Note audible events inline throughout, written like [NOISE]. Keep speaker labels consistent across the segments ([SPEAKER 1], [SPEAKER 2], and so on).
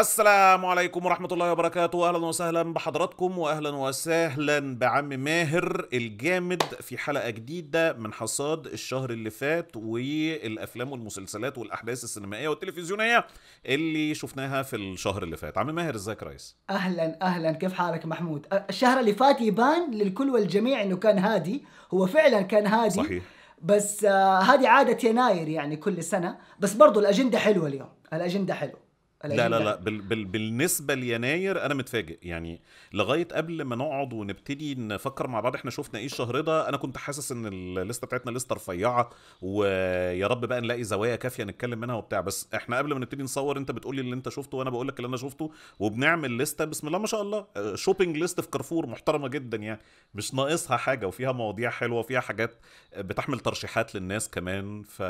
[SPEAKER 1] السلام عليكم ورحمة الله وبركاته أهلا وسهلا بحضراتكم وأهلا وسهلا بعم ماهر الجامد في حلقة جديدة من حصاد الشهر اللي فات والأفلام والمسلسلات والأحداث السينمائية والتلفزيونية اللي شفناها في الشهر اللي فات عم ماهر ازيك
[SPEAKER 2] ريس أهلا أهلا كيف حالك محمود الشهر اللي فات يبان للكل والجميع أنه كان هادي هو فعلا كان هادي صحيح بس آه، هذه عادة يناير يعني كل سنة بس برضو الأجندة حلوة اليوم الأجندة حلوة لا لا لا
[SPEAKER 1] بال بالنسبه ليناير انا متفاجئ يعني لغايه قبل ما نقعد ونبتدي نفكر مع بعض احنا شفنا ايه الشهر ده انا كنت حاسس ان الليسته بتاعتنا لسته رفيعه ويا رب بقى نلاقي زوايا كافيه نتكلم منها وبتاع بس احنا قبل ما نبتدي نصور انت بتقول لي اللي انت شفته وانا بقول لك اللي انا شفته وبنعمل لسته بسم الله ما شاء الله شوبينج آه، ليست في كارفور محترمه جدا يعني مش ناقصها حاجه وفيها مواضيع حلوه وفيها حاجات آه، بتحمل ترشيحات للناس كمان ف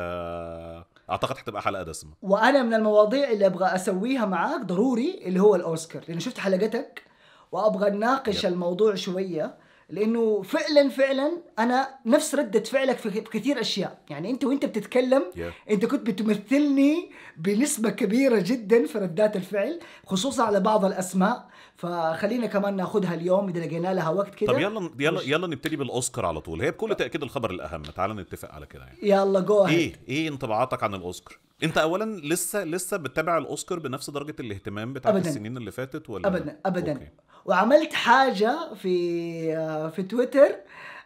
[SPEAKER 1] اعتقد حتبقى حلقه دسمه
[SPEAKER 2] وانا من المواضيع اللي ابغى اسويها معاك ضروري اللي هو الاوسكار لان شفت حلقتك وابغى نناقش الموضوع شويه لانه فعلا فعلا انا نفس رده فعلك في كثير اشياء يعني انت وانت بتتكلم yeah. انت كنت بتمثلني بنسبه كبيره جدا في ردات الفعل خصوصا على بعض الاسماء فخلينا كمان ناخدها اليوم اذا لقينا لها وقت كده طب يلا يلا
[SPEAKER 1] يلا نبتدي بالاوسكار على طول هي بكل تاكيد الخبر الاهم تعال نتفق على كده يعني
[SPEAKER 2] يلا جو ايه
[SPEAKER 1] ايه انطباعاتك عن الاوسكار انت اولا لسه لسه بتتابع الاوسكار بنفس درجه الاهتمام بتاعت السنين اللي فاتت ولا ابدا
[SPEAKER 2] ابدا أوكي. وعملت حاجه في آه، في تويتر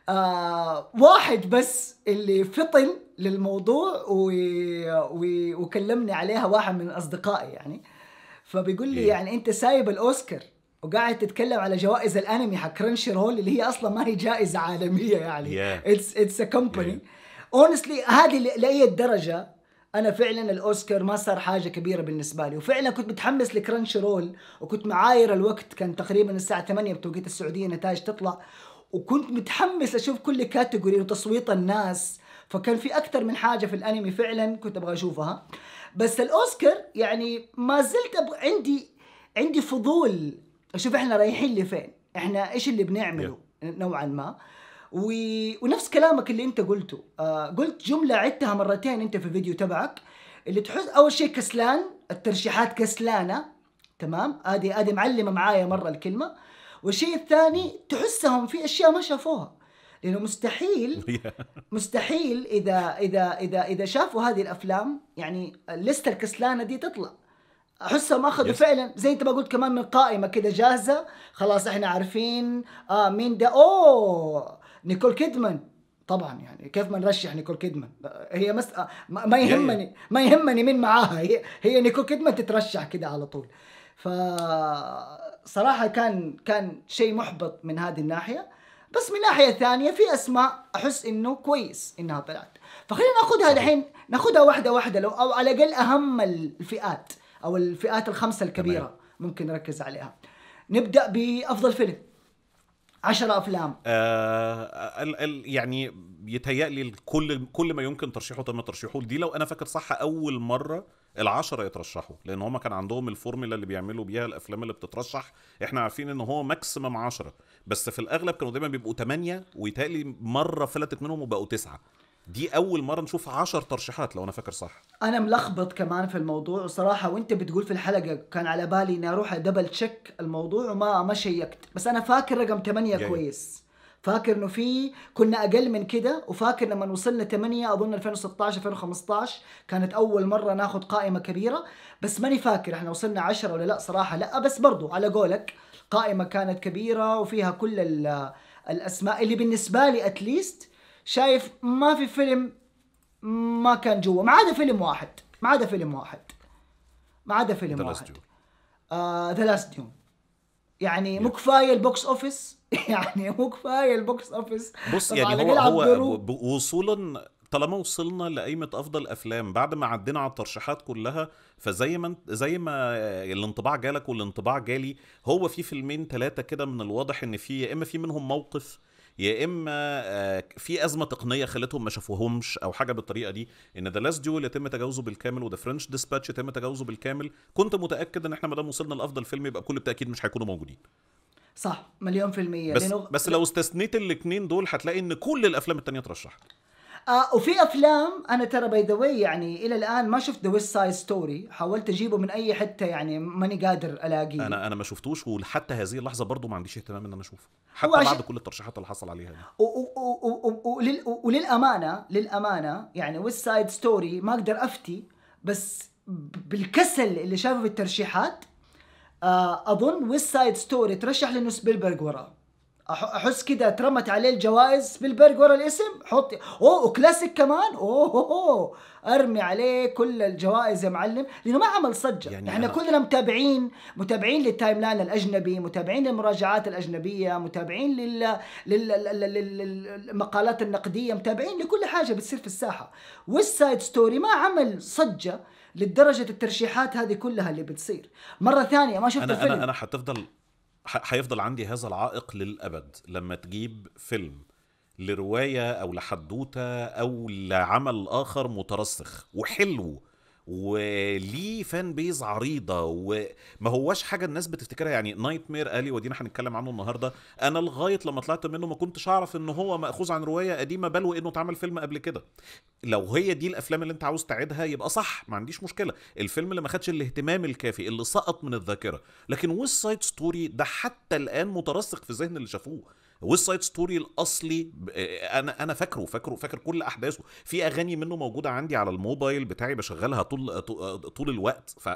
[SPEAKER 2] آه واحد بس اللي فطن للموضوع و... و... وكلمني عليها واحد من اصدقائي يعني فبيقول لي إيه؟ يعني انت سايب الاوسكار وقاعد تتكلم على جوائز الانمي حق كرنشي رول اللي هي اصلا ما هي جائزه عالميه يعني اتس اتس ا كومباني اونستلي هذه لاي درجه انا فعلا الاوسكار ما صار حاجه كبيره بالنسبه لي وفعلا كنت متحمس لكرنشي رول وكنت معاير الوقت كان تقريبا الساعه 8 بتوقيت السعوديه نتائج تطلع وكنت متحمس اشوف كل كاتيجوري وتصويت الناس فكان في اكثر من حاجه في الانمي فعلا كنت ابغى اشوفها بس الاوسكار يعني ما زلت عندي عندي فضول شوف احنا رايحين لفين احنا ايش اللي بنعمله yeah. نوعا ما و... ونفس كلامك اللي انت قلته آه قلت جمله عدتها مرتين انت في الفيديو تبعك اللي تحس اول شيء كسلان الترشيحات كسلانه تمام هذه هذه معلمه معايا مره الكلمه والشيء الثاني تحسهم في اشياء ما شافوها لانه مستحيل [LAUGHS] مستحيل اذا اذا اذا اذا شافوا هذه الافلام يعني الليسته الكسلانه دي تطلع احسهم اخذوا فعلا زي انت ما قلت كمان من قائمه كده جاهزه خلاص احنا عارفين اه مين ده اوه نيكول كيدمان طبعا يعني كيف ما نرشح نيكول كيدمان هي مس... آه، ما, ما يهمني ما يهمني مين معاها هي هي نيكول كيدمان تترشح كده على طول ف صراحه كان كان شيء محبط من هذه الناحيه بس من ناحيه ثانيه في اسماء احس انه كويس انها طلعت فخلينا ناخذها الحين ناخذها واحده واحده لو او على الاقل اهم الفئات او الفئات الخمسه الكبيره تمام. ممكن نركز عليها نبدا بافضل فيلم عشرة افلام
[SPEAKER 1] آه ال ال يعني يتهيألي كل كل ما يمكن ترشيحه تم ترشيحه دي لو انا فاكر صح اول مره العشرة يترشحوا لان هما كان عندهم الفورمولا اللي بيعملوا بيها الافلام اللي بتترشح احنا عارفين ان هو ماكسيمم عشرة بس في الاغلب كانوا دايما بيبقوا ثمانية ويتهيألي مره فلتت منهم وبقوا تسعة دي اول مره نشوف 10 ترشيحات لو انا فاكر صح
[SPEAKER 2] انا ملخبط كمان في الموضوع وصراحه وانت بتقول في الحلقه كان على بالي اني اروح ادبل تشيك الموضوع وما ما شيكت بس انا فاكر رقم 8 جاي. كويس فاكر انه في كنا اقل من كده وفاكر لما وصلنا 8 اظن 2016 2015 كانت اول مره ناخذ قائمه كبيره بس ماني فاكر احنا وصلنا 10 ولا لا صراحه لا بس برضو على قولك قائمه كانت كبيره وفيها كل الاسماء اللي بالنسبه لي اتليست شايف ما في فيلم ما كان جوا ما عدا فيلم واحد ما عدا فيلم واحد ما عدا فيلم واحد ذا لاست ديون يعني مو كفايه البوكس اوفيس [LAUGHS] يعني مو كفايه البوكس اوفيس بص يعني هو هو
[SPEAKER 1] وصولا طالما وصلنا لقائمه افضل افلام بعد ما عدينا على الترشيحات كلها فزي ما زي ما الانطباع جالك والانطباع جالي هو في فيلمين ثلاثه كده من الواضح ان في يا اما في منهم موقف يا اما آه، في ازمه تقنيه خلتهم ما شافوهمش او حاجه بالطريقه دي ان ذا لاست ديول يتم تجاوزه بالكامل وذا فرنش ديسباتش يتم تجاوزه بالكامل كنت متاكد ان احنا ما دام وصلنا لافضل فيلم يبقى بكل تاكيد مش هيكونوا موجودين
[SPEAKER 2] صح مليون في المية بس, لأنه...
[SPEAKER 1] بس لو استثنيت الاثنين دول هتلاقي ان كل الافلام التانية اترشحت
[SPEAKER 2] آه وفي افلام انا ترى باي ذا يعني الى الان ما شفت ذا ويست سايد ستوري حاولت اجيبه من اي حته يعني ماني قادر الاقيه انا
[SPEAKER 1] انا ما شفتوش وحتى هذه اللحظه برضه ما عنديش اهتمام ان انا اشوفه حتى بعد كل الترشيحات اللي حصل عليها دي
[SPEAKER 2] يعني. وللامانه للامانه يعني ويست سايد ستوري ما اقدر افتي بس بالكسل اللي شافه في الترشيحات آه اظن ويست سايد ستوري ترشح لانه سبيلبرج وراه احس كده اترمت عليه الجوائز بالبرج ورا الاسم حط اوه وكلاسيك كمان اوه, ارمي عليه كل الجوائز يا معلم لانه ما عمل صجه يعني احنا كلنا متابعين متابعين للتايم لاين الاجنبي متابعين للمراجعات الاجنبيه متابعين لل... لل... للمقالات النقديه متابعين لكل حاجه بتصير في الساحه والسايد ستوري ما عمل صجه لدرجه الترشيحات هذه كلها اللي بتصير مره ثانيه ما شفت أنا الفيلم انا انا
[SPEAKER 1] حتفضل هيفضل عندي هذا العائق للابد لما تجيب فيلم لروايه او لحدوته او لعمل اخر مترسخ وحلو وليه فان بيز عريضه وما هواش حاجه الناس بتفتكرها يعني نايت مير الي ودينا هنتكلم عنه النهارده انا لغايه لما طلعت منه ما كنتش اعرف ان هو ماخوذ عن روايه قديمه بل وانه اتعمل فيلم قبل كده لو هي دي الافلام اللي انت عاوز تعيدها يبقى صح ما عنديش مشكله الفيلم اللي ما خدش الاهتمام الكافي اللي سقط من الذاكره لكن ويست سايد ستوري ده حتى الان مترسخ في ذهن اللي شافوه ويست سايد ستوري الاصلي آه، انا انا فاكره فاكره فاكر كل احداثه في اغاني منه موجوده عندي على الموبايل بتاعي بشغلها طول آه، آه، طول الوقت ف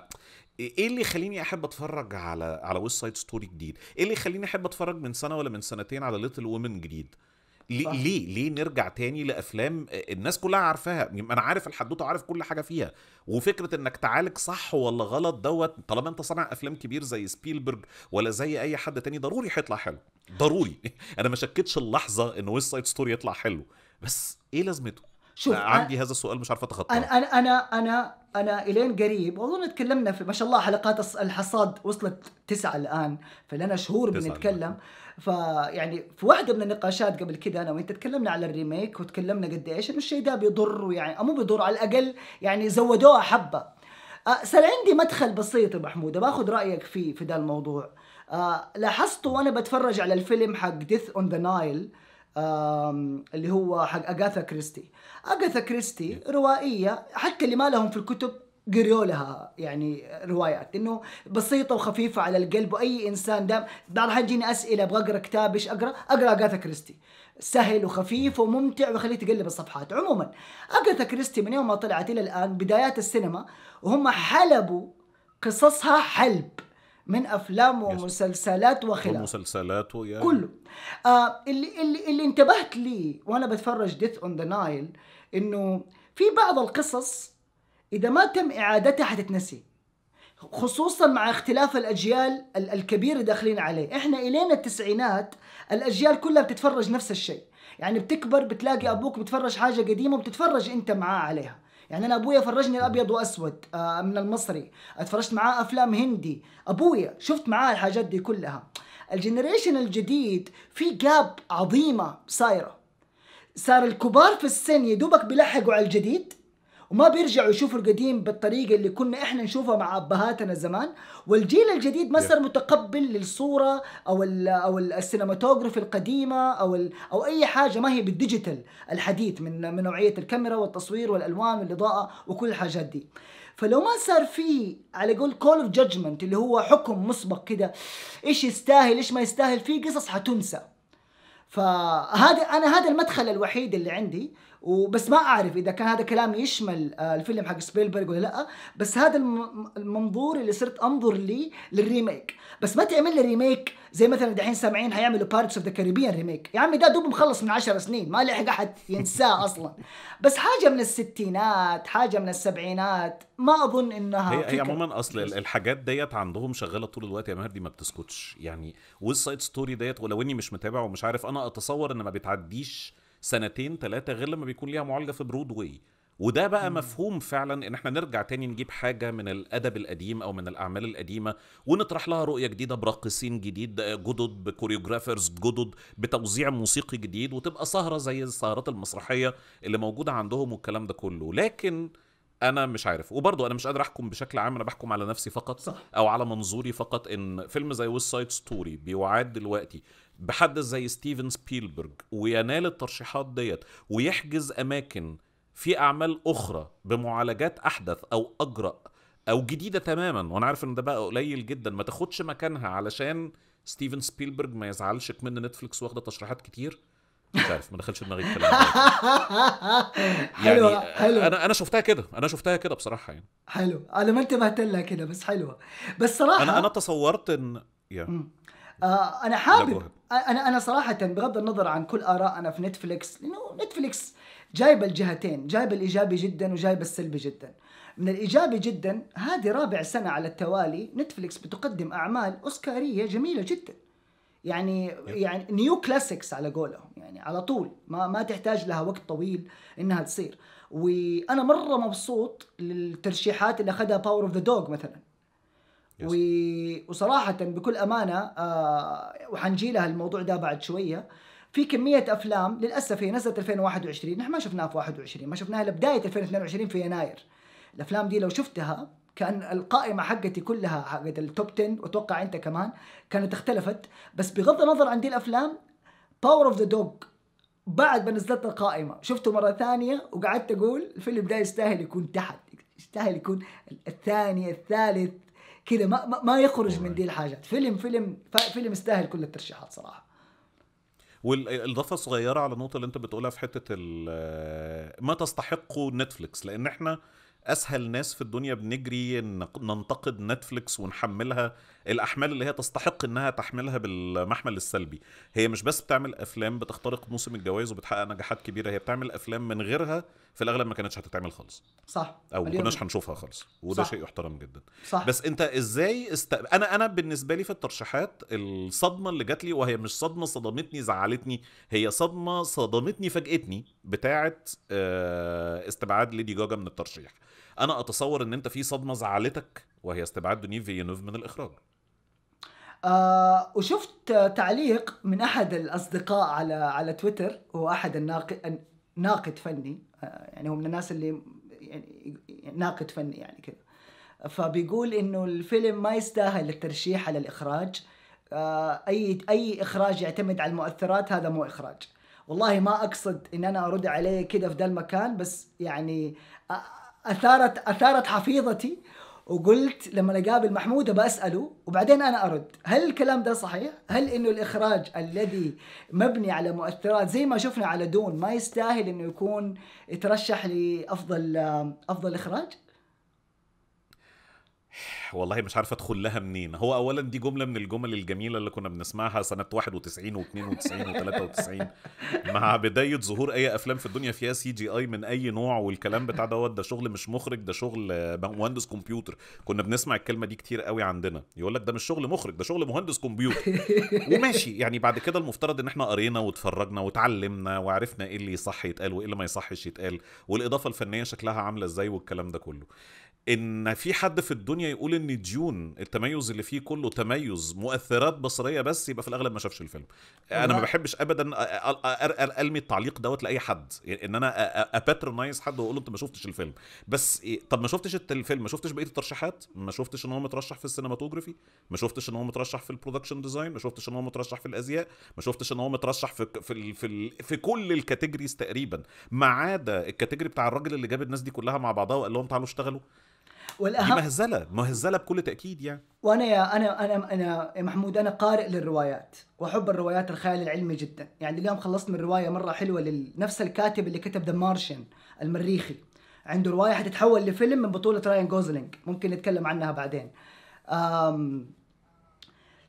[SPEAKER 1] ايه اللي يخليني احب اتفرج على على ويست سايد ستوري جديد ايه اللي يخليني احب اتفرج من سنه ولا من سنتين على ليتل وومن جديد ليه ليه ليه نرجع تاني لافلام آه، الناس كلها عارفاها انا عارف الحدوته وعارف كل حاجه فيها وفكره انك تعالج صح ولا غلط دوت طالما انت صانع افلام كبير زي سبيلبرج ولا زي اي حد تاني ضروري هيطلع حلو ضروري [LAUGHS] انا ما شكتش اللحظه ان ويست سايد ستوري يطلع حلو بس ايه لازمته شوف عندي هذا السؤال مش عارف اتخطاه انا
[SPEAKER 2] انا انا انا انا الين قريب واظن تكلمنا في ما شاء الله حلقات الحصاد وصلت تسعه الان فلنا شهور بنتكلم فيعني في واحده من النقاشات قبل كده انا وانت تكلمنا على الريميك وتكلمنا قد ايش انه الشيء ده بيضر يعني مو بيضر على الاقل يعني زودوها حبه صار عندي مدخل بسيط يا محمود باخذ رايك فيه في ذا الموضوع لاحظت لاحظته وانا بتفرج على الفيلم حق ديث اون ذا نايل اللي هو حق اغاثا كريستي اغاثا كريستي روائيه حتى اللي ما لهم في الكتب قريوا لها يعني روايات انه بسيطه وخفيفه على القلب واي انسان دام بعض الحين تجيني اسئله ابغى اقرا كتاب ايش اقرا؟ اقرا اغاثا كريستي سهل وخفيف وممتع ويخليك تقلب الصفحات عموما اغاثا كريستي من يوم ما طلعت الى الان بدايات السينما وهم حلبوا قصصها حلب من افلام ومسلسلات وخلافه
[SPEAKER 1] ومسلسلات يعني كله
[SPEAKER 2] آه اللي اللي اللي انتبهت لي وانا بتفرج ديث اون ذا نايل انه في بعض القصص اذا ما تم اعادتها حتتنسي خصوصا مع اختلاف الاجيال الكبيره داخلين عليه احنا الين التسعينات الاجيال كلها بتتفرج نفس الشيء يعني بتكبر بتلاقي ابوك بتفرج حاجه قديمه وبتتفرج انت معاه عليها يعني انا ابويا فرجني الابيض واسود آه، من المصري اتفرجت معاه افلام هندي ابويا شفت معاه الحاجات دي كلها الجنريشن الجديد في جاب عظيمه صايره صار الكبار في السن يدوبك بيلحقوا على الجديد وما بيرجعوا يشوفوا القديم بالطريقه اللي كنا احنا نشوفها مع ابهاتنا زمان والجيل الجديد ما صار متقبل للصوره او ال او السينماتوجرافي القديمه او او اي حاجه ما هي بالديجيتال الحديث من من نوعيه الكاميرا والتصوير والالوان والاضاءه وكل الحاجات دي فلو ما صار في على قول كول اوف جادجمنت اللي هو حكم مسبق كده ايش يستاهل ايش ما يستاهل في قصص حتنسى فهذا انا هذا المدخل الوحيد اللي عندي وبس ما اعرف اذا كان هذا كلام يشمل آه، الفيلم حق سبيلبرغ ولا لا بس هذا المنظور اللي صرت انظر لي للريميك بس ما تعمل لي ريميك زي مثلا دحين سامعين حيعملوا بارتس اوف ذا كاريبيان ريميك يا عمي ده دوب مخلص من 10 سنين ما لحق احد ينساه [LAUGHS] اصلا بس حاجه من الستينات حاجه من السبعينات ما اظن انها هي, هي عموما
[SPEAKER 1] اصل الحاجات ديت عندهم شغاله طول الوقت يا ماهر دي ما بتسكتش يعني والسايد ستوري ديت ولو اني مش متابع ومش عارف انا اتصور ان ما بتعديش سنتين ثلاثه غير لما بيكون ليها معالجه في برودواي وده بقى مم. مفهوم فعلا ان احنا نرجع تاني نجيب حاجه من الادب القديم او من الاعمال القديمه ونطرح لها رؤيه جديده براقصين جديد جدد بكوريوجرافرز جدد بتوزيع موسيقي جديد وتبقى سهره زي السهرات المسرحيه اللي موجوده عندهم والكلام ده كله لكن انا مش عارف وبرضه انا مش قادر احكم بشكل عام انا بحكم على نفسي فقط صح. او على منظوري فقط ان فيلم زي ويست سايد ستوري بيعاد دلوقتي بحد زي ستيفن سبيلبرج وينال الترشيحات ديت ويحجز اماكن في اعمال اخرى بمعالجات احدث او اجرأ او جديده تماما وانا عارف ان ده بقى قليل جدا ما تاخدش مكانها علشان ستيفن سبيلبرج ما يزعلش من نتفلكس واخده تشريحات كتير مش عارف ما دخلش دماغي الكلام [LAUGHS] يعني حلوة حلوة انا انا شفتها كده انا شفتها كده بصراحه يعني
[SPEAKER 2] حلو انا ما انتبهت لها كده بس حلوه بس صراحه انا انا
[SPEAKER 1] تصورت ان يا
[SPEAKER 2] آه، انا حابب انا انا صراحه بغض النظر عن كل اراء انا في نتفلكس لانه نتفلكس جايبه الجهتين جايبه الايجابي جدا وجايبه السلبي جدا من الايجابي جدا هذه رابع سنه على التوالي نتفلكس بتقدم اعمال اوسكاريه جميله جدا يعني يعني نيو كلاسيكس على قولهم يعني على طول ما ما تحتاج لها وقت طويل انها تصير وانا مره مبسوط للترشيحات اللي اخذها باور اوف ذا دوغ مثلا و... وصراحه بكل امانه آه وحنجي لها الموضوع ده بعد شويه في كميه افلام للاسف هي نزلت 2021 نحن ما شفناها في 21 ما شفناها لبدايه 2022 في يناير الافلام دي لو شفتها كان القائمه حقتي كلها حقت التوب 10 واتوقع انت كمان كانت اختلفت بس بغض النظر عن دي الافلام باور اوف ذا دوغ بعد ما نزلت القائمه شفته مره ثانيه وقعدت اقول الفيلم ده يستاهل يكون تحت يستاهل يكون الثاني الثالث كذا ما, ما, يخرج من دي الحاجات فيلم فيلم فيلم يستاهل كل الترشيحات صراحه
[SPEAKER 1] والاضافه الصغيره على النقطه اللي انت بتقولها في حته ما تستحقه نتفليكس لان احنا اسهل ناس في الدنيا بنجري ننتقد نتفليكس ونحملها الاحمال اللي هي تستحق انها تحملها بالمحمل السلبي هي مش بس بتعمل افلام بتخترق موسم الجوائز وبتحقق نجاحات كبيره هي بتعمل افلام من غيرها في الاغلب ما كانتش هتتعمل خالص صح او ما كناش هنشوفها خالص وده صح. شيء يحترم جدا صح. بس انت ازاي است... انا انا بالنسبه لي في الترشيحات الصدمه اللي جات لي وهي مش صدمه صدمتني زعلتني هي صدمه صدمتني فاجئتني بتاعه آه، استبعاد ليدي جاجا من الترشيح انا اتصور ان انت في صدمه زعلتك وهي استبعاد دونيف فيينوف من الاخراج
[SPEAKER 2] آه وشفت تعليق من احد الاصدقاء على على تويتر هو احد الناقد ناقد فني آه، يعني هو من الناس اللي يعني ناقد فني يعني كذا فبيقول انه الفيلم ما يستاهل الترشيح على الاخراج آه، اي اي اخراج يعتمد على المؤثرات هذا مو اخراج والله ما اقصد ان انا ارد عليه كذا في ذا المكان بس يعني اثارت اثارت حفيظتي وقلت لما اقابل محمود بساله وبعدين انا ارد هل الكلام ده صحيح هل انه الاخراج الذي مبني على مؤثرات زي ما شفنا على دون ما يستاهل انه يكون يترشح لافضل افضل اخراج
[SPEAKER 1] والله مش عارف ادخل لها منين هو اولا دي جمله من الجمل الجميله اللي كنا بنسمعها سنه 91 و92 و93 مع بدايه ظهور اي افلام في الدنيا فيها سي جي اي من اي نوع والكلام بتاع دوت ده شغل مش مخرج ده شغل مهندس كمبيوتر كنا بنسمع الكلمه دي كتير قوي عندنا يقول لك ده مش شغل مخرج ده شغل مهندس كمبيوتر [LAUGHS] وماشي يعني بعد كده المفترض ان احنا قرينا واتفرجنا واتعلمنا وعرفنا ايه اللي صح يتقال وايه اللي ما يصحش يتقال والاضافه الفنيه شكلها عامله ازاي والكلام ده كله ان في حد في الدنيا يقول ان ديون التميز اللي فيه كله تميز مؤثرات بصريه بس يبقى في الاغلب ما شافش الفيلم انا ما بحبش ابدا ارمي التعليق دوت لاي حد يعني ان انا اباترنايز حد واقول له انت ما شفتش الفيلم بس إيه، طب ما شفتش الفيلم ما شفتش بقيه الترشيحات ما شفتش ان هو مترشح في السينماتوجرافي ما شفتش ان هو مترشح في البرودكشن ديزاين ما شفتش ان هو مترشح في الازياء ما شفتش ان هو مترشح في في في, في كل الكاتيجوريز تقريبا ما عدا الكاتيجوري بتاع الراجل اللي جاب الناس دي كلها مع بعضها وقال لهم تعالوا اشتغلوا
[SPEAKER 2] والاهم دي مهزله
[SPEAKER 1] مهزله بكل تاكيد يعني
[SPEAKER 2] وانا يا انا انا انا يا محمود انا قارئ للروايات واحب الروايات الخيال العلمي جدا يعني اليوم خلصت من روايه مره حلوه لنفس الكاتب اللي كتب ذا مارشن المريخي عنده روايه حتتحول لفيلم من بطوله راين جوزلينج ممكن نتكلم عنها بعدين أم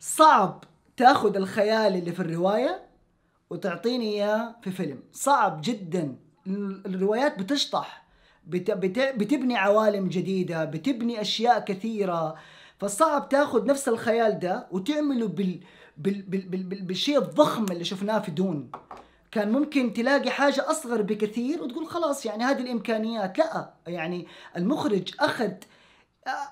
[SPEAKER 2] صعب تاخذ الخيال اللي في الروايه وتعطيني اياه في فيلم صعب جدا الروايات بتشطح بت بتبني عوالم جديده بتبني اشياء كثيره فصعب تاخذ نفس الخيال ده وتعمله بال بال بال بال بال بالشيء الضخم اللي شفناه في دون كان ممكن تلاقي حاجة أصغر بكثير وتقول خلاص يعني هذه الإمكانيات لا يعني المخرج أخذ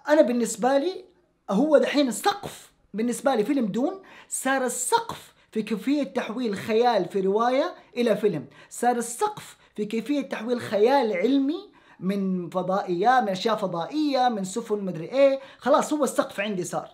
[SPEAKER 2] أنا بالنسبة لي هو دحين السقف بالنسبة لي فيلم دون صار السقف في كيفية تحويل خيال في رواية إلى فيلم صار السقف في كيفية تحويل خيال علمي من فضائيات من اشياء فضائيه من سفن مدري ايه خلاص هو السقف عندي صار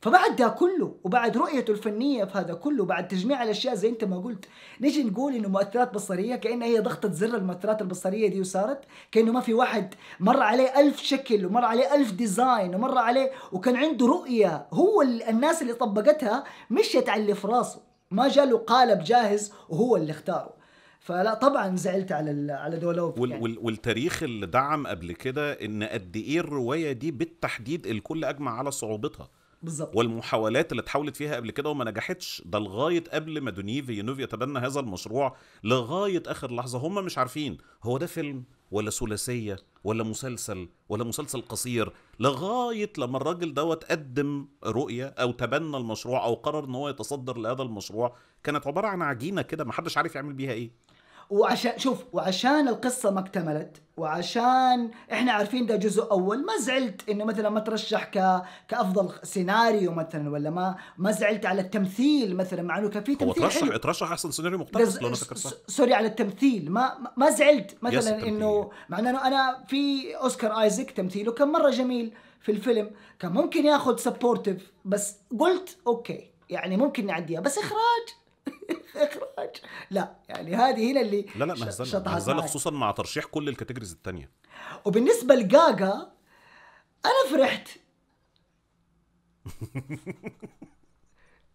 [SPEAKER 2] فبعد ده كله وبعد رؤيته الفنيه في هذا كله بعد تجميع الاشياء زي انت ما قلت نجي نقول انه مؤثرات بصريه كانها هي ضغطه زر المؤثرات البصريه دي وصارت كانه ما في واحد مر عليه ألف شكل ومر عليه ألف ديزاين ومر عليه وكان عنده رؤيه هو الناس اللي طبقتها مشيت على اللي في راسه ما جاله قالب جاهز وهو اللي اختاره فلا طبعا زعلت على على دولوف وال يعني.
[SPEAKER 1] والتاريخ اللي دعم قبل كده ان قد ايه الروايه دي بالتحديد الكل اجمع على صعوبتها بالظبط والمحاولات اللي اتحاولت فيها قبل كده وما نجحتش ده لغايه قبل ما دونيفي فينوف يتبنى هذا المشروع لغايه اخر لحظه هم مش عارفين هو ده فيلم ولا ثلاثيه ولا مسلسل ولا مسلسل قصير لغايه لما الراجل دوت قدم رؤيه او تبنى المشروع او قرر ان هو يتصدر لهذا المشروع كانت عباره عن عجينه
[SPEAKER 2] كده ما حدش عارف يعمل بيها ايه وعشان شوف وعشان القصه ما اكتملت وعشان احنا عارفين ده جزء اول ما زعلت انه مثلا ما ترشح ك... كافضل سيناريو مثلا ولا ما ما زعلت على التمثيل مثلا مع انه كان في تمثيل هو ترشح حلو.
[SPEAKER 1] ترشح احسن سيناريو مقتبس لو انا
[SPEAKER 2] سوري على التمثيل ما ما زعلت مثلا انه مع انه انا في اوسكار ايزك تمثيله كان مره جميل في الفيلم كان ممكن ياخذ سبورتيف بس قلت اوكي يعني ممكن نعديها بس اخراج اخراج لا يعني هذه
[SPEAKER 1] هنا اللي لا لا مهزله مهزله خصوصا مع ترشيح كل الكاتيجوريز الثانيه
[SPEAKER 2] وبالنسبه لجاجا انا فرحت [LAUGHS]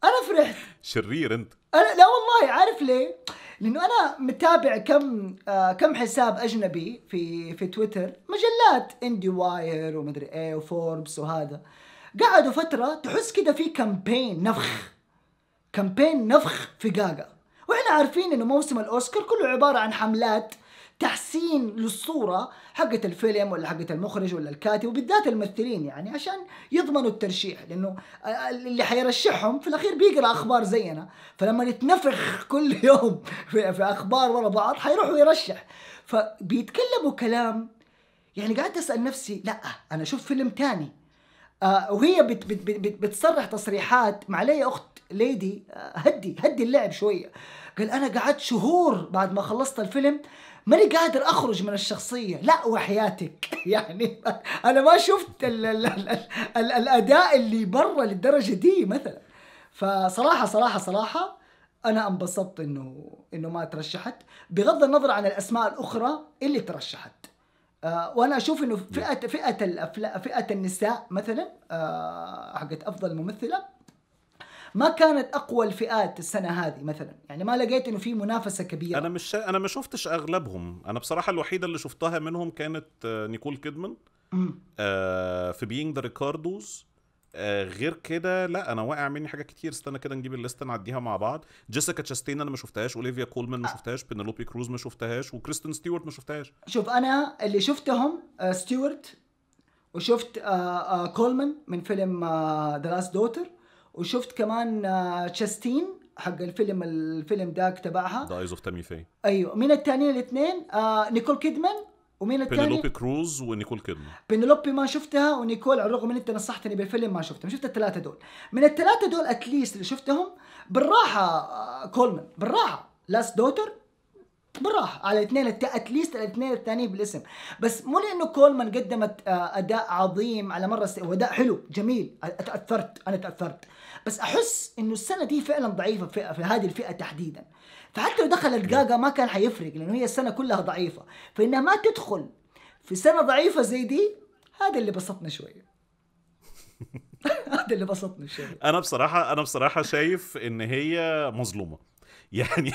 [SPEAKER 2] انا فرحت
[SPEAKER 1] شرير انت
[SPEAKER 2] انا لا والله عارف ليه لانه انا متابع كم آه كم حساب اجنبي في في تويتر مجلات اندي واير ومدري ايه وفوربس وهذا قعدوا فتره تحس كده في كامبين نفخ كامبين نفخ في جاجا عارفين انه موسم الاوسكار كله عباره عن حملات تحسين للصوره حقت الفيلم ولا حقت المخرج ولا الكاتب وبالذات الممثلين يعني عشان يضمنوا الترشيح لانه اللي حيرشحهم في الاخير بيقرا اخبار زينا فلما يتنفخ كل [LAUGHS] يوم في اخبار ورا بعض حيروحوا يرشح فبيتكلموا كلام يعني قعدت اسال نفسي لا انا اشوف فيلم تاني آه، وهي بت بت بت بتصرح تصريحات معلي يا اخت ليدي آه، هدي هدي اللعب شويه قال انا قعدت شهور بعد ما خلصت الفيلم ماني قادر اخرج من الشخصيه لا وحياتك [LAUGHS] يعني انا ما شفت الـ الـ الـ الـ الاداء اللي برا للدرجه دي مثلا فصراحه صراحه صراحه انا انبسطت انه انه ما ترشحت بغض النظر عن الاسماء الاخرى اللي ترشحت آه وانا اشوف انه فئه فئه الافلام فئه النساء مثلا آه حقت افضل ممثله ما كانت اقوى الفئات السنه هذه مثلا يعني ما لقيت انه في منافسه كبيره انا مش انا ما شفتش اغلبهم انا بصراحه الوحيده اللي شفتها منهم
[SPEAKER 1] كانت آه، نيكول كيدمان آه في بينج ذا ريكاردوز آه غير كده لا انا واقع مني حاجات كتير استنى كده نجيب الليست نعديها مع بعض جيسيكا تشاستين انا ما شفتهاش اوليفيا كولمان ما آه. شفتهاش بينلوبي كروز ما شفتهاش وكريستن ستيوارت ما شفتهاش
[SPEAKER 2] شوف انا اللي شفتهم آه ستيوارت وشفت آه آه كولمان من فيلم ذا لاست دوتر وشفت كمان تشاستين آه، حق الفيلم الفيلم داك تبعها
[SPEAKER 1] ذا ايز اوف تامي في
[SPEAKER 2] ايوه مين التانيين الاثنين آه نيكول كيدمان ومين الثاني؟ بينلوبي
[SPEAKER 1] كروز ونيكول كيدمان
[SPEAKER 2] بينلوبي ما شفتها ونيكول على الرغم من انت نصحتني بالفيلم ما شفتهم شفت الثلاثه دول من الثلاثه دول اتليست اللي شفتهم بالراحه آه، كولمان بالراحه لاست دوتر بالراحه على الاثنين الت... اتليست الاثنين الثانيين بالاسم بس مو لانه كولمان قدمت آه، اداء عظيم على مرة السنه واداء حلو جميل اتأثرت انا تاثرت بس احس انه السنه دي فعلا ضعيفه في, في هذه الفئه تحديدا فحتى لو دخلت جاجا ما كان حيفرق لانه هي السنه كلها ضعيفه فانها ما تدخل في سنه ضعيفه زي دي هذا اللي بسطنا شويه [LAUGHS] هذا اللي بسطني شويه
[SPEAKER 1] انا بصراحه انا بصراحه شايف ان هي مظلومه [LAUGHS] يعني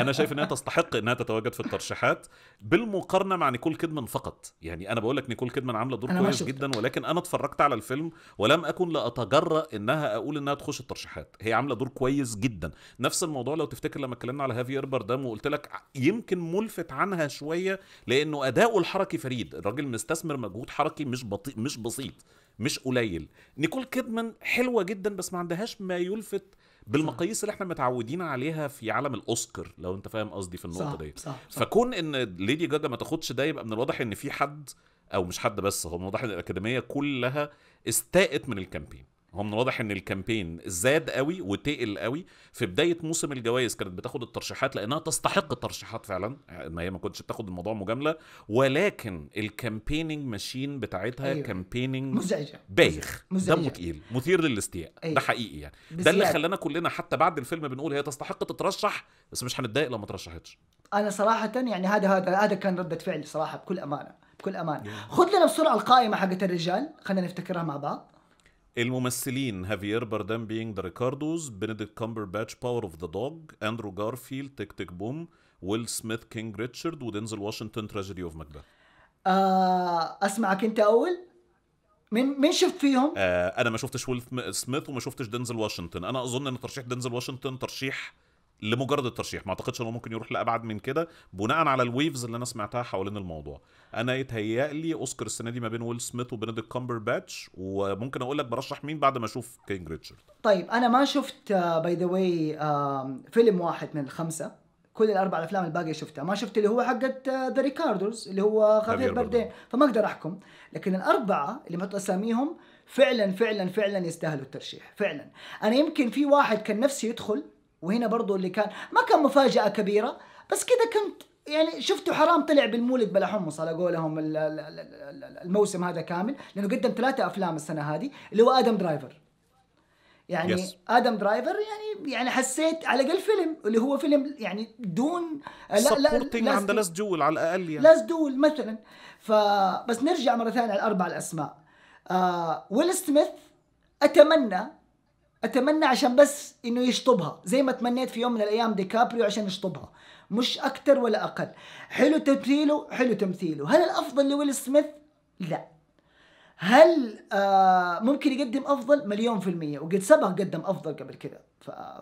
[SPEAKER 1] انا شايف انها تستحق انها تتواجد في الترشيحات بالمقارنه مع نيكول كيدمان فقط يعني انا بقول لك نيكول كيدمان عامله دور كويس جدا ولكن انا اتفرجت على الفيلم ولم اكن لاتجرأ انها اقول انها تخش الترشيحات هي عامله دور كويس جدا نفس الموضوع لو تفتكر لما اتكلمنا على هافير باردام وقلت لك يمكن ملفت عنها شويه لانه اداؤه الحركي فريد الراجل مستثمر مجهود حركي مش بطيء مش بسيط مش قليل نيكول كيدمان حلوه جدا بس ما عندهاش ما يلفت بالمقاييس اللي احنا متعودين عليها في عالم الاوسكار لو انت فاهم قصدي في النقطه دي صح صح فكون ان ليدي جاجا ما تاخدش ده يبقى من الواضح ان في حد او مش حد بس هو من الواضح ان الاكاديميه كلها استاءت من الكامبين هو من الواضح ان الكامبين زاد قوي وتقل قوي في بدايه موسم الجوائز كانت بتاخد الترشيحات لانها تستحق الترشيحات فعلا ان هي ما كنتش بتاخد الموضوع مجامله ولكن الكامبيننج ماشين بتاعتها أيوه. كامبيننج مزعجه بايخ دمه تقيل مثير للاستياء أيوه. ده حقيقي يعني بزيادة. ده اللي خلانا كلنا حتى بعد الفيلم بنقول هي تستحق تترشح بس مش هنتضايق لو ما ترشحتش
[SPEAKER 2] انا صراحه يعني هذا هذا هذا كان رده فعلي صراحه بكل امانه بكل امانه خذ لنا بسرعه القائمه حقت الرجال خلينا نفتكرها مع بعض
[SPEAKER 1] الممثلين هافير باردام بينج ذا ريكاردوز بنديكت كامبر باتش باور اوف ذا دوج اندرو جارفيلد تيك تيك بوم ويل سميث كينج ريتشارد ودينزل واشنطن تراجيدي اوف ماكبث
[SPEAKER 2] اسمعك انت اول مين مين شفت فيهم؟
[SPEAKER 1] آه انا ما شفتش ويل سميث وما شفتش دينزل واشنطن انا اظن ان ترشيح دينزل واشنطن ترشيح لمجرد الترشيح ما اعتقدش انه ممكن يروح لابعد من كده بناء على الويفز اللي انا سمعتها حوالين الموضوع انا يتهيألي اوسكار السنه دي ما بين ويل سميث وبنديكت كامبر باتش وممكن اقول لك برشح مين بعد ما اشوف كينج ريتشارد
[SPEAKER 2] طيب انا ما شفت باي ذا واي فيلم واحد من الخمسه كل الاربع افلام الباقيه شفتها ما شفت اللي هو حقت ذا آه، ريكاردوز اللي هو خفيف بردين فما اقدر احكم لكن الاربعه اللي محط اساميهم فعلا فعلا فعلا يستاهلوا الترشيح فعلا انا يمكن في واحد كان نفسي يدخل وهنا برضو اللي كان ما كان مفاجأة كبيرة بس كذا كنت يعني شفته حرام طلع بالمولد بلا حمص على قولهم الموسم هذا كامل لانه قدم ثلاثة افلام السنة هذه اللي هو ادم درايفر يعني yes. ادم درايفر يعني يعني حسيت على الاقل فيلم اللي هو فيلم يعني دون لا لا عند لاس
[SPEAKER 1] دول على الاقل يعني لاس
[SPEAKER 2] دول مثلا فبس نرجع مره ثانيه على الاربع الاسماء آه ويل سميث اتمنى اتمنى عشان بس انه يشطبها زي ما تمنيت في يوم من الايام ديكابريو عشان يشطبها مش اكتر ولا اقل حلو تمثيله حلو تمثيله هل الافضل لويل سميث لا هل آه ممكن يقدم افضل مليون في المية وقد سبق قدم افضل قبل كذا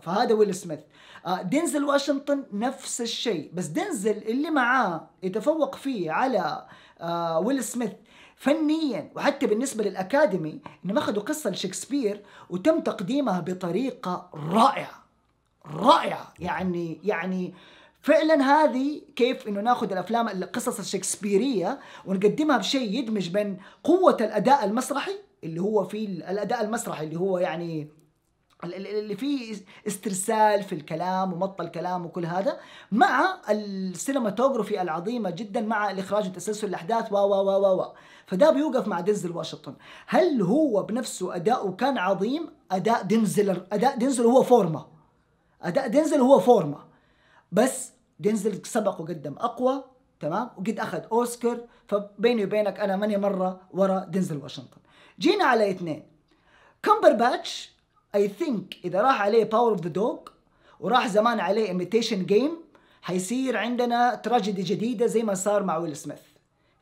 [SPEAKER 2] فهذا ويل سميث آه دينزل واشنطن نفس الشيء بس دينزل اللي معاه يتفوق فيه على آه ويل سميث فنيا وحتى بالنسبة للأكاديمي إنهم أخذوا قصة لشكسبير وتم تقديمها بطريقة رائعة رائعة يعني يعني فعلا هذه كيف انه ناخذ الافلام القصص الشكسبيريه ونقدمها بشيء يدمج بين قوه الاداء المسرحي اللي هو في الاداء المسرحي اللي هو يعني اللي فيه استرسال في الكلام ومط الكلام وكل هذا مع السينماتوجرافي العظيمه جدا مع الاخراج وتسلسل الاحداث و و و و فده بيوقف مع دنزل واشنطن هل هو بنفسه اداؤه كان عظيم اداء دنزل اداء دنزل هو فورما اداء دنزل هو فورما بس دنزل سبق وقدم اقوى تمام وقد اخذ اوسكار فبيني وبينك انا ماني مره ورا دنزل واشنطن جينا على اثنين كمبر باتش اي ثينك اذا راح عليه باور اوف ذا دوغ وراح زمان عليه ايميتيشن جيم حيصير عندنا تراجيدي جديده زي ما صار مع ويل سميث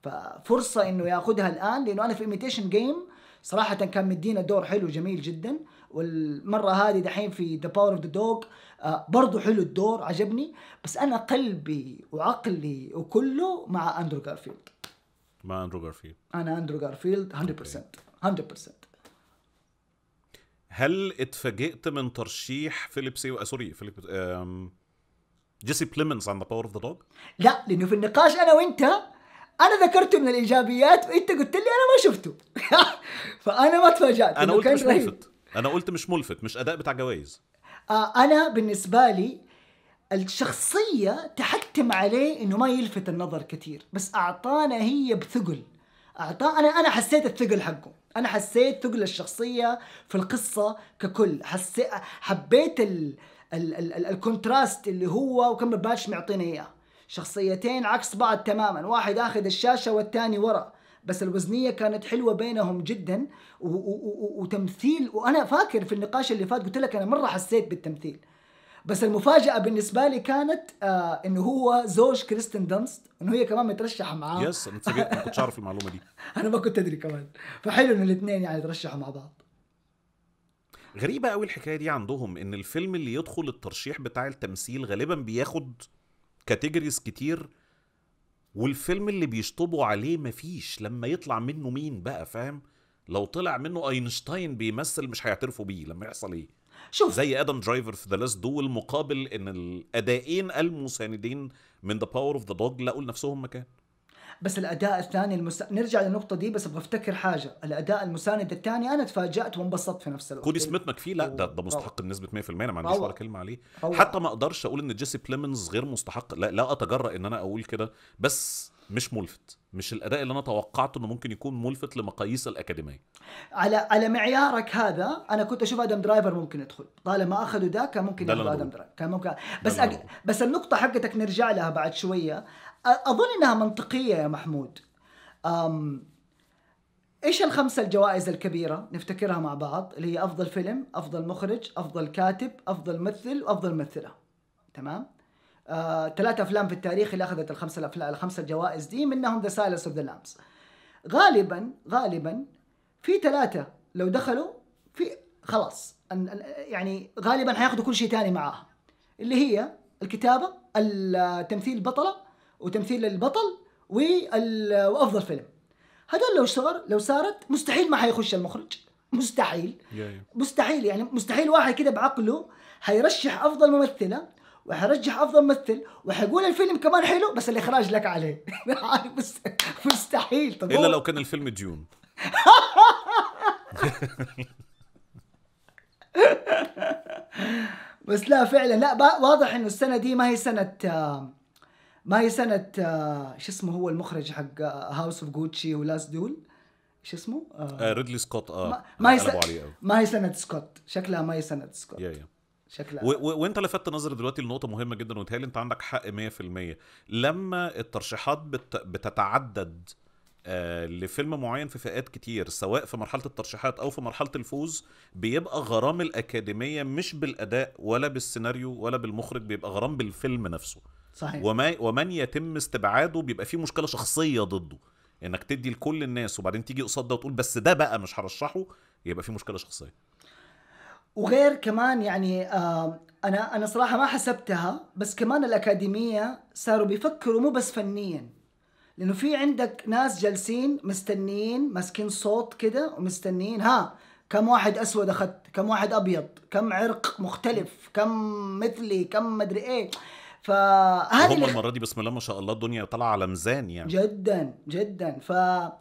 [SPEAKER 2] ففرصه انه ياخذها الان لانه انا في ايميتيشن جيم صراحه كان مدينا دور حلو جميل جدا والمره هذه دحين في ذا باور اوف ذا دوغ برضه حلو الدور عجبني بس انا قلبي وعقلي وكله مع اندرو جارفيلد
[SPEAKER 1] مع اندرو جارفيلد
[SPEAKER 2] انا اندرو جارفيلد 100% 100%
[SPEAKER 1] هل اتفاجئت من ترشيح فيليب سي آه، سوري فيليب
[SPEAKER 2] جيسي بليمنز عن ذا باور اوف ذا دوج؟ لا لانه في النقاش انا وانت انا ذكرته من الايجابيات وانت قلت لي انا ما شفته [LAUGHS] فانا ما تفاجات انا قلت مش ملفت
[SPEAKER 1] انا قلت مش ملفت مش اداء بتاع جوائز
[SPEAKER 2] آه انا بالنسبه لي الشخصيه تحكم عليه انه ما يلفت النظر كثير بس اعطانا هي بثقل اعطانا انا حسيت الثقل حقه انا حسيت ثقل الشخصيه في القصه ككل حسيت حبيت ال... ال... ال... ال... الكونتراست اللي هو وكم باتش معطينا اياه شخصيتين عكس بعض تماما واحد اخذ الشاشه والثاني ورا بس الوزنيه كانت حلوه بينهم جدا و... و... و... وتمثيل وانا فاكر في النقاش اللي فات قلت لك انا مره حسيت بالتمثيل بس المفاجاه بالنسبه لي كانت آه انه هو زوج كريستن دانست انه هي كمان مترشحه معاه
[SPEAKER 1] يس انا اتفاجئت ما كنتش اعرف المعلومه دي
[SPEAKER 2] [LAUGHS] انا ما كنت ادري كمان فحلو انه الاثنين يعني ترشحوا مع بعض
[SPEAKER 1] غريبه قوي الحكايه دي عندهم ان الفيلم اللي يدخل الترشيح بتاع التمثيل غالبا بياخد كاتيجوريز كتير والفيلم اللي بيشطبوا عليه مفيش لما يطلع منه مين بقى فاهم لو طلع منه اينشتاين بيمثل مش هيعترفوا بيه لما يحصل ايه شوف زي ادم درايفر في ذا لاست دول مقابل ان الادائين المساندين من ذا باور اوف ذا دوج لقوا لنفسهم مكان
[SPEAKER 2] بس الاداء الثاني المس... نرجع للنقطه دي بس ابغى افتكر حاجه الاداء المساند الثاني انا تفاجات وانبسطت في نفس الوقت كودي سميث مكفي
[SPEAKER 1] لا أيوه. ده ده مستحق بنسبه 100% انا ما عنديش ولا كلمه عليه حتى ما اقدرش اقول ان جيسي بليمنز غير مستحق لا لا اتجرأ ان انا اقول كده بس مش ملفت مش الاداء اللي انا توقعته انه ممكن يكون ملفت لمقاييس الاكاديميه
[SPEAKER 2] على على معيارك هذا انا كنت اشوف ادم درايفر ممكن يدخل طالما اخذوا ده كان ممكن يدخل ادم درايفر كان ممكن بس أج... بس النقطه حقتك نرجع لها بعد شويه اظن انها منطقيه يا محمود أم... ايش الخمسه الجوائز الكبيره نفتكرها مع بعض اللي هي افضل فيلم افضل مخرج افضل كاتب افضل ممثل وافضل ممثله تمام ثلاثة آه، افلام في التاريخ اللي اخذت الخمسة الافلام الخمسة الجوائز دي منهم ذا سايلنس اوف ذا لامبس غالبا غالبا في ثلاثة لو دخلوا في خلاص يعني غالبا حياخذوا كل شيء ثاني معاها اللي هي الكتابة التمثيل البطلة وتمثيل البطل وافضل فيلم هذول لو صار لو صارت مستحيل ما حيخش المخرج مستحيل مستحيل يعني مستحيل واحد كده بعقله حيرشح افضل ممثله وحرجح افضل ممثل وحقول الفيلم كمان حلو بس الاخراج لك عليه [LAUGHS] مستحيل طب الا لو
[SPEAKER 1] كان الفيلم ديون
[SPEAKER 2] بس لا فعلا لا واضح انه السنه دي ما هي سنه آه، ما هي سنه آه، شو اسمه هو المخرج حق هاوس اوف جوتشي ولاست دول شو اسمه؟ آه،, آه
[SPEAKER 1] ريدلي سكوت اه ما, ما هي سنة ما هي
[SPEAKER 2] سنة سكوت شكلها ما هي سنة سكوت yeah, yeah. شكل و...
[SPEAKER 1] و... وانت لفت نظري دلوقتي لنقطه مهمه جدا وتهيألي انت عندك حق 100% لما الترشيحات بت... بتتعدد آه لفيلم معين في فئات كتير سواء في مرحله الترشيحات او في مرحله الفوز بيبقى غرام الاكاديميه مش بالاداء ولا بالسيناريو ولا بالمخرج بيبقى غرام بالفيلم نفسه صحيح وما ومن يتم استبعاده بيبقى فيه مشكله شخصيه ضده انك تدي لكل الناس وبعدين تيجي قصاد ده وتقول بس ده بقى مش هرشحه يبقى فيه مشكله شخصيه
[SPEAKER 2] وغير كمان يعني آه انا انا صراحه ما حسبتها بس كمان الاكاديميه صاروا بيفكروا مو بس فنيا لانه في عندك ناس جالسين مستنيين ماسكين صوت كده ومستنيين ها كم واحد اسود اخذت كم واحد ابيض كم عرق مختلف كم مثلي كم مدري ايه فهذه هم
[SPEAKER 1] المره دي بسم الله ما شاء الله الدنيا طالعه على ميزان يعني
[SPEAKER 2] جدا جدا فهذا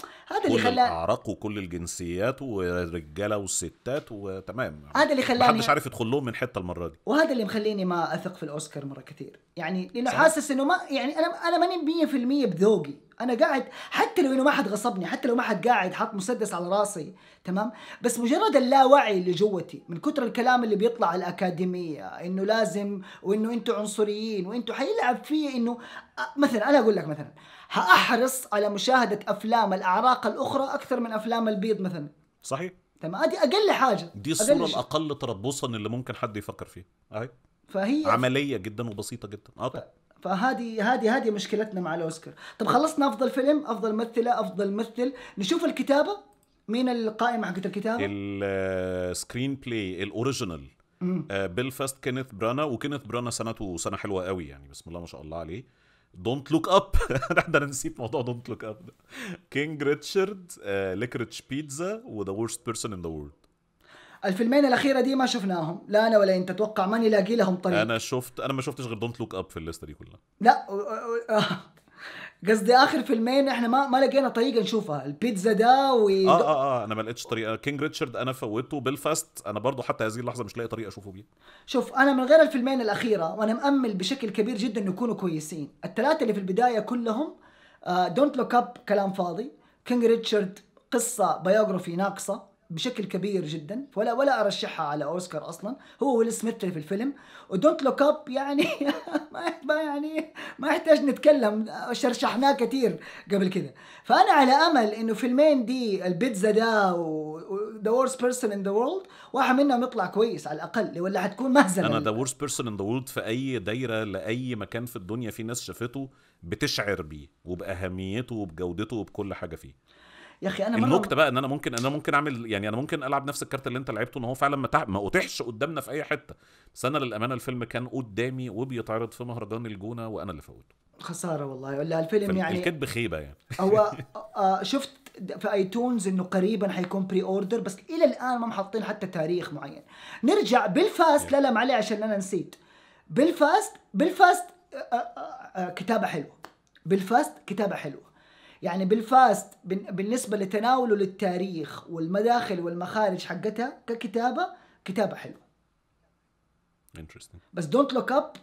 [SPEAKER 2] اللي خلاني كل الاعراق
[SPEAKER 1] وكل الجنسيات ورجاله وستات وتمام هذا اللي خلاني محدش عارف يدخل لهم من حته المره دي
[SPEAKER 2] وهذا اللي مخليني ما اثق في الاوسكار مره كثير يعني لانه صح. حاسس انه ما يعني انا انا ماني 100% بذوقي انا قاعد حتى لو انه ما حد غصبني حتى لو ما حد قاعد حاط مسدس على راسي تمام بس مجرد اللاوعي اللي جوتي من كتر الكلام اللي بيطلع على الاكاديميه انه لازم وانه انتم عنصريين وانتم حيلعب فيه انه مثلا انا اقول لك مثلا حاحرص على مشاهده افلام الاعراق الاخرى اكثر من افلام البيض مثلا صحيح تمام هذه اقل حاجه دي الصوره
[SPEAKER 1] الاقل تربصا اللي ممكن حد يفكر فيها اهي
[SPEAKER 2] فهي عمليه
[SPEAKER 1] جدا وبسيطه جدا اه
[SPEAKER 2] فهذه هذه هذه مشكلتنا مع الاوسكار طب خلصنا افضل فيلم افضل ممثله افضل ممثل نشوف الكتابه مين القائم حقت الكتابه؟
[SPEAKER 1] السكرين بلاي آه، الاوريجينال آه، بيلفاست كينيث برانا وكينيث برانا سنته سنه حلوه قوي يعني بسم الله ما شاء الله عليه دونت لوك اب ده انا نسيت موضوع دونت لوك اب ده كينج ريتشارد ليكريتش بيتزا وذا ورست بيرسون ان ذا وورلد
[SPEAKER 2] الفيلمين الاخيره دي ما شفناهم لا انا ولا انت تتوقع ماني لاقي لهم طريق
[SPEAKER 1] انا شفت انا ما شفتش غير دونت لوك اب في الليسته دي كلها
[SPEAKER 2] لا قصدي اخر فيلمين احنا ما ما لقينا طريقه نشوفها البيتزا ده و اه
[SPEAKER 1] اه اه انا ما لقيتش طريقه كينج ريتشارد انا فوتته بلفاست انا برضو حتى هذه اللحظه مش لاقي طريقه اشوفه بيها
[SPEAKER 2] شوف انا من غير الفيلمين الاخيره وانا مامل بشكل كبير جدا انه يكونوا كويسين الثلاثه اللي في البدايه كلهم دونت لوك اب كلام فاضي كينج ريتشارد قصه بايوغرافي ناقصه بشكل كبير جدا ولا ولا ارشحها على اوسكار اصلا هو ويل سميث في الفيلم ودونت لوك اب يعني [LAUGHS] ما يعني ما يحتاج نتكلم شرشحناه كثير قبل كذا فانا على امل انه فيلمين دي البيتزا ده وذا وورست بيرسون ان ذا وورلد واحد منهم يطلع كويس على الاقل ولا حتكون مهزله انا ذا
[SPEAKER 1] وورست بيرسون ان ذا وورلد في اي دايره لاي مكان في الدنيا في ناس شافته بتشعر بيه وباهميته وبجودته وبكل حاجه فيه
[SPEAKER 2] يا اخي انا النكته
[SPEAKER 1] بقى ان انا ممكن انا ممكن اعمل يعني انا ممكن العب نفس الكارت اللي انت لعبته ان هو فعلا ما ما اتيحش قدامنا في اي حته بس انا للامانه الفيلم كان قدامي وبيتعرض في مهرجان الجونه وانا اللي فوته
[SPEAKER 2] خساره والله ولا الفيلم يعني الكذب خيبه يعني هو [LAUGHS] آه، آه، شفت في ايتونز انه قريبا حيكون بري اوردر بس الى الان ما محطين حتى تاريخ معين نرجع بالفاست لا لا معلي عشان انا نسيت بالفاست بالفاست آه، كتابه حلوه بالفاست كتابه حلوه يعني بالفاست بالنسبه لتناوله للتاريخ والمداخل والمخارج حقتها ككتابه كتابه حلوه بس دونت لوك اب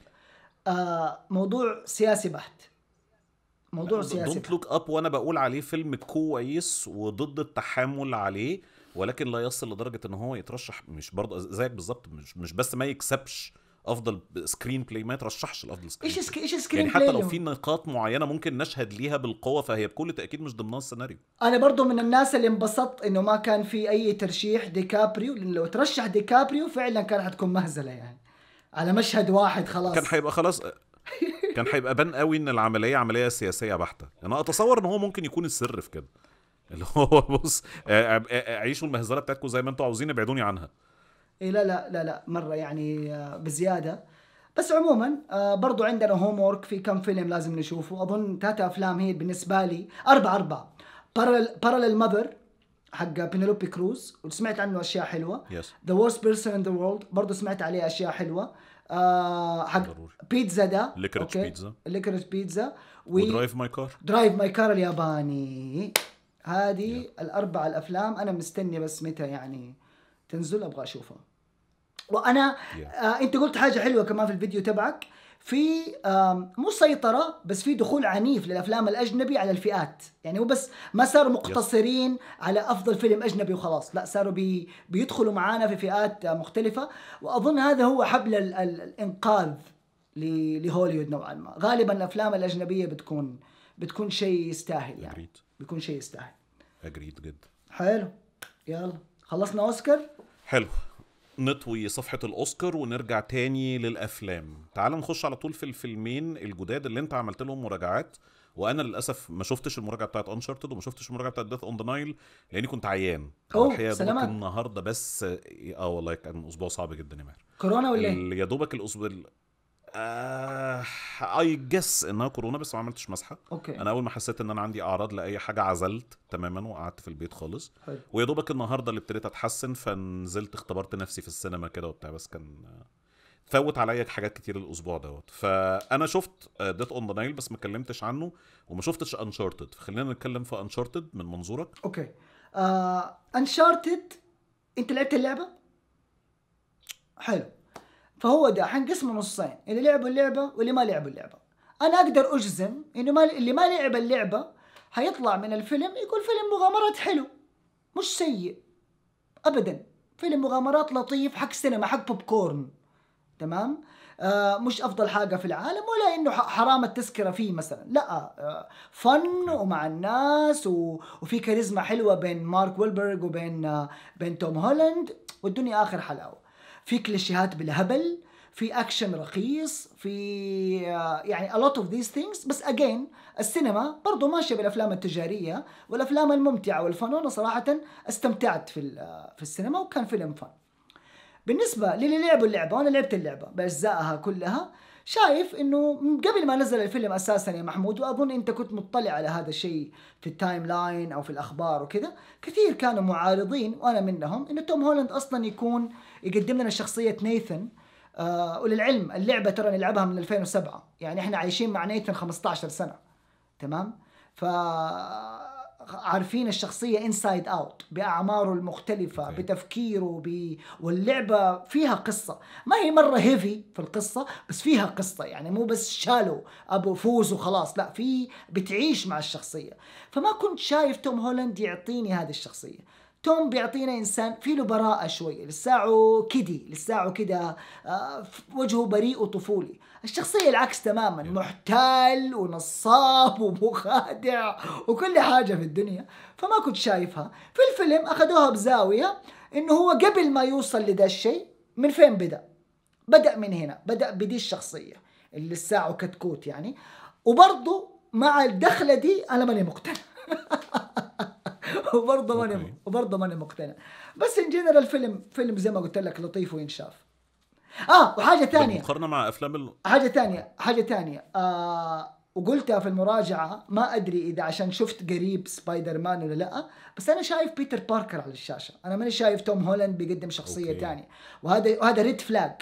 [SPEAKER 2] موضوع سياسي بحت موضوع سياسي دونت
[SPEAKER 1] لوك اب وانا بقول عليه فيلم كويس وضد التحامل عليه ولكن لا يصل لدرجه ان هو يترشح مش برضه زيك بالظبط مش مش بس ما يكسبش افضل سكرين بلاي ما يترشحش لافضل
[SPEAKER 2] سكرين ايش سك... ايش سكرين يعني حتى لو في
[SPEAKER 1] نقاط معينه ممكن نشهد ليها بالقوه فهي بكل تاكيد مش ضمنها
[SPEAKER 2] السيناريو انا برضو من الناس اللي انبسطت انه ما كان في اي ترشيح ديكابريو لانه لو ترشح ديكابريو فعلا كان حتكون مهزله يعني على مشهد واحد خلاص كان
[SPEAKER 1] حيبقى خلاص [LAUGHS] كان هيبقى بان قوي ان العمليه عمليه سياسيه بحته انا اتصور ان هو ممكن يكون السر في كده اللي هو بص آه، آه، آه، عيشوا المهزله بتاعتكم زي ما انتم عاوزين ابعدوني عنها
[SPEAKER 2] اي لا لا لا لا مرة يعني آه، بزيادة بس عموما آه، برضو عندنا هوم وورك في كم فيلم لازم نشوفه أظن ثلاثة أفلام هي بالنسبة لي أربعة أربعة بارل ماذر حق بينيلوبي كروز وسمعت عنه اشياء حلوه ذا ورست بيرسون ان ذا وورلد برضه سمعت عليه اشياء حلوه آه حق ضروري. بيتزا ده ليكرج بيتزا ليكرج بيتزا و... ودرايف
[SPEAKER 1] ماي كار درايف
[SPEAKER 2] ماي كار الياباني هذه yeah. الاربع الافلام انا مستني بس متى يعني تنزل ابغى اشوفها وانا yeah. آه انت قلت حاجه حلوه كمان في الفيديو تبعك في مو سيطرة بس في دخول عنيف للأفلام الأجنبي على الفئات يعني مو بس ما صاروا مقتصرين على أفضل فيلم أجنبي وخلاص لا صاروا بي بيدخلوا معانا في فئات آه، مختلفة وأظن هذا هو حبل الإنقاذ لهوليوود نوعا ما غالبا الأفلام الأجنبية بتكون بتكون شيء يستاهل يعني أجريد. بيكون شيء يستاهل
[SPEAKER 1] أجريد جدا
[SPEAKER 2] حلو يلا خلصنا أوسكار
[SPEAKER 1] حلو نطوي صفحة الأوسكار ونرجع تاني للأفلام تعال نخش على طول في الفيلمين الجداد اللي أنت عملت لهم مراجعات وانا للاسف ما شفتش المراجعه بتاعت انشارتد وما شفتش المراجعه بتاعت ديث اون ذا نايل لاني كنت عيان اوه سلامة النهارده بس اه والله كان اسبوع صعب جدا يا ماهر
[SPEAKER 2] كورونا ولا ايه؟
[SPEAKER 1] يا دوبك الاسبوع اي جس انها كورونا بس ما عملتش مسحه اوكي انا اول ما حسيت ان انا عندي اعراض لاي حاجه عزلت تماما وقعدت في البيت خالص حلو ويا دوبك النهارده اللي ابتديت اتحسن فنزلت اختبرت نفسي في السينما كده وبتاع بس كان فوت عليا حاجات كتير الاسبوع دوت فانا شفت ديت اون ذا نايل بس ما اتكلمتش عنه وما شفتش انشارتد فخلينا نتكلم في انشارتد من منظورك
[SPEAKER 2] اوكي انشارتد آه، انت لعبت اللعبه حلو فهو ده حنقسمه نصين اللي لعبوا اللعبه واللي ما لعبوا اللعبه انا اقدر اجزم انه ما اللي ما لعب اللعبه حيطلع من الفيلم يقول فيلم مغامرات حلو مش سيء ابدا فيلم مغامرات لطيف حق سينما حق بوب كورن تمام آه مش افضل حاجه في العالم ولا انه حرام التذكره فيه مثلا لا آه فن ومع الناس و... وفي كاريزما حلوه بين مارك ويلبرغ وبين آه بين توم هولاند والدنيا اخر حلاوه في كليشيهات بالهبل في اكشن رخيص في آه، يعني a lot of these things بس again السينما برضو ماشيه بالافلام التجاريه والافلام الممتعه والفن صراحه استمتعت في آه، في السينما وكان فيلم فن بالنسبه للي لعبوا اللعبه وانا لعبت اللعبه باجزائها كلها شايف انه قبل ما نزل الفيلم اساسا يا محمود واظن انت كنت مطلع على هذا الشيء في التايم لاين او في الاخبار وكذا كثير كانوا معارضين وانا منهم انه توم هولاند اصلا يكون يقدم لنا شخصيه نيثن آه وللعلم اللعبه ترى نلعبها من 2007 يعني احنا عايشين مع نيثن 15 سنه تمام ف عارفين الشخصية انسايد اوت بأعماره المختلفة بتفكيره ب... واللعبة فيها قصة ما هي مرة هيفي في القصة بس فيها قصة يعني مو بس شالوا أبو فوز وخلاص لا في بتعيش مع الشخصية فما كنت شايف توم هولاند يعطيني هذه الشخصية توم بيعطينا انسان في له براءه شوي لساعه كدي لساعه كده آه، وجهه بريء وطفولي الشخصية العكس تماما محتال ونصاب ومخادع وكل حاجة في الدنيا فما كنت شايفها في الفيلم أخذوها بزاوية إنه هو قبل ما يوصل لدا الشيء من فين بدأ بدأ من هنا بدأ بدي الشخصية اللي لساعه كتكوت يعني وبرضه مع الدخلة دي أنا ماني مقتنع [LAUGHS] وبرضه ماني وبرضه ماني مقتنع بس ان جنرال فيلم فيلم زي ما قلت لك لطيف وينشاف اه وحاجه ثانيه
[SPEAKER 1] مقارنه مع افلام ال...
[SPEAKER 2] حاجه ثانيه حاجه ثانيه آه وقلتها في المراجعه ما ادري اذا عشان شفت قريب سبايدر مان ولا لا بس انا شايف بيتر باركر على الشاشه انا ماني شايف توم هولاند بيقدم شخصيه ثانيه وهذا وهذا ريد فلاج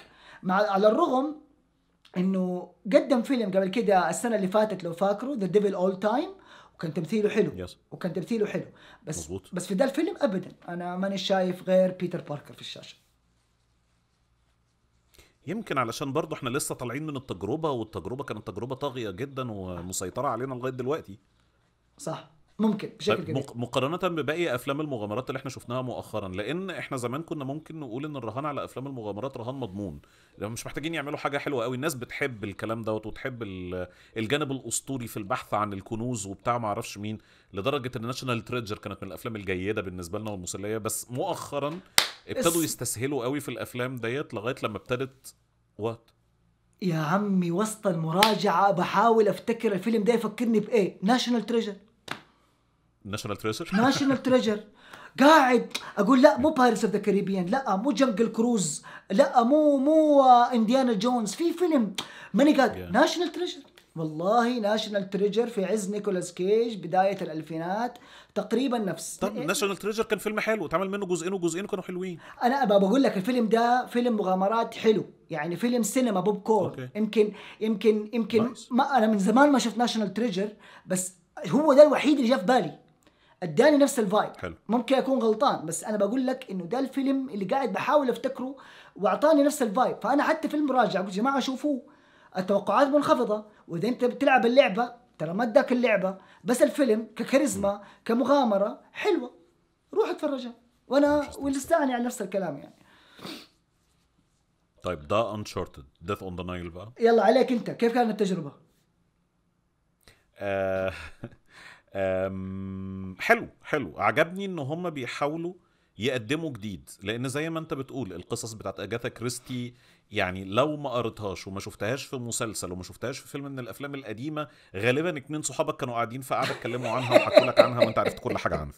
[SPEAKER 2] مع على الرغم انه قدم فيلم قبل كده السنه اللي فاتت لو فاكروا ذا ديفل اول تايم وكان تمثيله حلو يس. وكان تمثيله حلو بس مزبوط. بس في ذا الفيلم ابدا انا ماني شايف غير بيتر باركر في الشاشه
[SPEAKER 1] يمكن علشان برضه احنا لسه طالعين من التجربه والتجربه كانت تجربه طاغيه جدا ومسيطره علينا لغايه دلوقتي صح
[SPEAKER 2] ممكن بشكل طيب، كبير
[SPEAKER 1] مقارنه بباقي افلام المغامرات اللي احنا شفناها مؤخرا لان احنا زمان كنا ممكن نقول ان الرهان على افلام المغامرات رهان مضمون مش محتاجين يعملوا حاجه حلوه قوي الناس بتحب الكلام دوت وتحب الجانب الاسطوري في البحث عن الكنوز وبتاع ما اعرفش مين لدرجه ان ناشونال تريجر كانت من الافلام الجيده بالنسبه لنا والمسليه بس مؤخرا ابتدوا يستسهلوا قوي في الافلام ديت لغايه لما ابتدت وات
[SPEAKER 2] يا عمي وسط المراجعه بحاول افتكر الفيلم ده يفكرني بايه ناشونال تريجر
[SPEAKER 1] ناشونال تريجر ناشونال
[SPEAKER 2] تريجر قاعد اقول لا مو بايرتس اوف ذا كاريبيان لا مو جنجل كروز لا مو مو انديانا آه، جونز في فيلم ماني قاعد ناشونال تريجر والله ناشونال تريجر في عز نيكولاس كيج بدايه الالفينات تقريبا نفس طب ناشونال
[SPEAKER 1] تريجر كان فيلم حلو اتعمل منه جزئين وجزئين كانوا حلوين
[SPEAKER 2] انا بقول لك الفيلم ده فيلم مغامرات حلو يعني فيلم سينما بوب كورن يمكن يمكن يمكن ما انا من زمان ما شفت ناشونال تريجر بس هو ده الوحيد اللي جاء في بالي اداني نفس الفايب حلو. ممكن اكون غلطان بس انا بقول لك انه ده الفيلم اللي قاعد بحاول افتكره واعطاني نفس الفايب فانا حتى في المراجعه قلت يا جماعه شوفوه التوقعات منخفضه واذا انت بتلعب اللعبه ترى ما اداك اللعبه بس الفيلم ككاريزما كمغامره حلوه روح اتفرجها وانا ولساني على نفس الكلام يعني
[SPEAKER 1] طيب ده انشورتد ديث اون ذا نايل بقى
[SPEAKER 2] يلا عليك انت كيف كانت التجربه؟
[SPEAKER 1] آه، حلو حلو عجبني ان هم بيحاولوا يقدموا جديد لان زي ما انت بتقول القصص بتاعت اجاثا كريستي يعني لو ما قريتهاش وما شفتهاش في مسلسل وما شفتهاش في فيلم من الافلام القديمه غالبا اتنين صحابك كانوا قاعدين في قعده اتكلموا عنها وحكوا لك عنها وانت عرفت كل حاجه عنها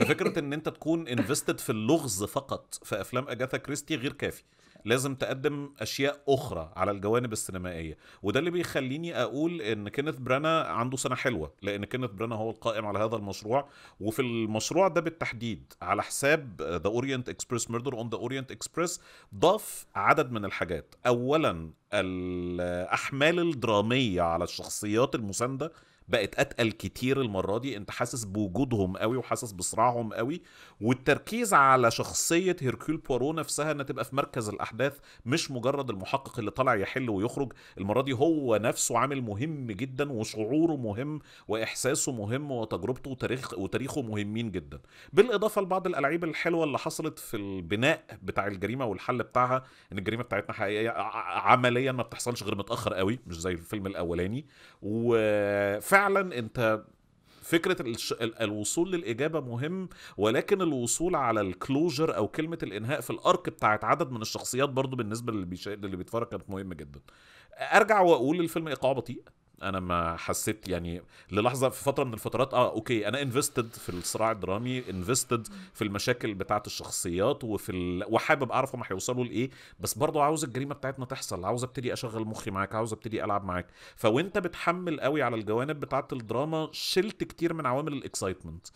[SPEAKER 1] ففكره ان انت تكون انفستد في اللغز فقط في افلام اجاثا كريستي غير كافي لازم تقدم اشياء اخرى على الجوانب السينمائيه وده اللي بيخليني اقول ان كينيث برانا عنده سنه حلوه لان كينيث برانا هو القائم على هذا المشروع وفي المشروع ده بالتحديد على حساب ذا اورينت اكسبرس ميردر اون ذا اورينت اكسبرس ضاف عدد من الحاجات اولا الاحمال الدراميه على الشخصيات المسانده بقت اتقل كتير المره دي انت حاسس بوجودهم قوي وحاسس بصراعهم قوي والتركيز على شخصيه هيركول بوارو نفسها انها تبقى في مركز الاحداث مش مجرد المحقق اللي طالع يحل ويخرج المره دي هو نفسه عامل مهم جدا وشعوره مهم واحساسه مهم وتجربته وتاريخ وتاريخه مهمين جدا بالاضافه لبعض الالعاب الحلوه اللي حصلت في البناء بتاع الجريمه والحل بتاعها ان الجريمه بتاعتنا حقيقيه عمليا ما بتحصلش غير متاخر قوي مش زي الفيلم الاولاني و فعلا انت فكره الوصول للاجابه مهم ولكن الوصول على الكلوجر او كلمه الانهاء في الارك بتاعت عدد من الشخصيات برضو بالنسبه للي, للي بيتفرج كانت مهمه جدا ارجع واقول الفيلم ايقاع بطيء انا ما حسيت يعني للحظه في فتره من الفترات اه اوكي انا انفستد في الصراع الدرامي انفستد في المشاكل بتاعه الشخصيات وفي ال... وحابب اعرف هم هيوصلوا لايه بس برضه عاوز الجريمه بتاعتنا تحصل عاوز ابتدي اشغل مخي معاك عاوز ابتدي العب معاك فوانت بتحمل قوي على الجوانب بتاعه الدراما شلت كتير من عوامل الاكسايتمنت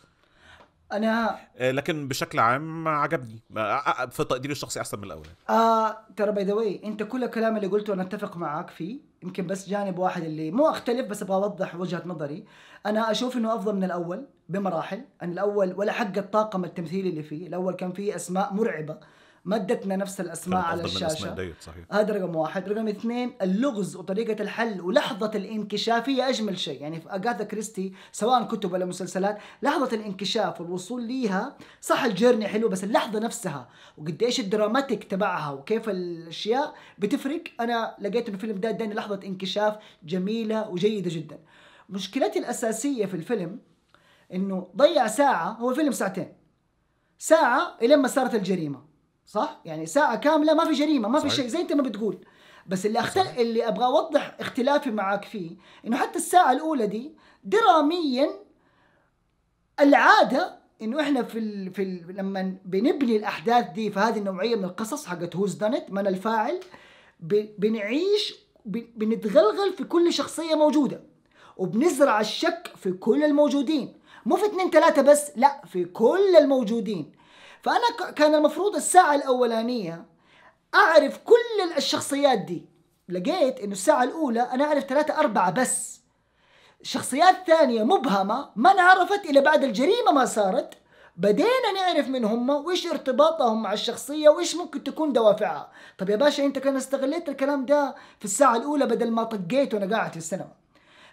[SPEAKER 1] انا آه، لكن بشكل عام عجبني آه، آه، في تقديري الشخصي احسن من الاول
[SPEAKER 2] آه ترى باي ذا انت كل الكلام اللي قلته انا اتفق معاك فيه يمكن بس جانب واحد اللي مو اختلف بس ابغى اوضح وجهه نظري انا اشوف انه افضل من الاول بمراحل ان الاول ولا حق الطاقم التمثيلي اللي فيه الاول كان فيه اسماء مرعبه ما ادتنا نفس الاسماء على الشاشه ديت صحيح. هذا رقم واحد رقم اثنين اللغز وطريقه الحل ولحظه الانكشاف هي اجمل شيء يعني في اغاثا كريستي سواء كتب ولا مسلسلات لحظه الانكشاف والوصول ليها صح الجيرني حلو بس اللحظه نفسها وقديش الدراماتيك تبعها وكيف الاشياء بتفرق انا لقيت الفيلم ده اداني لحظه انكشاف جميله وجيده جدا مشكلتي الاساسيه في الفيلم انه ضيع ساعه هو الفيلم ساعتين ساعه لما صارت الجريمه صح يعني ساعه كامله ما في جريمه ما في شيء زي انت ما بتقول بس اللي أختل... اللي ابغى اوضح اختلافي معك فيه انه حتى الساعه الاولى دي دراميا العاده انه احنا في ال... في ال... لما بنبني الاحداث دي في هذه النوعيه من القصص حقت هوز دانت من الفاعل ب... بنعيش ب... بنتغلغل في كل شخصيه موجوده وبنزرع الشك في كل الموجودين مو في اثنين ثلاثه بس لا في كل الموجودين فأنا كان المفروض الساعة الأولانية أعرف كل الشخصيات دي لقيت إنه الساعة الأولى أنا أعرف ثلاثة أربعة بس شخصيات ثانية مبهمة ما انعرفت إلا بعد الجريمة ما صارت بدينا نعرف من هم وايش ارتباطهم مع الشخصية وايش ممكن تكون دوافعها طب يا باشا انت كان استغليت الكلام ده في الساعة الاولى بدل ما طقيت وانا قاعد في السينما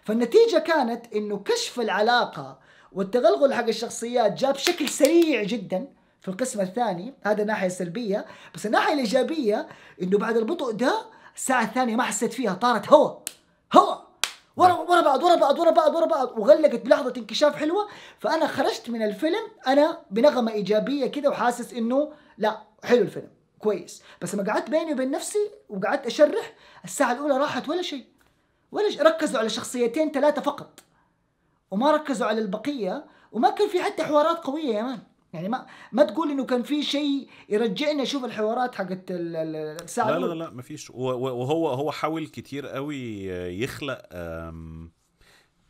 [SPEAKER 2] فالنتيجة كانت انه كشف العلاقة والتغلغل حق الشخصيات جاب شكل سريع جدا في القسم الثاني هذا الناحيه السلبيه بس الناحيه الايجابيه انه بعد البطء ده الساعه الثانيه ما حسيت فيها طارت هوا هوا ورا نعم. ورا بعض ورا بعض ورا بعض ورا بعض وغلقت بلحظه انكشاف حلوه فانا خرجت من الفيلم انا بنغمه ايجابيه كذا وحاسس انه لا حلو الفيلم كويس بس لما قعدت بيني وبين نفسي وقعدت اشرح الساعه الاولى راحت ولا شيء ولا شيء ركزوا على شخصيتين ثلاثه فقط وما ركزوا على البقيه وما كان في حتى حوارات قويه يا مان يعني ما ما تقول انه كان في شيء يرجعني اشوف الحوارات حقت الساعه لا لا لا
[SPEAKER 1] ما فيش وهو هو حاول كتير قوي يخلق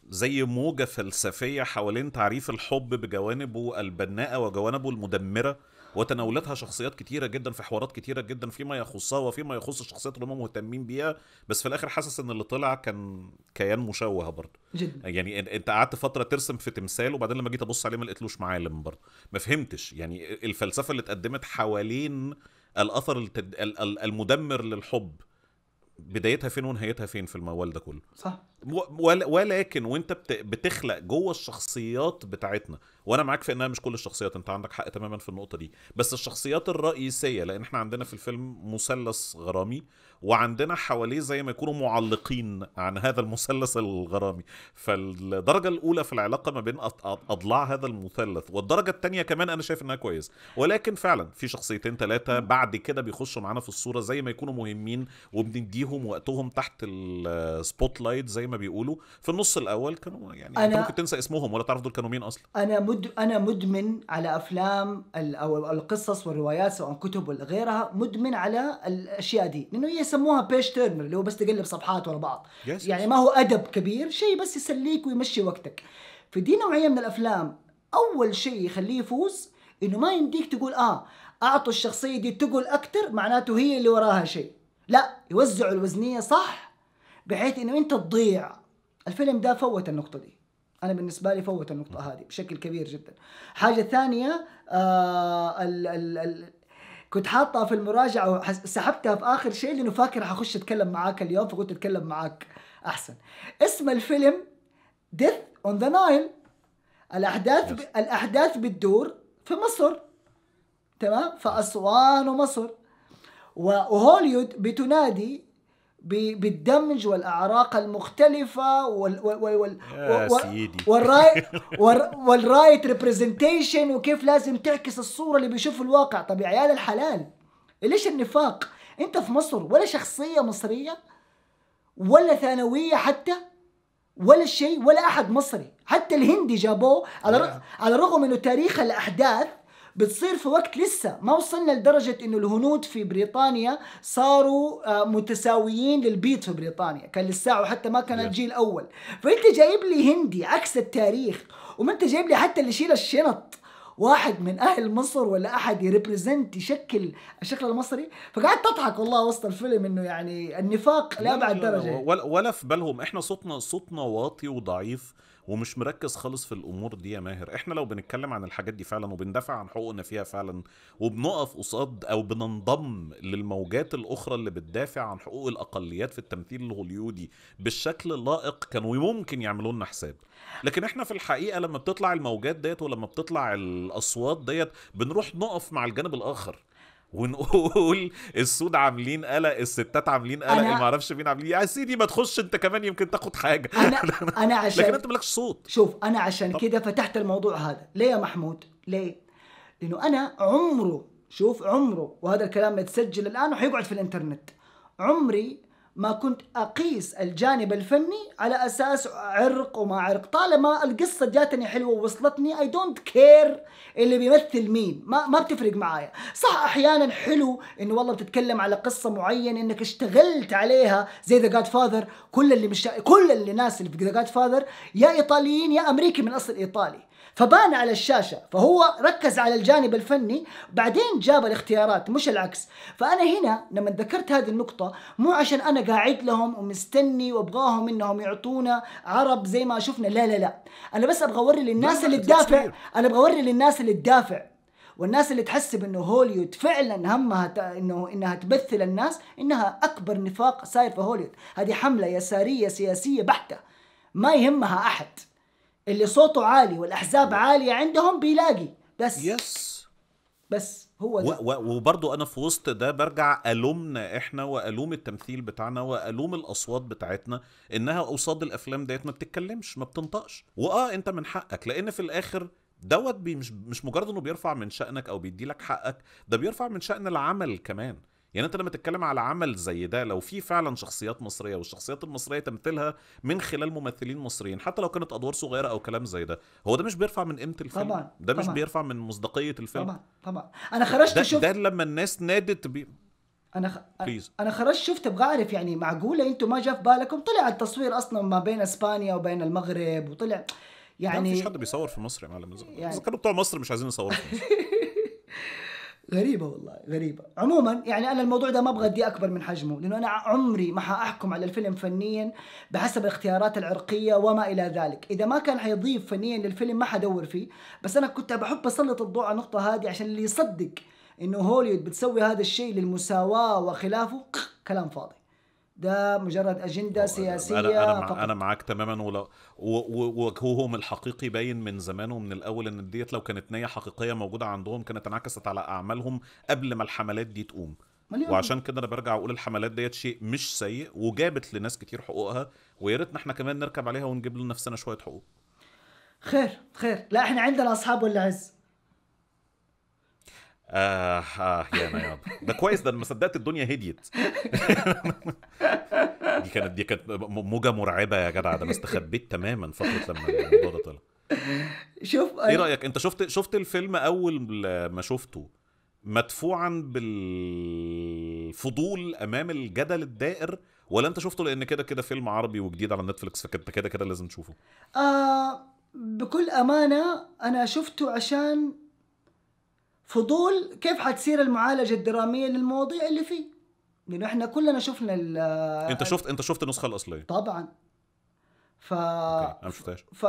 [SPEAKER 1] زي موجه فلسفيه حوالين تعريف الحب بجوانبه البناءه وجوانبه المدمره وتناولتها شخصيات كتيره جدا في حوارات كتيره جدا فيما يخصها وفيما يخص الشخصيات اللي هم مهتمين بيها بس في الاخر حاسس ان اللي طلع كان كيان مشوه برضه جدا يعني انت قعدت فتره ترسم في تمثال وبعدين لما جيت ابص عليه ما لقيتلوش معالم برضه ما فهمتش يعني الفلسفه اللي اتقدمت حوالين الاثر التد... المدمر للحب بدايتها فين ونهايتها فين في الموال ده كله صح ولكن وانت بتخلق جوه الشخصيات بتاعتنا وانا معاك في انها مش كل الشخصيات انت عندك حق تماما في النقطه دي بس الشخصيات الرئيسيه لان احنا عندنا في الفيلم مثلث غرامي وعندنا حواليه زي ما يكونوا معلقين عن هذا المثلث الغرامي فالدرجه الاولى في العلاقه ما بين اضلاع هذا المثلث والدرجه الثانيه كمان انا شايف انها كويس ولكن فعلا في شخصيتين ثلاثه بعد كده بيخشوا معانا في الصوره زي ما يكونوا مهمين وبنديهم وقتهم تحت السبوت لايت زي ما بيقولوا في النص الاول كانوا يعني أنا... ممكن تنسى اسمهم ولا تعرف دول كانوا مين اصلا
[SPEAKER 2] انا مد انا مدمن على افلام او القصص والروايات سواء كتب ولا غيرها مدمن على الاشياء دي لانه يسموها بيش تيرنر اللي هو بس تقلب صفحات ورا بعض yes, يعني ما هو ادب كبير شيء بس يسليك ويمشي وقتك في دي نوعيه من الافلام اول شيء يخليه يفوز انه ما يمديك تقول اه اعطوا الشخصيه دي تقول اكثر معناته هي اللي وراها شيء لا يوزعوا الوزنيه صح بحيث انه انت تضيع الفيلم ده فوت النقطه دي انا بالنسبه لي فوت النقطه هذه بشكل كبير جدا حاجه ثانيه آه ال ال ال كنت حاطها في المراجعه وسحبتها في اخر شيء لانه فاكر حخش اتكلم معاك اليوم فقلت اتكلم معاك احسن اسم الفيلم ديث اون ذا نايل الاحداث ب... الاحداث بتدور في مصر تمام فاسوان ومصر وهوليود بتنادي بالدمج والاعراق المختلفه وال وال وال والرايت والرايت ريبرزنتيشن وكيف لازم تعكس الصوره اللي بيشوف الواقع طب يا عيال الحلال ليش النفاق انت في مصر ولا شخصيه مصريه ولا ثانويه حتى ولا شيء ولا احد مصري حتى الهندي جابوه على على الرغم انه تاريخ الاحداث بتصير في وقت لسه ما وصلنا لدرجة انه الهنود في بريطانيا صاروا آه، متساويين للبيض في بريطانيا كان للساعة وحتى ما كان الجيل الاول فانت جايب لي هندي عكس التاريخ وما انت جايب لي حتى اللي يشيل الشنط واحد من اهل مصر ولا احد يريبريزنت يشكل الشكل المصري فقعدت تضحك والله وسط الفيلم انه يعني النفاق لابعد درجه
[SPEAKER 1] ولا في بالهم احنا صوتنا صوتنا واطي وضعيف ومش مركز خالص في الامور دي يا ماهر احنا لو بنتكلم عن الحاجات دي فعلا وبندافع عن حقوقنا فيها فعلا وبنقف قصاد او بننضم للموجات الاخرى اللي بتدافع عن حقوق الاقليات في التمثيل الهوليودي بالشكل اللائق كانوا ممكن يعملوا لنا حساب لكن احنا في الحقيقه لما بتطلع الموجات ديت ولما بتطلع الاصوات ديت بنروح نقف مع الجانب الاخر ونقول [LAUGHS] السود عاملين قلق الستات عاملين قلق ما اعرفش مين عاملين يا سيدي ما تخش انت كمان يمكن تاخد حاجه انا
[SPEAKER 2] [LAUGHS] انا عشان لكن انت مالكش صوت شوف انا عشان كده فتحت الموضوع هذا ليه يا محمود ليه لانه انا عمره شوف عمره وهذا الكلام متسجل الان وحيقعد في الانترنت عمري ما كنت اقيس الجانب الفني على اساس عرق وما عرق طالما القصه جاتني حلوه ووصلتني اي دونت كير اللي بيمثل مين ما ما بتفرق معايا صح احيانا حلو انه والله بتتكلم على قصه معينه انك اشتغلت عليها زي ذا جاد فاذر كل اللي مش كل اللي ناس اللي في ذا جاد فاذر يا ايطاليين يا امريكي من اصل ايطالي فبان على الشاشة فهو ركز على الجانب الفني بعدين جاب الاختيارات مش العكس فأنا هنا لما ذكرت هذه النقطة مو عشان أنا قاعد لهم ومستني وابغاهم انهم يعطونا عرب زي ما شفنا لا لا لا انا بس ابغى اوري للناس اللي تدافع انا ابغى اوري للناس اللي تدافع والناس اللي تحسب انه هوليود فعلا همها ت... انه انها تبثل الناس انها اكبر نفاق صاير في هوليود هذه حمله يساريه سياسيه بحته ما يهمها احد اللي صوته عالي والاحزاب عاليه عندهم بيلاقي بس يس بس هو ده
[SPEAKER 1] وبرضه انا في وسط ده برجع الومنا احنا والوم التمثيل بتاعنا والوم الاصوات بتاعتنا انها قصاد الافلام ديت ما بتتكلمش ما بتنطقش واه انت من حقك لان في الاخر دوت مش مش مجرد انه بيرفع من شأنك او بيديلك حقك ده بيرفع من شأن العمل كمان يعني انت لما تتكلم على عمل زي ده لو في فعلا شخصيات مصريه والشخصيات المصريه تمثيلها من خلال ممثلين مصريين حتى لو كانت ادوار صغيره او كلام زي ده هو ده مش بيرفع من قيمه الفيلم طبعا ده طبعًا. مش بيرفع من مصداقيه الفيلم طبعا
[SPEAKER 2] طبعا انا خرجت شفت ده
[SPEAKER 1] لما الناس نادت بي... انا خ...
[SPEAKER 2] انا خرجت شفت ابغى اعرف يعني معقوله انتم ما جاء في بالكم طلع التصوير اصلا ما بين اسبانيا وبين المغرب وطلع يعني ما فيش حد
[SPEAKER 1] بيصور في مصر يا معلم يعني... كانوا بتوع مصر مش عايزين يصوروا في مصر [LAUGHS]
[SPEAKER 2] غريبة والله غريبة عموما يعني أنا الموضوع ده ما أبغى أديه أكبر من حجمه لأنه أنا عمري ما حأحكم على الفيلم فنيا بحسب الاختيارات العرقية وما إلى ذلك إذا ما كان حيضيف فنيا للفيلم ما حدور فيه بس أنا كنت بحب أسلط الضوء على النقطة هذه عشان اللي يصدق إنه هوليود بتسوي هذا الشيء للمساواة وخلافه كلام فاضي ده مجرد اجنده سياسيه انا انا, فقط. أنا
[SPEAKER 1] معاك تماما ولو الحقيقي باين من زمان ومن الاول ان ديت لو كانت نيه حقيقيه موجوده عندهم كانت انعكست على اعمالهم قبل ما الحملات دي تقوم مليون. وعشان كده انا برجع اقول الحملات ديت شيء مش سيء وجابت لناس كتير حقوقها ويا ريت احنا كمان نركب عليها ونجيب لنفسنا شويه حقوق
[SPEAKER 2] خير خير لا احنا عندنا اصحاب والعز
[SPEAKER 1] آه آه يا نياض ده كويس ده ما صدقت الدنيا هديت [LAUGHS] دي كانت دي كانت موجة مرعبة يا جدع ده أنا استخبيت تماما فترة لما الموضوع ده طلع شوف ايه رأيك أنت شفت شفت الفيلم أول ما شفته مدفوعا بالفضول أمام الجدل الدائر ولا أنت شفته لأن كده كده فيلم عربي وجديد على نتفلكس فكده كده كده لازم تشوفه
[SPEAKER 2] آه بكل أمانة أنا شفته عشان فضول كيف حتصير المعالجه الدراميه للمواضيع اللي فيه لانه يعني احنا كلنا شفنا ال انت
[SPEAKER 1] شفت انت شفت النسخه الاصليه
[SPEAKER 2] طبعا ف ف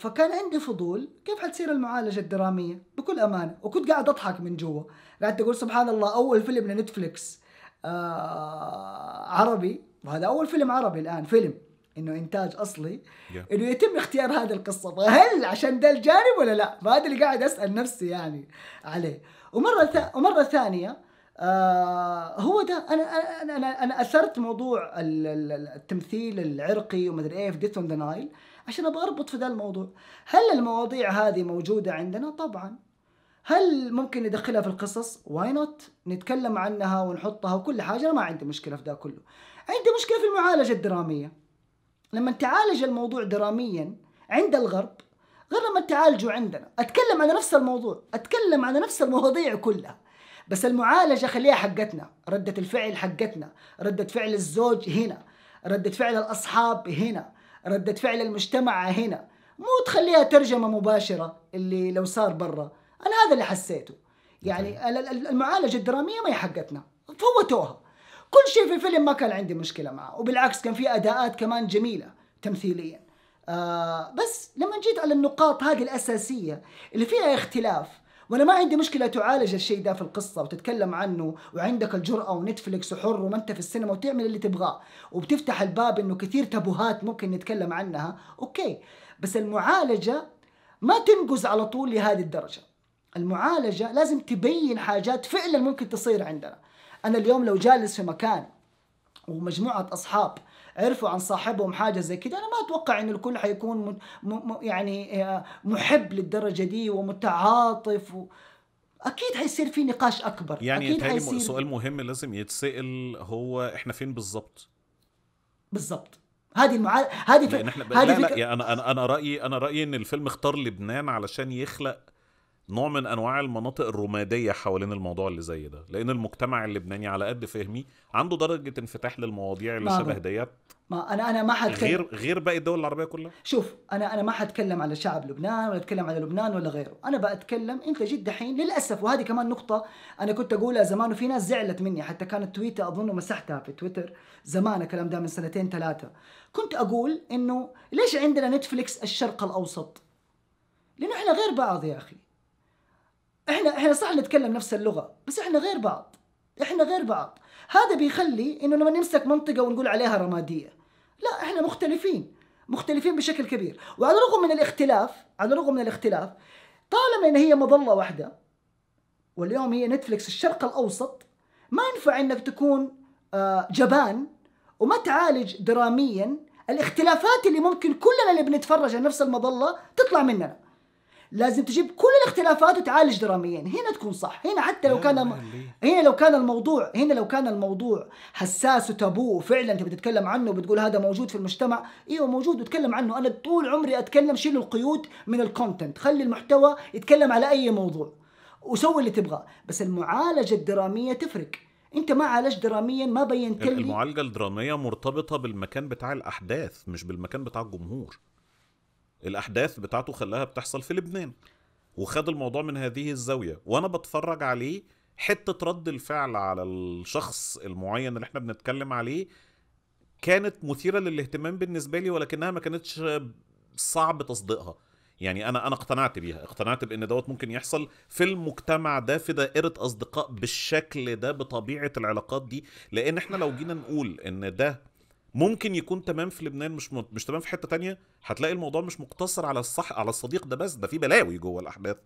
[SPEAKER 2] فكان عندي فضول كيف حتصير المعالجه الدراميه بكل امانه وكنت قاعد اضحك من جوا قاعد اقول سبحان الله اول فيلم لنتفلكس آه عربي وهذا اول فيلم عربي الان فيلم انه انتاج اصلي yeah. انه يتم اختيار هذه القصه فهل عشان ده الجانب ولا لا؟ فهذا اللي قاعد اسال نفسي يعني عليه ومره ث... ومره ثانيه آه هو ده انا انا انا, أنا اثرت موضوع التمثيل العرقي ومدري ايه في ديث اون ذا نايل عشان ابغى اربط في ذا الموضوع هل المواضيع هذه موجوده عندنا طبعا هل ممكن ندخلها في القصص واي نوت نتكلم عنها ونحطها وكل حاجه انا ما عندي مشكله في ذا كله عندي مشكله في المعالجه الدراميه لما تعالج الموضوع دراميا عند الغرب غير لما تعالجه عندنا أتكلم على نفس الموضوع أتكلم على نفس المواضيع كلها بس المعالجة خليها حقتنا ردة الفعل حقتنا ردة فعل الزوج هنا ردة فعل الأصحاب هنا ردة فعل المجتمع هنا مو تخليها ترجمة مباشرة اللي لو صار برا أنا هذا اللي حسيته يعني طيب. المعالجة الدرامية ما هي حقتنا فوتوها كل شيء في الفيلم ما كان عندي مشكله معه وبالعكس كان في اداءات كمان جميله تمثيليا آه بس لما جيت على النقاط هذه الاساسيه اللي فيها اختلاف وانا ما عندي مشكله تعالج الشيء ده في القصه وتتكلم عنه وعندك الجراه ونتفلكس وحر وما انت في السينما وتعمل اللي تبغاه وبتفتح الباب انه كثير تابوهات ممكن نتكلم عنها اوكي بس المعالجه ما تنقز على طول لهذه الدرجه المعالجه لازم تبين حاجات فعلا ممكن تصير عندنا انا اليوم لو جالس في مكان ومجموعه اصحاب عرفوا عن صاحبهم حاجه زي كده انا ما اتوقع ان الكل حيكون م... م... يعني آه، محب للدرجه دي ومتعاطف و... اكيد حيصير في نقاش اكبر يعني اكيد حيصير سؤال
[SPEAKER 1] مهم لازم يتسال هو احنا فين بالظبط
[SPEAKER 2] بالظبط هذه المعا... هذه ف... هذه لا, لا, فكرة... لا,
[SPEAKER 1] يعني انا انا انا رايي انا رايي ان الفيلم اختار لبنان علشان يخلق نوع من انواع المناطق الرماديه حوالين الموضوع اللي زي ده لان المجتمع اللبناني على قد فهمي عنده درجه انفتاح للمواضيع اللي شبه ديت
[SPEAKER 2] ما انا انا ما حتكلم غير غير باقي الدول العربيه كلها شوف انا انا ما حتكلم على شعب لبنان ولا اتكلم على لبنان ولا غيره انا بتكلم انت جد حين للاسف وهذه كمان نقطه انا كنت اقولها زمان وفي ناس زعلت مني حتى كانت تويتر اظن مسحتها في تويتر زمان الكلام ده من سنتين ثلاثه كنت اقول انه ليش عندنا نتفليكس الشرق الاوسط لانه احنا غير بعض يا اخي احنا احنا صح نتكلم نفس اللغه بس احنا غير بعض احنا غير بعض هذا بيخلي انه لما نمسك منطقه ونقول عليها رماديه لا احنا مختلفين مختلفين بشكل كبير وعلى الرغم من الاختلاف على الرغم من الاختلاف طالما ان هي مظله واحده واليوم هي نتفلكس الشرق الاوسط ما ينفع انك تكون آه، جبان وما تعالج دراميا الاختلافات اللي ممكن كلنا اللي بنتفرج على نفس المظله تطلع مننا لازم تجيب كل الاختلافات وتعالج دراميا هنا تكون صح هنا حتى لو كان هنا لو كان الموضوع هنا لو كان الموضوع حساس وتابو وفعلا انت بتتكلم عنه وبتقول هذا موجود في المجتمع ايوه موجود وتكلم عنه انا طول عمري اتكلم شيلوا القيود من الكونتنت خلي المحتوى يتكلم على اي موضوع وسوي اللي تبغاه بس المعالجه الدراميه تفرق انت ما عالجت دراميا ما بينت لي المعالجه
[SPEAKER 1] الدراميه مرتبطه بالمكان بتاع الاحداث مش بالمكان بتاع الجمهور الاحداث بتاعته خلاها بتحصل في لبنان وخد الموضوع من هذه الزاويه وانا بتفرج عليه حته رد الفعل على الشخص المعين اللي احنا بنتكلم عليه كانت مثيره للاهتمام بالنسبه لي ولكنها ما كانتش صعب تصديقها يعني انا انا اقتنعت بيها اقتنعت بان دوت ممكن يحصل في المجتمع ده في دائره اصدقاء بالشكل ده بطبيعه العلاقات دي لان احنا لو جينا نقول ان ده ممكن يكون تمام في لبنان مش مش تمام في حته تانية هتلاقي الموضوع مش مقتصر على الصح على الصديق ده بس ده في بلاوي جوه الاحداث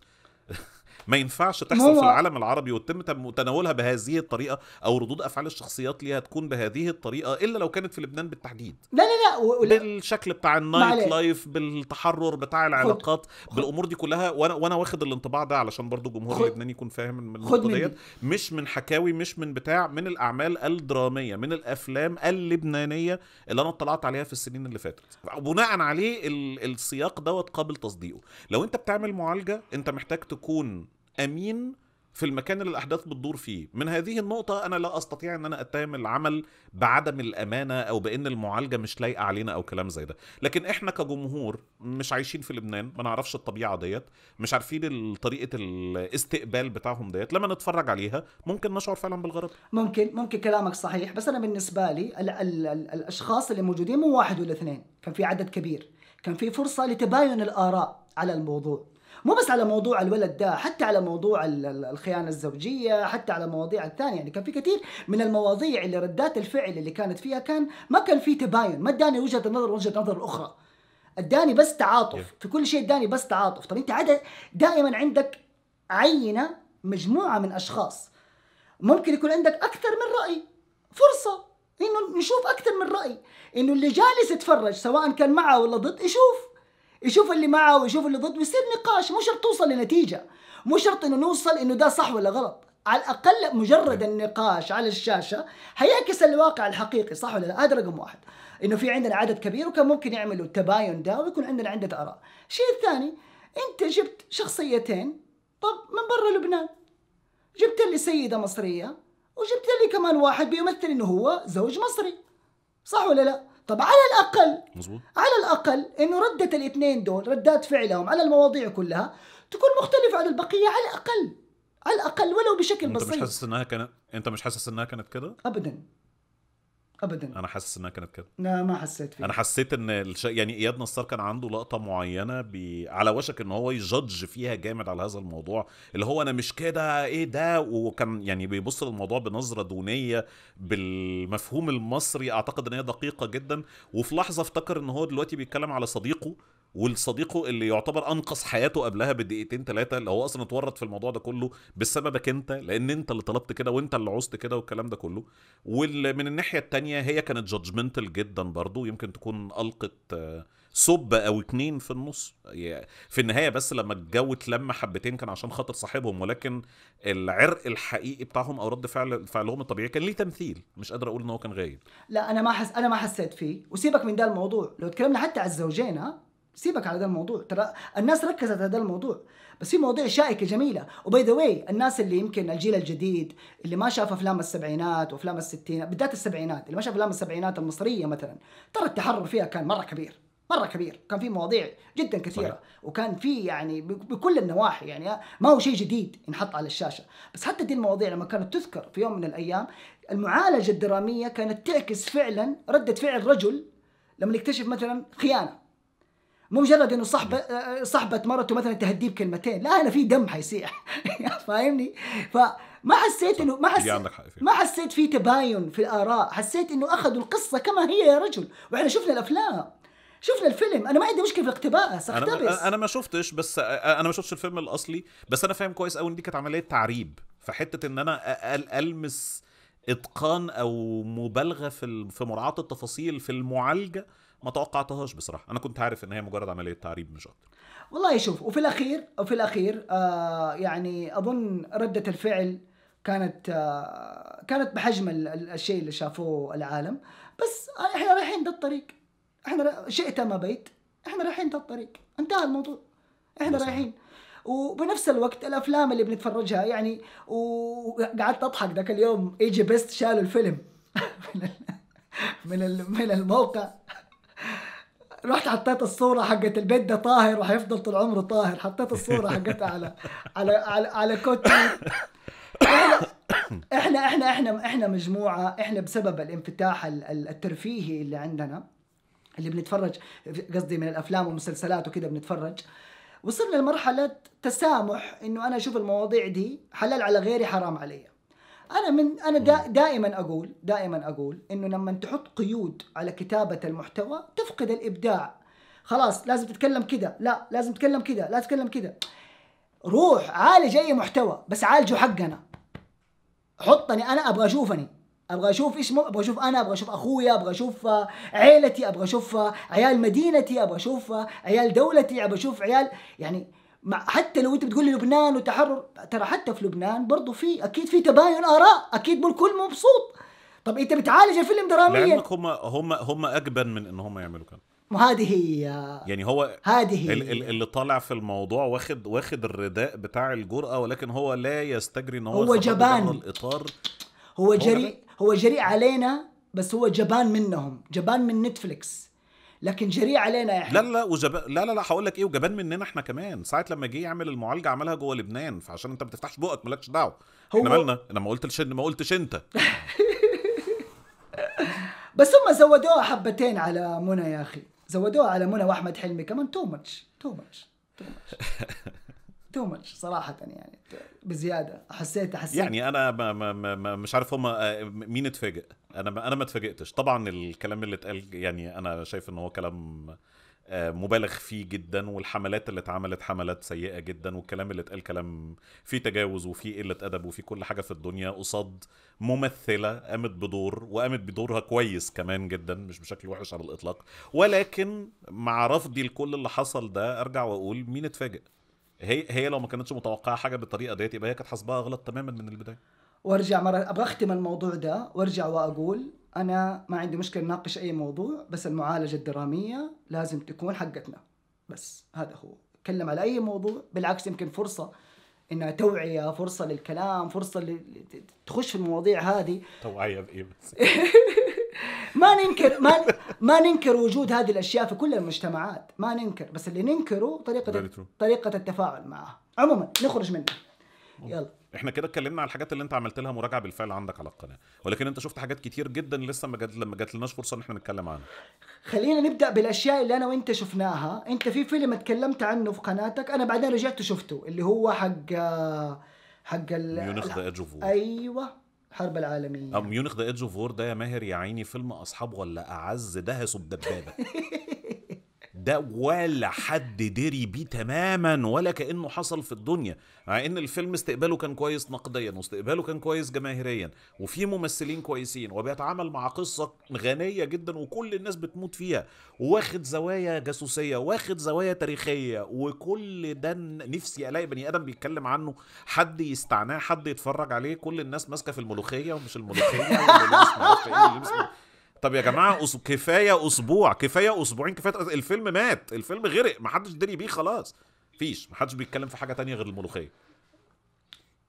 [SPEAKER 1] ما ينفعش تحصل هو... في العالم العربي وتم تناولها بهذه الطريقه او ردود افعال الشخصيات ليها تكون بهذه الطريقه الا لو كانت في لبنان بالتحديد لا لا لا و... بالشكل بتاع النايت لايف بالتحرر بتاع العلاقات خد. بالامور دي كلها وانا وانا واخد الانطباع ده علشان برضو الجمهور اللبناني يكون فاهم من النقطه ديت مش من حكاوي مش من بتاع من الاعمال الدراميه من الافلام اللبنانيه اللي انا اطلعت عليها في السنين اللي فاتت بناء عليه السياق دوت قابل تصديقه لو انت بتعمل معالجه انت محتاج تكون امين في المكان اللي الاحداث بتدور فيه من هذه النقطه انا لا استطيع ان انا اتهم العمل بعدم الامانه او بان المعالجه مش لايقه علينا او كلام زي ده لكن احنا كجمهور مش عايشين في لبنان ما نعرفش الطبيعه ديت مش عارفين طريقه الاستقبال بتاعهم ديت لما نتفرج عليها ممكن نشعر فعلا بالغرض
[SPEAKER 2] ممكن ممكن كلامك صحيح بس انا بالنسبه لي الـ الـ الـ الاشخاص اللي موجودين مو واحد ولا اثنين كان في عدد كبير كان في فرصه لتباين الاراء على الموضوع مو بس على موضوع الولد ده حتى على موضوع الخيانه الزوجيه حتى على مواضيع الثانيه يعني كان في كثير من المواضيع اللي ردات الفعل اللي كانت فيها كان ما كان في تباين ما اداني وجهه نظر وجهه نظر اخرى اداني بس تعاطف في كل شيء اداني بس تعاطف طب انت عدد دائما عندك عينه مجموعه من اشخاص ممكن يكون عندك اكثر من راي فرصه انه نشوف اكثر من راي انه اللي جالس يتفرج سواء كان معه ولا ضد يشوف يشوف اللي معه ويشوف اللي ضد ويصير نقاش مو شرط توصل لنتيجه مو شرط انه نوصل انه ده صح ولا غلط على الاقل مجرد طيب. النقاش على الشاشه هيعكس الواقع الحقيقي صح ولا لا هذا رقم واحد انه في عندنا عدد كبير وكان ممكن يعملوا التباين ده ويكون عندنا عده اراء الشيء الثاني انت جبت شخصيتين طب من برا لبنان جبت لي سيده مصريه وجبت لي كمان واحد بيمثل انه هو زوج مصري صح ولا لا طب على الاقل مزبوط. على الاقل انه رده الاثنين دول ردات فعلهم على المواضيع كلها تكون مختلفه عن البقيه على الاقل على الاقل ولو بشكل بسيط انت مش حاسس
[SPEAKER 1] انها كانت انت مش حاسس انها كانت كده ابدا ابدا انا حاسس انها كانت كده
[SPEAKER 2] لا ما حسيت فيها انا
[SPEAKER 1] حسيت ان الش... يعني اياد نصار كان عنده لقطه معينه بي... على وشك ان هو يجدج فيها جامد على هذا الموضوع اللي هو انا مش كده ايه ده وكان يعني بيبص للموضوع بنظره دونيه بالمفهوم المصري اعتقد ان هي دقيقه جدا وفي لحظه افتكر ان هو دلوقتي بيتكلم على صديقه ولصديقه اللي يعتبر انقذ حياته قبلها بدقيقتين ثلاثه اللي هو اصلا اتورط في الموضوع ده كله بسببك انت لان انت اللي طلبت كده وانت اللي عوزت كده والكلام ده كله ومن الناحيه الثانيه هي كانت جادجمنتال جدا برضو يمكن تكون القت سب آه، او اتنين في النص في النهايه بس لما الجو اتلم حبتين كان عشان خاطر صاحبهم ولكن العرق الحقيقي بتاعهم او رد فعل فعلهم الطبيعي كان ليه تمثيل مش قادر اقول ان هو كان غايب
[SPEAKER 2] لا انا ما حس انا ما حسيت فيه وسيبك من ده الموضوع لو اتكلمنا حتى على الزوجين ها سيبك على هذا الموضوع ترى الناس ركزت على ده الموضوع بس في مواضيع شائكه جميله وباي ذا واي الناس اللي يمكن الجيل الجديد اللي ما شاف افلام السبعينات وافلام الستينات بالذات السبعينات اللي ما شاف افلام السبعينات المصريه مثلا ترى التحرر فيها كان مره كبير مره كبير كان في مواضيع جدا كثيره صحيح. وكان في يعني بكل النواحي يعني آه، ما هو شيء جديد ينحط على الشاشه بس حتى دي المواضيع لما كانت تذكر في يوم من الايام المعالجه الدراميه كانت تعكس فعلا رده فعل رجل لما يكتشف مثلا خيانه مو مجرد انه صاحبه آه، صاحبه مرته مثلا تهديه بكلمتين لا انا في دم حيصيح [LAUGHS] فاهمني فما حسيت انه ما حسيت ما حسيت في تباين في الاراء حسيت انه اخذوا القصه كما هي يا رجل واحنا شفنا الافلام شفنا الفيلم انا ما عندي مشكله في الاقتباس اقتبس انا انا
[SPEAKER 1] ما شفتش بس انا ما شفتش الفيلم الاصلي بس انا فاهم كويس قوي ان دي كانت عمليه تعريب فحته ان انا المس اتقان او مبالغه في في مراعاه التفاصيل في المعالجه ما توقعتهاش بصراحه انا كنت عارف ان هي مجرد عمليه تعريب مش اكتر
[SPEAKER 2] والله شوف وفي الاخير وفي الاخير آه يعني اظن رده الفعل كانت آه كانت بحجم الشيء اللي شافوه العالم بس احنا رايحين ده الطريق احنا شئت ما بيت احنا رايحين ده الطريق انتهى الموضوع احنا رايحين وبنفس الوقت الافلام اللي بنتفرجها يعني وقعدت اضحك ذاك اليوم ايجي بيست شالوا الفيلم [LAUGHS] من من الموقع رحت حطيت الصورة حقت البيت ده طاهر وحيفضل طول عمره طاهر حطيت الصورة حقتها على على على, على كوت احنا احنا احنا احنا مجموعة احنا بسبب الانفتاح الترفيهي اللي عندنا اللي بنتفرج قصدي من الافلام والمسلسلات وكذا بنتفرج وصلنا لمرحلة تسامح انه انا اشوف المواضيع دي حلال على غيري حرام علي انا من انا دا دائما اقول دائما اقول انه لما تحط قيود على كتابه المحتوى تفقد الابداع خلاص لازم تتكلم كده لا لازم تتكلم كده لا تتكلم كده روح عالج اي محتوى بس عالجه حقنا حطني انا ابغى اشوفني ابغى اشوف ايش ابغى اشوف انا ابغى اشوف اخويا ابغى اشوف عيلتي ابغى اشوف عيال مدينتي ابغى اشوف عيال دولتي ابغى اشوف عيال يعني مع حتى لو انت بتقول لي لبنان وتحرر ترى حتى في لبنان برضه في اكيد في تباين اراء اكيد مو الكل مبسوط طب انت بتعالج الفيلم دراميا لانك
[SPEAKER 1] هم هم هم اجبن من ان هم يعملوا كده
[SPEAKER 2] وهذه هي
[SPEAKER 1] يعني هو هذه هي. اللي طالع في الموضوع واخد واخد الرداء بتاع الجرأة ولكن هو لا يستجري ان هو هو جبان الاطار
[SPEAKER 2] هو جريء هو جريء علينا بس هو جبان منهم جبان من نتفليكس لكن جريء علينا احنا لا
[SPEAKER 1] لا وجب... لا لا لا هقول لك ايه وجبان مننا احنا كمان ساعه لما جه يعمل المعالجه عملها جوه لبنان فعشان انت ما تفتحش بقك مالكش دعوه هو... احنا مالنا انا ما قلتش ما قلتش انت
[SPEAKER 2] [LAUGHS] بس هم زودوها حبتين على منى يا اخي زودوها على منى واحمد حلمي كمان تو ماتش تو ماتش تو ماتش صراحة يعني بزيادة حسيت حسيت يعني
[SPEAKER 1] أنا ما ما ما مش عارف هما آه، مين اتفاجئ أنا ما أنا ما اتفاجئتش طبعا الكلام اللي اتقال يعني أنا شايف إن هو كلام آه، مبالغ فيه جدا والحملات اللي اتعملت حملات سيئه جدا والكلام اللي اتقال كلام فيه تجاوز وفيه قله ادب وفيه كل حاجه في الدنيا قصاد ممثله قامت بدور وقامت بدورها كويس كمان جدا مش بشكل وحش على الاطلاق ولكن مع رفضي لكل اللي حصل ده ارجع واقول مين اتفاجئ هي هي لو ما كانتش متوقعه حاجه بالطريقه ديت يبقى هي كانت حاسباها غلط تماما من البدايه
[SPEAKER 2] وارجع مره ابغى اختم الموضوع ده وارجع واقول انا ما عندي مشكله ناقش اي موضوع بس المعالجه الدراميه لازم تكون حقتنا بس هذا هو اتكلم على اي موضوع بالعكس يمكن فرصه انها توعيه فرصه للكلام فرصه تخش في المواضيع هذه
[SPEAKER 1] توعيه بايه بس [LAUGHS]
[SPEAKER 2] ما ننكر ما ما ننكر وجود هذه الاشياء في كل المجتمعات ما ننكر بس اللي ننكره طريقه طريقه التفاعل معها عموما نخرج منها يلا
[SPEAKER 1] احنا كده اتكلمنا على الحاجات اللي انت عملت لها مراجعه بالفعل عندك على القناه ولكن انت شفت حاجات كتير جدا لسه ما جات ما جاتلناش فرصه ان احنا نتكلم عنها
[SPEAKER 2] خلينا نبدا بالاشياء اللي انا وانت شفناها انت في فيلم اتكلمت عنه في قناتك انا بعدين رجعت شفته اللي هو حق حق ميونخ ذا ايوه الحرب العالميه
[SPEAKER 1] ميونخ ذا ايدج اوف وور ده يا ماهر يا عيني فيلم اصحاب ولا اعز ده بدبابه [LAUGHS] ده ولا حد دري بيه تماما ولا كانه حصل في الدنيا مع ان الفيلم استقباله كان كويس نقديا واستقباله كان كويس جماهيريا وفي ممثلين كويسين وبيتعامل مع قصه غنيه جدا وكل الناس بتموت فيها واخد زوايا جاسوسيه واخد زوايا تاريخيه وكل ده نفسي الاقي بني ادم بيتكلم عنه حد يستعناه حد يتفرج عليه كل الناس ماسكه في الملوخيه ومش الملوخيه واللي
[SPEAKER 2] لابس ملوخيه واللي لابس
[SPEAKER 1] طب يا جماعه كفايه اسبوع كفايه اسبوعين كفايه الفيلم مات الفيلم غرق ما حدش دري بيه خلاص فيش ما حدش بيتكلم في حاجه تانية غير الملوخيه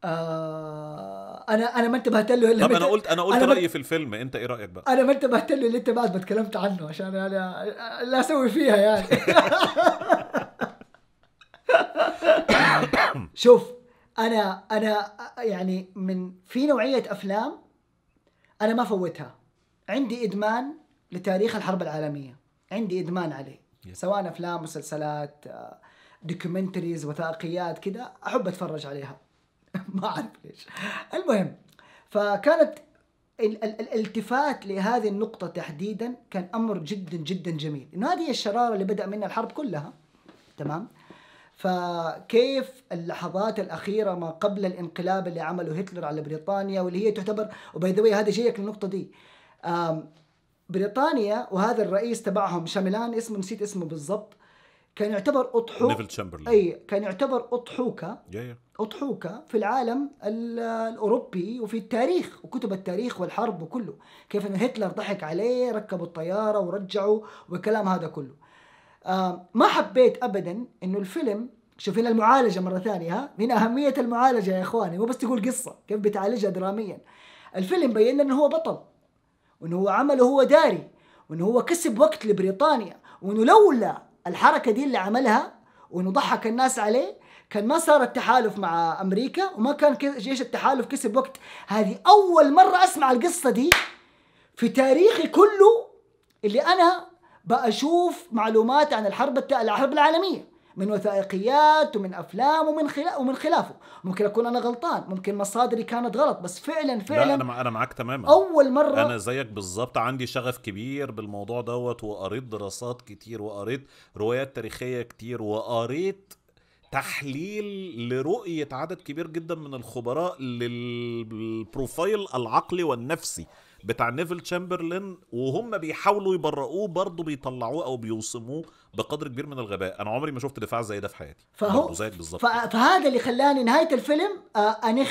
[SPEAKER 2] آه انا انا ما انتبهت له الا طب انا قلت انا قلت أنا رايي
[SPEAKER 1] في الفيلم انت ايه رايك بقى انا ما
[SPEAKER 2] انتبهت له الا انت بعد ما اتكلمت عنه عشان انا لا اسوي فيها يعني [LAUGHS] شوف انا انا يعني من في نوعيه افلام انا ما فوتها عندي ادمان لتاريخ الحرب العالميه عندي ادمان عليه yeah. سواء افلام مسلسلات دوكيومنتريز آه، وثائقيات كذا احب اتفرج عليها [LAUGHS] ما اعرف ليش المهم فكانت ال ال الالتفات لهذه النقطة تحديدا كان أمر جدا جدا جميل إنه هذه الشرارة اللي بدأ منها الحرب كلها تمام فكيف اللحظات الأخيرة ما قبل الانقلاب اللي عمله هتلر على بريطانيا واللي هي تعتبر وباي ذا هذا جايك للنقطة دي بريطانيا وهذا الرئيس تبعهم شاملان اسمه نسيت اسمه بالضبط كان يعتبر اطحو
[SPEAKER 1] نيفل اي
[SPEAKER 2] كان يعتبر اضحوكه اضحوكه في العالم الاوروبي وفي التاريخ وكتب التاريخ والحرب وكله كيف انه هتلر ضحك عليه ركبوا الطياره ورجعوا والكلام هذا كله ما حبيت ابدا انه الفيلم شوف هنا المعالجه مره ثانيه ها هنا اهميه المعالجه يا اخواني مو بس تقول قصه كيف بتعالجها دراميا الفيلم بين انه هو بطل وانه هو عمله هو داري وانه هو كسب وقت لبريطانيا وانه لولا الحركه دي اللي عملها وانه ضحك الناس عليه كان ما صار التحالف مع امريكا وما كان جيش التحالف كسب وقت هذه اول مره اسمع القصه دي في تاريخي كله اللي انا بشوف معلومات عن الحرب الحرب العالميه من وثائقيات ومن افلام ومن خلاف ومن خلافه ممكن اكون انا غلطان ممكن مصادري كانت غلط بس فعلا فعلا لا
[SPEAKER 1] انا انا معاك تماما اول مره انا زيك بالظبط عندي شغف كبير بالموضوع دوت وقريت دراسات كتير وقريت روايات تاريخيه كتير وقريت تحليل لرؤية عدد كبير جدا من الخبراء للبروفايل العقلي والنفسي بتاع نيفل تشامبرلين وهم بيحاولوا يبرقوه برضه بيطلعوه او بيوصموه بقدر كبير من الغباء انا عمري ما شفت دفاع زي ده في حياتي فهو زيك بالظبط
[SPEAKER 2] فهذا اللي خلاني نهايه الفيلم آه، انخ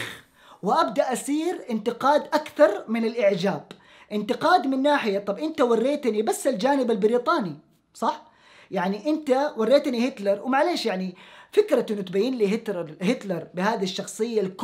[SPEAKER 2] وابدا اسير انتقاد اكثر من الاعجاب انتقاد من ناحيه طب انت وريتني بس الجانب البريطاني صح يعني انت وريتني هتلر ومعليش يعني فكرة انه تبين لي هتلر هتلر بهذه الشخصية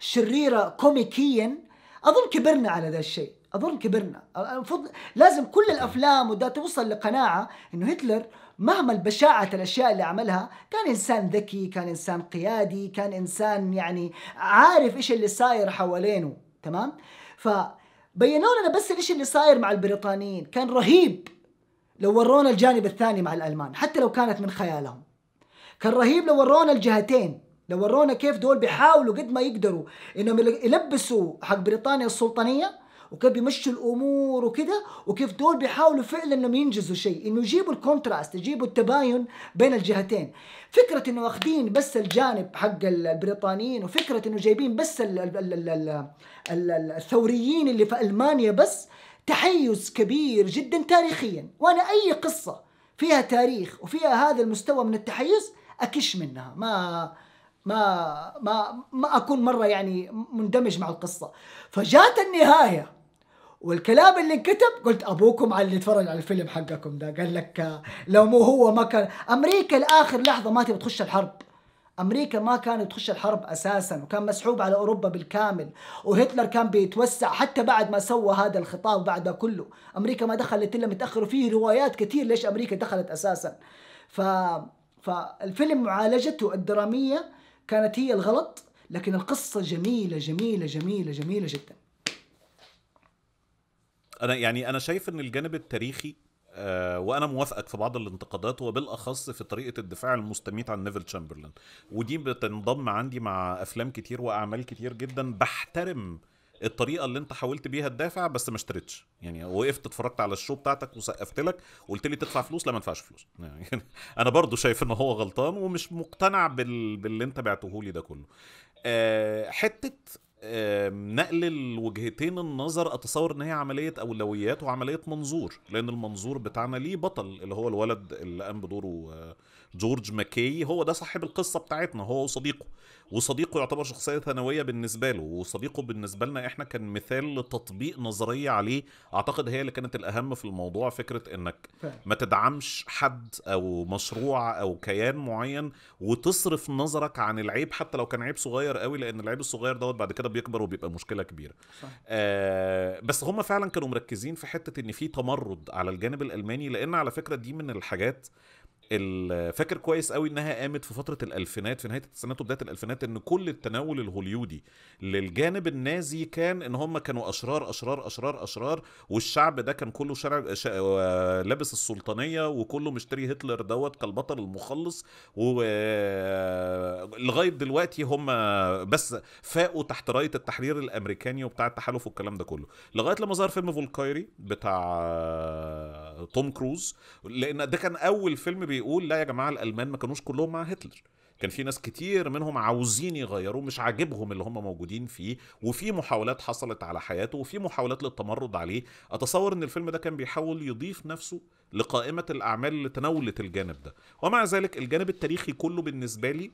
[SPEAKER 2] الشريرة كوميكيا اظن كبرنا على ذا الشيء اظن كبرنا المفروض لازم كل الافلام ودا توصل لقناعه انه هتلر مهما البشاعة الأشياء اللي عملها كان إنسان ذكي كان إنسان قيادي كان إنسان يعني عارف إيش اللي صاير حوالينه تمام فبينوا لنا بس إيش اللي صاير مع البريطانيين كان رهيب لو ورونا الجانب الثاني مع الألمان حتى لو كانت من خيالهم كان رهيب لو ورونا الجهتين لو ورونا كيف دول بيحاولوا قد ما يقدروا انهم يلبسوا حق بريطانيا السلطانيه وكيف بيمشوا الامور وكده وكيف دول بيحاولوا فعلا انهم ينجزوا شيء انه يجيبوا الكونتراست يجيبوا التباين بين الجهتين فكره انه واخدين بس الجانب حق البريطانيين وفكره انه جايبين بس ال ال ال الثوريين اللي في المانيا بس تحيز كبير جدا تاريخيا وانا اي قصه فيها تاريخ وفيها هذا المستوى من التحيز اكش منها ما ما ما ما اكون مره يعني مندمج مع القصه فجات النهايه والكلام اللي انكتب قلت ابوكم على اللي اتفرج على الفيلم حقكم ده قال لك لو مو هو ما كان امريكا لاخر لحظه ما تبي تخش الحرب امريكا ما كانت تخش الحرب اساسا وكان مسحوب على اوروبا بالكامل وهتلر كان بيتوسع حتى بعد ما سوى هذا الخطاب بعد كله امريكا ما دخلت الا متاخر وفيه روايات كثير ليش امريكا دخلت اساسا ف فالفيلم معالجته الدراميه كانت هي الغلط لكن القصه جميله جميله جميله جميله جدا
[SPEAKER 1] انا يعني انا شايف ان الجانب التاريخي آه، وانا موافقك في بعض الانتقادات وبالاخص في طريقه الدفاع المستميت عن نيفل تشامبرلين ودي بتنضم عندي مع افلام كتير واعمال كتير جدا بحترم الطريقه اللي انت حاولت بيها تدافع بس ما اشتريتش يعني وقفت اتفرجت على الشو بتاعتك وسقفت لك وقلت لي تدفع فلوس لا ما ادفعش فلوس [LAUGHS] يعني انا برضو شايف ان هو غلطان ومش مقتنع بال... باللي انت بعته لي ده كله آه، حته نقل الوجهتين النظر اتصور ان هي عمليه اولويات وعمليه منظور لان المنظور بتاعنا ليه بطل اللي هو الولد اللي قام بدوره آه، جورج ماكي هو ده صاحب القصه بتاعتنا هو وصديقه وصديقه يعتبر شخصيه ثانويه بالنسبه له وصديقه بالنسبه لنا احنا كان مثال لتطبيق نظريه عليه اعتقد هي اللي كانت الاهم في الموضوع فكره انك ما تدعمش حد او مشروع او كيان معين وتصرف نظرك عن العيب حتى لو كان عيب صغير قوي لان العيب الصغير دوت بعد كده بيكبر وبيبقى مشكله كبيره صح. آه بس هم فعلا كانوا مركزين في حته ان في تمرد على الجانب الالماني لان على فكره دي من الحاجات فاكر كويس قوي انها قامت في فتره الالفينات في نهايه التسعينات وبدايه الالفينات ان كل التناول الهوليودي للجانب النازي كان ان هم كانوا اشرار اشرار اشرار اشرار والشعب ده كان كله شرع شا... آه، لابس السلطانيه وكله مشتري هتلر دوت كالبطل المخلص ولغايه آه، دلوقتي هم بس فاقوا تحت رايه التحرير الامريكاني وبتاع التحالف والكلام ده كله لغايه لما ظهر فيلم فولكايري بتاع آه، توم كروز لان ده كان اول فيلم بي يقول لا يا جماعه الالمان ما كانوش كلهم مع هتلر كان في ناس كتير منهم عاوزين يغيروا مش عاجبهم اللي هم موجودين فيه وفي محاولات حصلت على حياته وفي محاولات للتمرد عليه اتصور ان الفيلم ده كان بيحاول يضيف نفسه لقائمه الاعمال اللي تناولت الجانب ده ومع ذلك الجانب التاريخي كله بالنسبه لي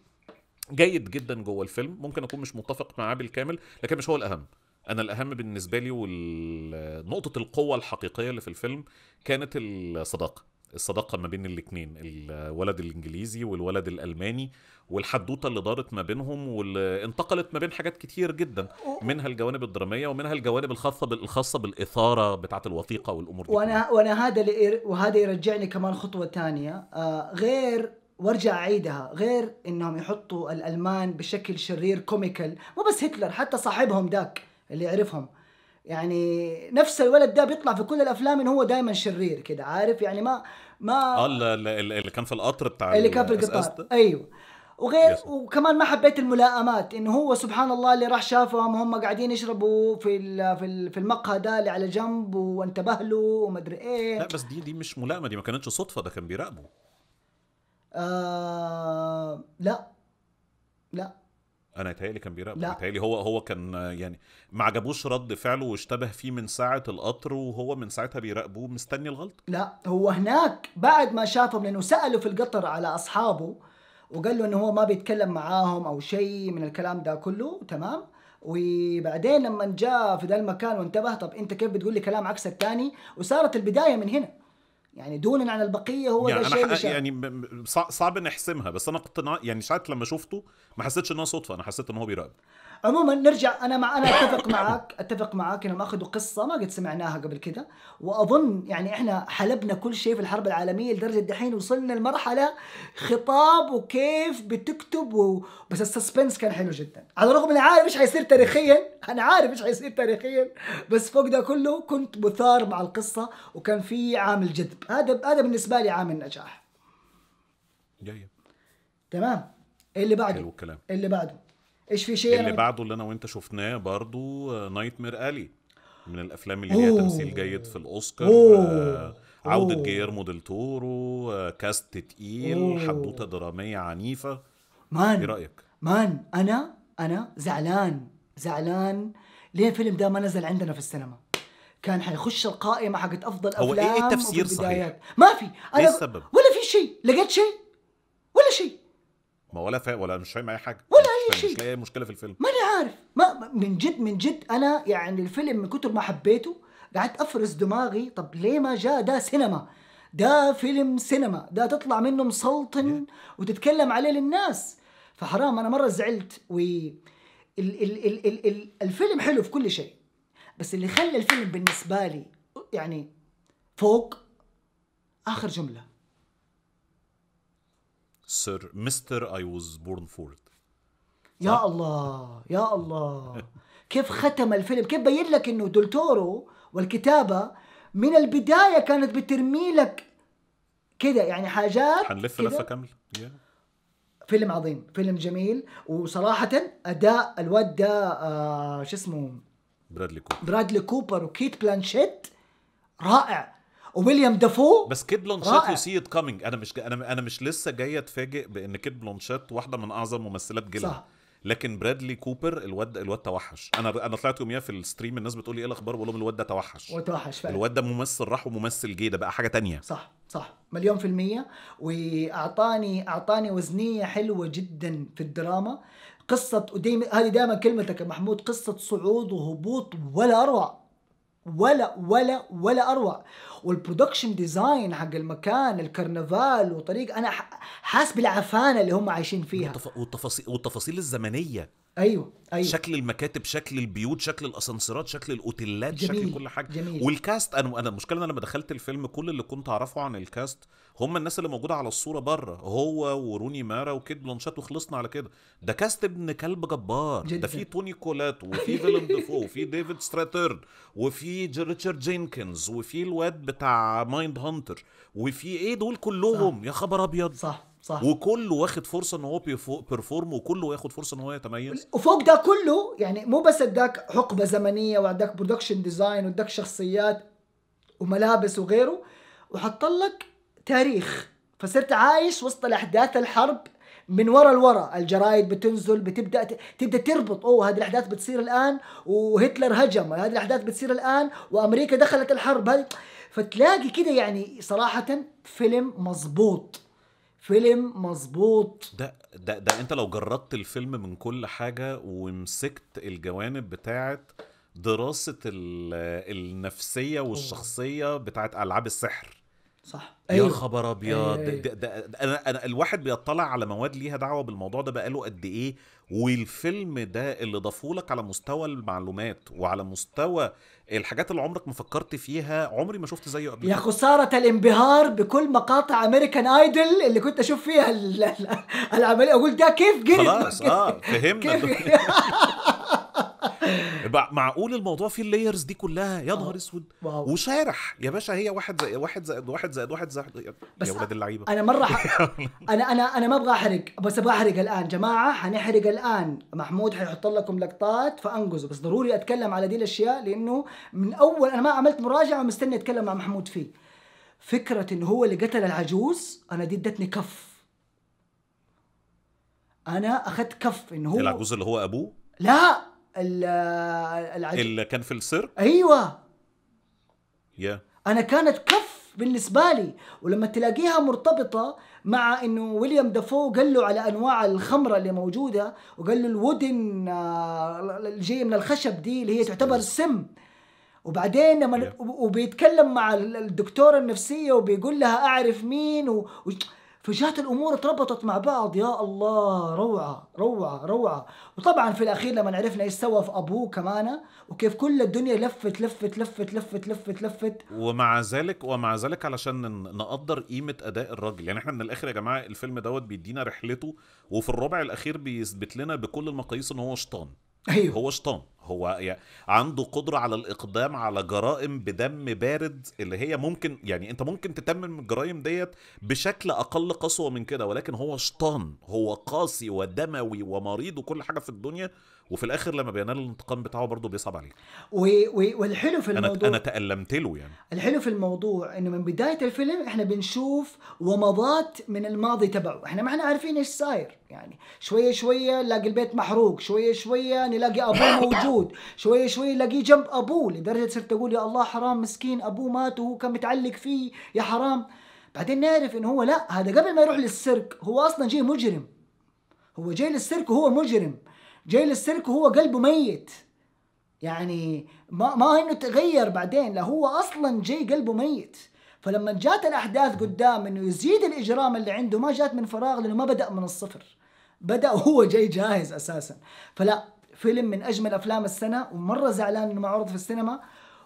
[SPEAKER 1] جيد جدا جوه الفيلم ممكن اكون مش متفق معاه بالكامل لكن مش هو الاهم انا الاهم بالنسبه لي ونقطه القوه الحقيقيه اللي في الفيلم كانت الصداقه الصداقه ما بين الاثنين الولد الانجليزي والولد الالماني والحدوته اللي دارت ما بينهم واللي انتقلت ما بين حاجات كتير جدا منها الجوانب الدراميه ومنها الجوانب الخاصه الخاصه بالاثاره بتاعه الوثيقه والامور دي
[SPEAKER 2] وانا وانا هذا وهذا يرجعني كمان خطوه ثانيه آه غير وارجع اعيدها غير انهم يحطوا الالمان بشكل شرير كوميكال مو بس هتلر حتى صاحبهم داك اللي يعرفهم يعني نفس الولد ده بيطلع في كل الافلام ان هو دايما شرير كده عارف يعني ما ما آه،
[SPEAKER 1] اللي كان في القطر بتاع اللي كان في القطار ايوه
[SPEAKER 2] وغير يسم. وكمان ما حبيت الملائمات انه هو سبحان الله اللي راح شافهم هم قاعدين يشربوا في في في المقهى ده اللي على جنب وانتبه له وما ادري ايه لا
[SPEAKER 1] بس دي دي مش ملائمه دي ما كانتش صدفه ده كان بيراقبه
[SPEAKER 2] آه لا لا
[SPEAKER 1] انا يتهيألي كان بيراقب لا يتهيألي هو هو كان يعني ما عجبوش رد فعله واشتبه فيه من ساعه القطر وهو من ساعتها بيراقبه مستني الغلط
[SPEAKER 2] لا هو هناك بعد ما شافهم لانه ساله في القطر على اصحابه وقال له انه هو ما بيتكلم معاهم او شيء من الكلام ده كله تمام وبعدين لما جاء في ذا المكان وانتبه طب انت كيف بتقول لي كلام عكس الثاني وصارت البدايه من هنا يعني دون عن البقيه هو يعني ده الشيء اللي
[SPEAKER 1] يعني صعب نحسمها بس انا اقتنع يعني ساعات لما شفته ما حسيتش انها صدفه انا حسيت ان هو بيراقب
[SPEAKER 2] عموما نرجع انا مع انا اتفق معك اتفق معك انهم اخذوا قصه ما قد سمعناها قبل كذا واظن يعني احنا حلبنا كل شيء في الحرب العالميه لدرجه دحين وصلنا لمرحله خطاب وكيف بتكتب و... بس السسبنس كان حلو جدا على الرغم اني عارف ايش حيصير تاريخيا انا عارف ايش حيصير تاريخيا بس فوق ده كله كنت مثار مع القصه وكان في عامل جذب هذا هذا بالنسبه لي عامل نجاح جيد تمام اللي بعده حلو الكلام اللي بعده ايش في شيء اللي أنا...
[SPEAKER 1] بعده اللي انا وانت شفناه برضو نايت مير الي من الافلام اللي ليها تمثيل جيد في الاوسكار أوه. آه، عوده جيرمو ديل تورو آه، كاست تقيل حدوته دراميه عنيفه مان ايه رايك
[SPEAKER 2] مان انا انا زعلان زعلان ليه الفيلم ده ما نزل عندنا في السينما كان حيخش القائمه حقت افضل افلام هو ايه التفسير صحيح ما في إيه انا السبب ولا في شيء لقيت شيء ولا شيء
[SPEAKER 1] ما ولا فا ولا مش فاهم اي حاجه ولا شيء تلاقي مشكله في الفيلم
[SPEAKER 2] ماني عارف ما من جد من جد انا يعني الفيلم من كتر ما حبيته قعدت افرز دماغي طب ليه ما جاء ده سينما ده فيلم سينما ده تطلع منه مسلطن وتتكلم عليه للناس فحرام انا مره زعلت و ال ال ال ال ال الفيلم حلو في كل شيء بس اللي خلى الفيلم بالنسبه لي يعني فوق اخر جمله
[SPEAKER 1] سير مستر اي واز بورن فور
[SPEAKER 2] يا الله يا الله كيف ختم الفيلم كيف بين لك انه دولتورو والكتابه من البدايه كانت بترمي لك كده يعني حاجات
[SPEAKER 1] حنلف لفه كامله
[SPEAKER 2] فيلم عظيم فيلم جميل وصراحه اداء الواد ده آه شو اسمه برادلي كوبر برادلي كوبر وكيت بلانشيت رائع وويليام دافو
[SPEAKER 1] بس كيت بلانشيت يو سي ات كامينج انا مش انا انا مش لسه جاي اتفاجئ بان كيت بلانشيت واحده من اعظم ممثلات جيلها صح لكن برادلي كوبر الواد الواد توحش انا انا طلعت يوميها في الستريم الناس بتقول لي ايه الاخبار بقول لهم الواد ده توحش
[SPEAKER 2] وتوحش فعلا الواد
[SPEAKER 1] ده ممثل راح وممثل جه ده بقى حاجه تانية صح
[SPEAKER 2] صح مليون في المية واعطاني اعطاني وزنية حلوة جدا في الدراما قصة وديم هذه دائما كلمتك يا محمود قصة صعود وهبوط ولا اروع ولا ولا ولا اروع والبرودكشن ديزاين حق المكان الكرنفال وطريق انا حاس بالعفانه اللي هم عايشين فيها
[SPEAKER 1] والتفاصيل والتفاصيل الزمنيه ايوه ايوه شكل المكاتب شكل البيوت شكل الاسانسيرات شكل الاوتيلات شكل كل حاجه جميل. والكاست انا انا المشكله انا لما دخلت الفيلم كل اللي كنت اعرفه عن الكاست هم الناس اللي موجوده على الصوره بره هو وروني مارا وكيد بلانشات وخلصنا على كده ده كاست ابن كلب جبار جدا. ده في توني كولات وفي فيلم ديفو وفي [LAUGHS] ديفيد ستراترن وفي ريتشارد جينكنز وفي الواد بتاع مايند هانتر وفي ايه دول كلهم صح. يا خبر ابيض صح صح وكله واخد فرصه ان هو بيرفورم وكله ياخد فرصه ان هو يتميز
[SPEAKER 2] وفوق ده كله يعني مو بس اداك حقبه زمنيه واداك برودكشن ديزاين واداك شخصيات وملابس وغيره وحط لك تاريخ فصرت عايش وسط الاحداث الحرب من ورا لورا الجرايد بتنزل بتبدا تبدا تربط اوه هذه الاحداث بتصير الان وهتلر هجم هذه الاحداث بتصير الان وامريكا دخلت الحرب هذه فتلاقي كده يعني صراحة فيلم مظبوط فيلم مظبوط
[SPEAKER 1] ده ده ده انت لو جردت الفيلم من كل حاجة ومسكت الجوانب بتاعت دراسة النفسية والشخصية بتاعت ألعاب السحر صح أيوه. يا خبر ابيض أيوه. أيوه. ده, انا انا الواحد بيطلع على مواد ليها دعوه بالموضوع ده بقاله قد ايه والفيلم ده اللي ضافوا لك على مستوى المعلومات وعلى مستوى الحاجات اللي عمرك ما فكرت فيها عمري ما شفت زيه قبل
[SPEAKER 2] يا خساره الانبهار بكل مقاطع امريكان ايدل اللي كنت اشوف فيها العمليه اقول ده كيف جري خلاص اه
[SPEAKER 1] فهمنا [LAUGHS] يبقى معقول الموضوع فيه اللايرز دي كلها يا نهار آه. اسود وشارح يا باشا هي واحد زائد واحد زائد واحد زائد واحد زائد يا ولاد اللعيبه انا مره ح...
[SPEAKER 2] [LAUGHS] انا انا انا ما ابغى احرق بس ابغى احرق الان جماعه حنحرق الان محمود حيحط لكم لقطات فانقذوا بس ضروري اتكلم على دي الاشياء لانه من اول انا ما عملت مراجعه ومستني اتكلم مع محمود فيه فكره انه هو اللي قتل العجوز انا دي ادتني كف انا اخذت كف انه هو
[SPEAKER 1] العجوز اللي هو ابوه
[SPEAKER 2] لا العجيب
[SPEAKER 1] اللي كان في السيرك
[SPEAKER 2] ايوه يا yeah. انا كانت كف بالنسبه لي ولما تلاقيها مرتبطه مع انه ويليام دافو قال له على انواع الخمره اللي موجوده وقال له الودن آه، اللي جايه من الخشب دي اللي هي تعتبر سم وبعدين لما yeah. وبيتكلم مع الدكتوره النفسيه وبيقول لها اعرف مين و... فجات الامور اتربطت مع بعض يا الله روعه روعه روعه وطبعا في الاخير لما عرفنا ايش سوى في ابوه كمان وكيف كل الدنيا لفت لفت لفت لفت لفت لفت
[SPEAKER 1] ومع ذلك ومع ذلك علشان نقدر قيمه اداء الراجل يعني احنا من الاخر يا جماعه الفيلم دوت بيدينا رحلته وفي الربع الاخير بيثبت لنا بكل المقاييس ان هو شيطان ايوه هو شطان هو يعني عنده قدره على الاقدام على جرائم بدم بارد اللي هي ممكن يعني انت ممكن تتمم الجرائم ديت بشكل اقل قسوه من كده ولكن هو شطان هو قاسي ودموي ومريض وكل حاجه في الدنيا وفي الاخر لما بينال الانتقام بتاعه برضه بيصعب عليه
[SPEAKER 2] و... و... والحلو في
[SPEAKER 1] الموضوع انا انا تالمت له يعني
[SPEAKER 2] الحلو في الموضوع انه من بدايه الفيلم احنا بنشوف ومضات من الماضي تبعه احنا ما احنا عارفين ايش صاير يعني شويه شويه نلاقي البيت محروق شويه شويه نلاقي ابوه [LAUGHS] موجود شويه شويه نلاقيه جنب ابوه لدرجه صرت اقول يا الله حرام مسكين ابوه مات وهو كان متعلق فيه يا حرام بعدين نعرف انه هو لا هذا قبل ما يروح للسيرك هو اصلا جاي مجرم هو جاي للسيرك وهو مجرم جاي للسيرك وهو قلبه ميت يعني ما ما انه تغير بعدين لا هو اصلا جاي قلبه ميت فلما جات الاحداث قدام انه يزيد الاجرام اللي عنده ما جات من فراغ لانه ما بدا من الصفر بدا وهو [LAUGHS] جاي جاهز اساسا فلا فيلم من اجمل افلام السنه ومره زعلان انه ما عرض في السينما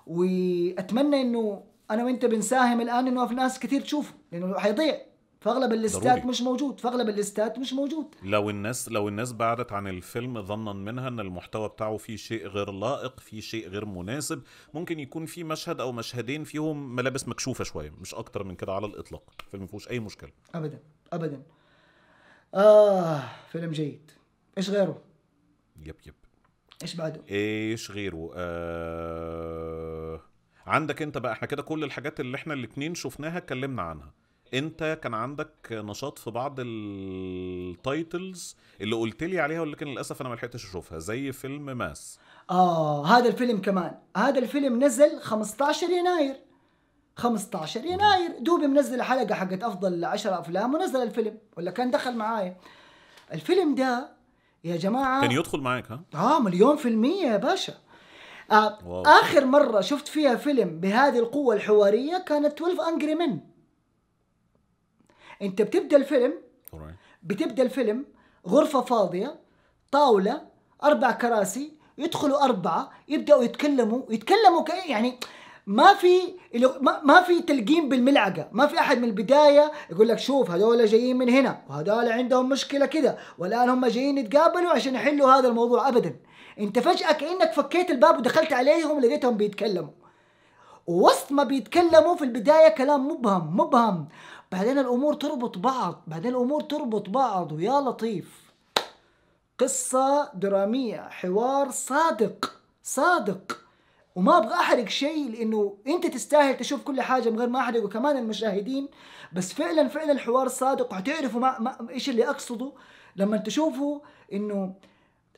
[SPEAKER 2] واتمنى انه انا وانت بنساهم الان انه في ناس كثير تشوفه لانه حيضيع فاغلب الليستات مش موجود فاغلب الليستات مش موجود
[SPEAKER 1] لو الناس لو الناس بعدت عن الفيلم ظنا منها ان المحتوى بتاعه فيه شيء غير لائق فيه شيء غير مناسب ممكن يكون في مشهد او مشهدين فيهم ملابس مكشوفه شويه مش اكتر من كده على الاطلاق الفيلم ما فيهوش اي مشكله
[SPEAKER 2] ابدا ابدا اه فيلم جيد ايش غيره يب يب ايش بعده
[SPEAKER 1] ايش غيره آه... عندك انت بقى احنا كده كل الحاجات اللي احنا الاثنين شفناها اتكلمنا عنها انت كان عندك نشاط في بعض التايتلز اللي قلت لي عليها ولكن للاسف انا ما لحقتش اشوفها زي فيلم ماس
[SPEAKER 2] اه هذا الفيلم كمان هذا الفيلم نزل 15 يناير 15 يناير دوبي منزل حلقه حقت افضل 10 افلام ونزل الفيلم ولا كان دخل معايا الفيلم ده يا جماعه كان
[SPEAKER 1] يدخل معاك ها
[SPEAKER 2] اه مليون في المية يا باشا آه اخر مره شفت فيها فيلم بهذه القوه الحواريه كانت 12 انجري من انت بتبدا الفيلم بتبدا الفيلم غرفه فاضيه طاوله اربع كراسي يدخلوا اربعه يبداوا يتكلموا يتكلموا كأي يعني ما في ما في تلقيم بالملعقه، ما في احد من البدايه يقول لك شوف هذول جايين من هنا وهذول عندهم مشكله كذا والان هم جايين يتقابلوا عشان يحلوا هذا الموضوع ابدا. انت فجاه كانك فكيت الباب ودخلت عليهم لقيتهم بيتكلموا. وسط ما بيتكلموا في البدايه كلام مبهم مبهم بعدين الامور تربط بعض بعدين الامور تربط بعض ويا لطيف قصة درامية حوار صادق صادق وما ابغى احرق شيء لانه انت تستاهل تشوف كل حاجه من غير ما احرق وكمان المشاهدين بس فعلا فعلا الحوار صادق وحتعرفوا ما, ما ايش اللي اقصده لما تشوفوا انه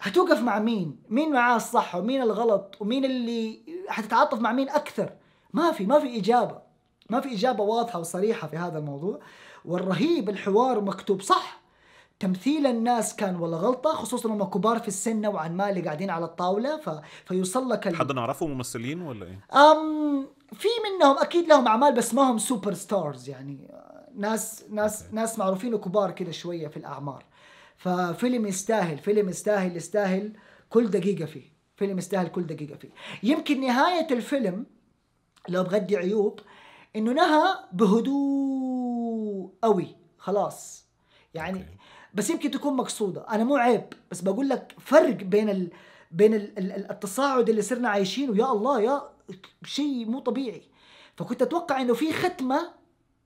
[SPEAKER 2] حتوقف مع مين مين معاه الصح ومين الغلط ومين اللي حتتعاطف مع مين اكثر ما في ما في اجابه ما في إجابة واضحة وصريحة في هذا الموضوع والرهيب الحوار مكتوب صح تمثيل الناس كان ولا غلطة خصوصا هم كبار في السن نوعا ما اللي قاعدين على الطاولة ف... فيوصل لك ال... حد
[SPEAKER 1] نعرفه ممثلين ولا ايه؟
[SPEAKER 2] أم في منهم اكيد لهم اعمال بس ما هم سوبر ستارز يعني ناس ناس ناس معروفين وكبار كده شويه في الاعمار ففيلم يستاهل فيلم يستاهل يستاهل كل دقيقه فيه فيلم يستاهل كل دقيقه فيه يمكن نهايه الفيلم لو بغدي عيوب انه نهى بهدوء قوي خلاص يعني بس يمكن تكون مقصوده انا مو عيب بس بقول لك فرق بين ال... بين التصاعد اللي صرنا عايشينه يا الله يا شيء مو طبيعي فكنت اتوقع انه في ختمه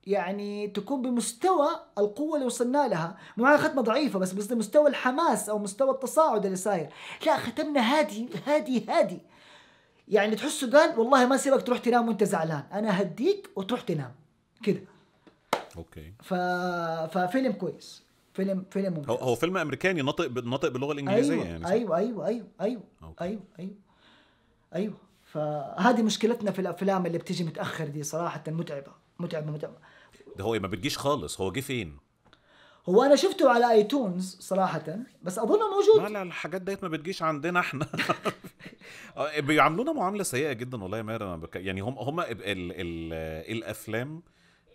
[SPEAKER 2] يعني تكون بمستوى القوة اللي وصلنا لها مو ختمة ضعيفة بس بس مستوى الحماس أو مستوى التصاعد اللي صاير لا ختمنا هادي هادي هادي يعني تحسه قال والله ما سيبك تروح تنام وانت زعلان انا هديك وتروح تنام كده اوكي ف... ففيلم كويس فيلم فيلم ممتاز. هو هو
[SPEAKER 1] فيلم امريكاني ناطق ناطق باللغه الانجليزيه أيوة يعني صح؟ ايوه
[SPEAKER 2] ايوه ايوه ايوه ايوه ايوه ايوه ايوه فهذه مشكلتنا في الافلام اللي بتيجي متاخر دي صراحه متعبه متعبه متعبه
[SPEAKER 1] ده هو ما بتجيش خالص هو جه فين
[SPEAKER 2] هو انا شفته على ايتونز صراحه بس اظنه موجود لا لا الحاجات ديت ما بتجيش عندنا احنا [LAUGHS]
[SPEAKER 1] آه، بيعاملونا معامله سيئه جدا والله يا ماهر بك... يعني هم هم ال... ال... ال... الافلام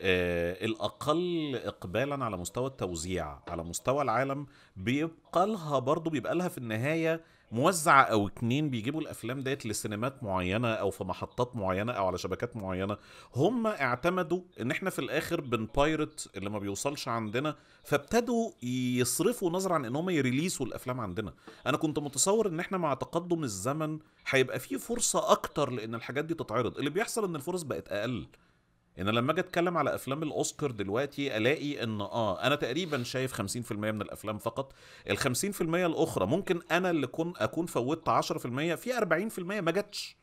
[SPEAKER 1] آه، الاقل اقبالا على مستوى التوزيع على مستوى العالم بيبقى لها برضه بيبقى لها في النهايه موزع او اتنين بيجيبوا الافلام ديت لسينمات معينه او في محطات معينه او على شبكات معينه هم اعتمدوا ان احنا في الاخر بنبايرت اللي ما بيوصلش عندنا فابتدوا يصرفوا نظر عن ان هم يريليسوا الافلام عندنا انا كنت متصور ان احنا مع تقدم الزمن هيبقى فيه فرصه اكتر لان الحاجات دي تتعرض اللي بيحصل ان الفرص بقت اقل ان لما اجي اتكلم على افلام الاوسكار دلوقتي الاقي ان اه انا تقريبا شايف 50% من الافلام فقط ال 50% الاخرى ممكن انا اللي كن اكون فوتت 10% في 40% ما جاتش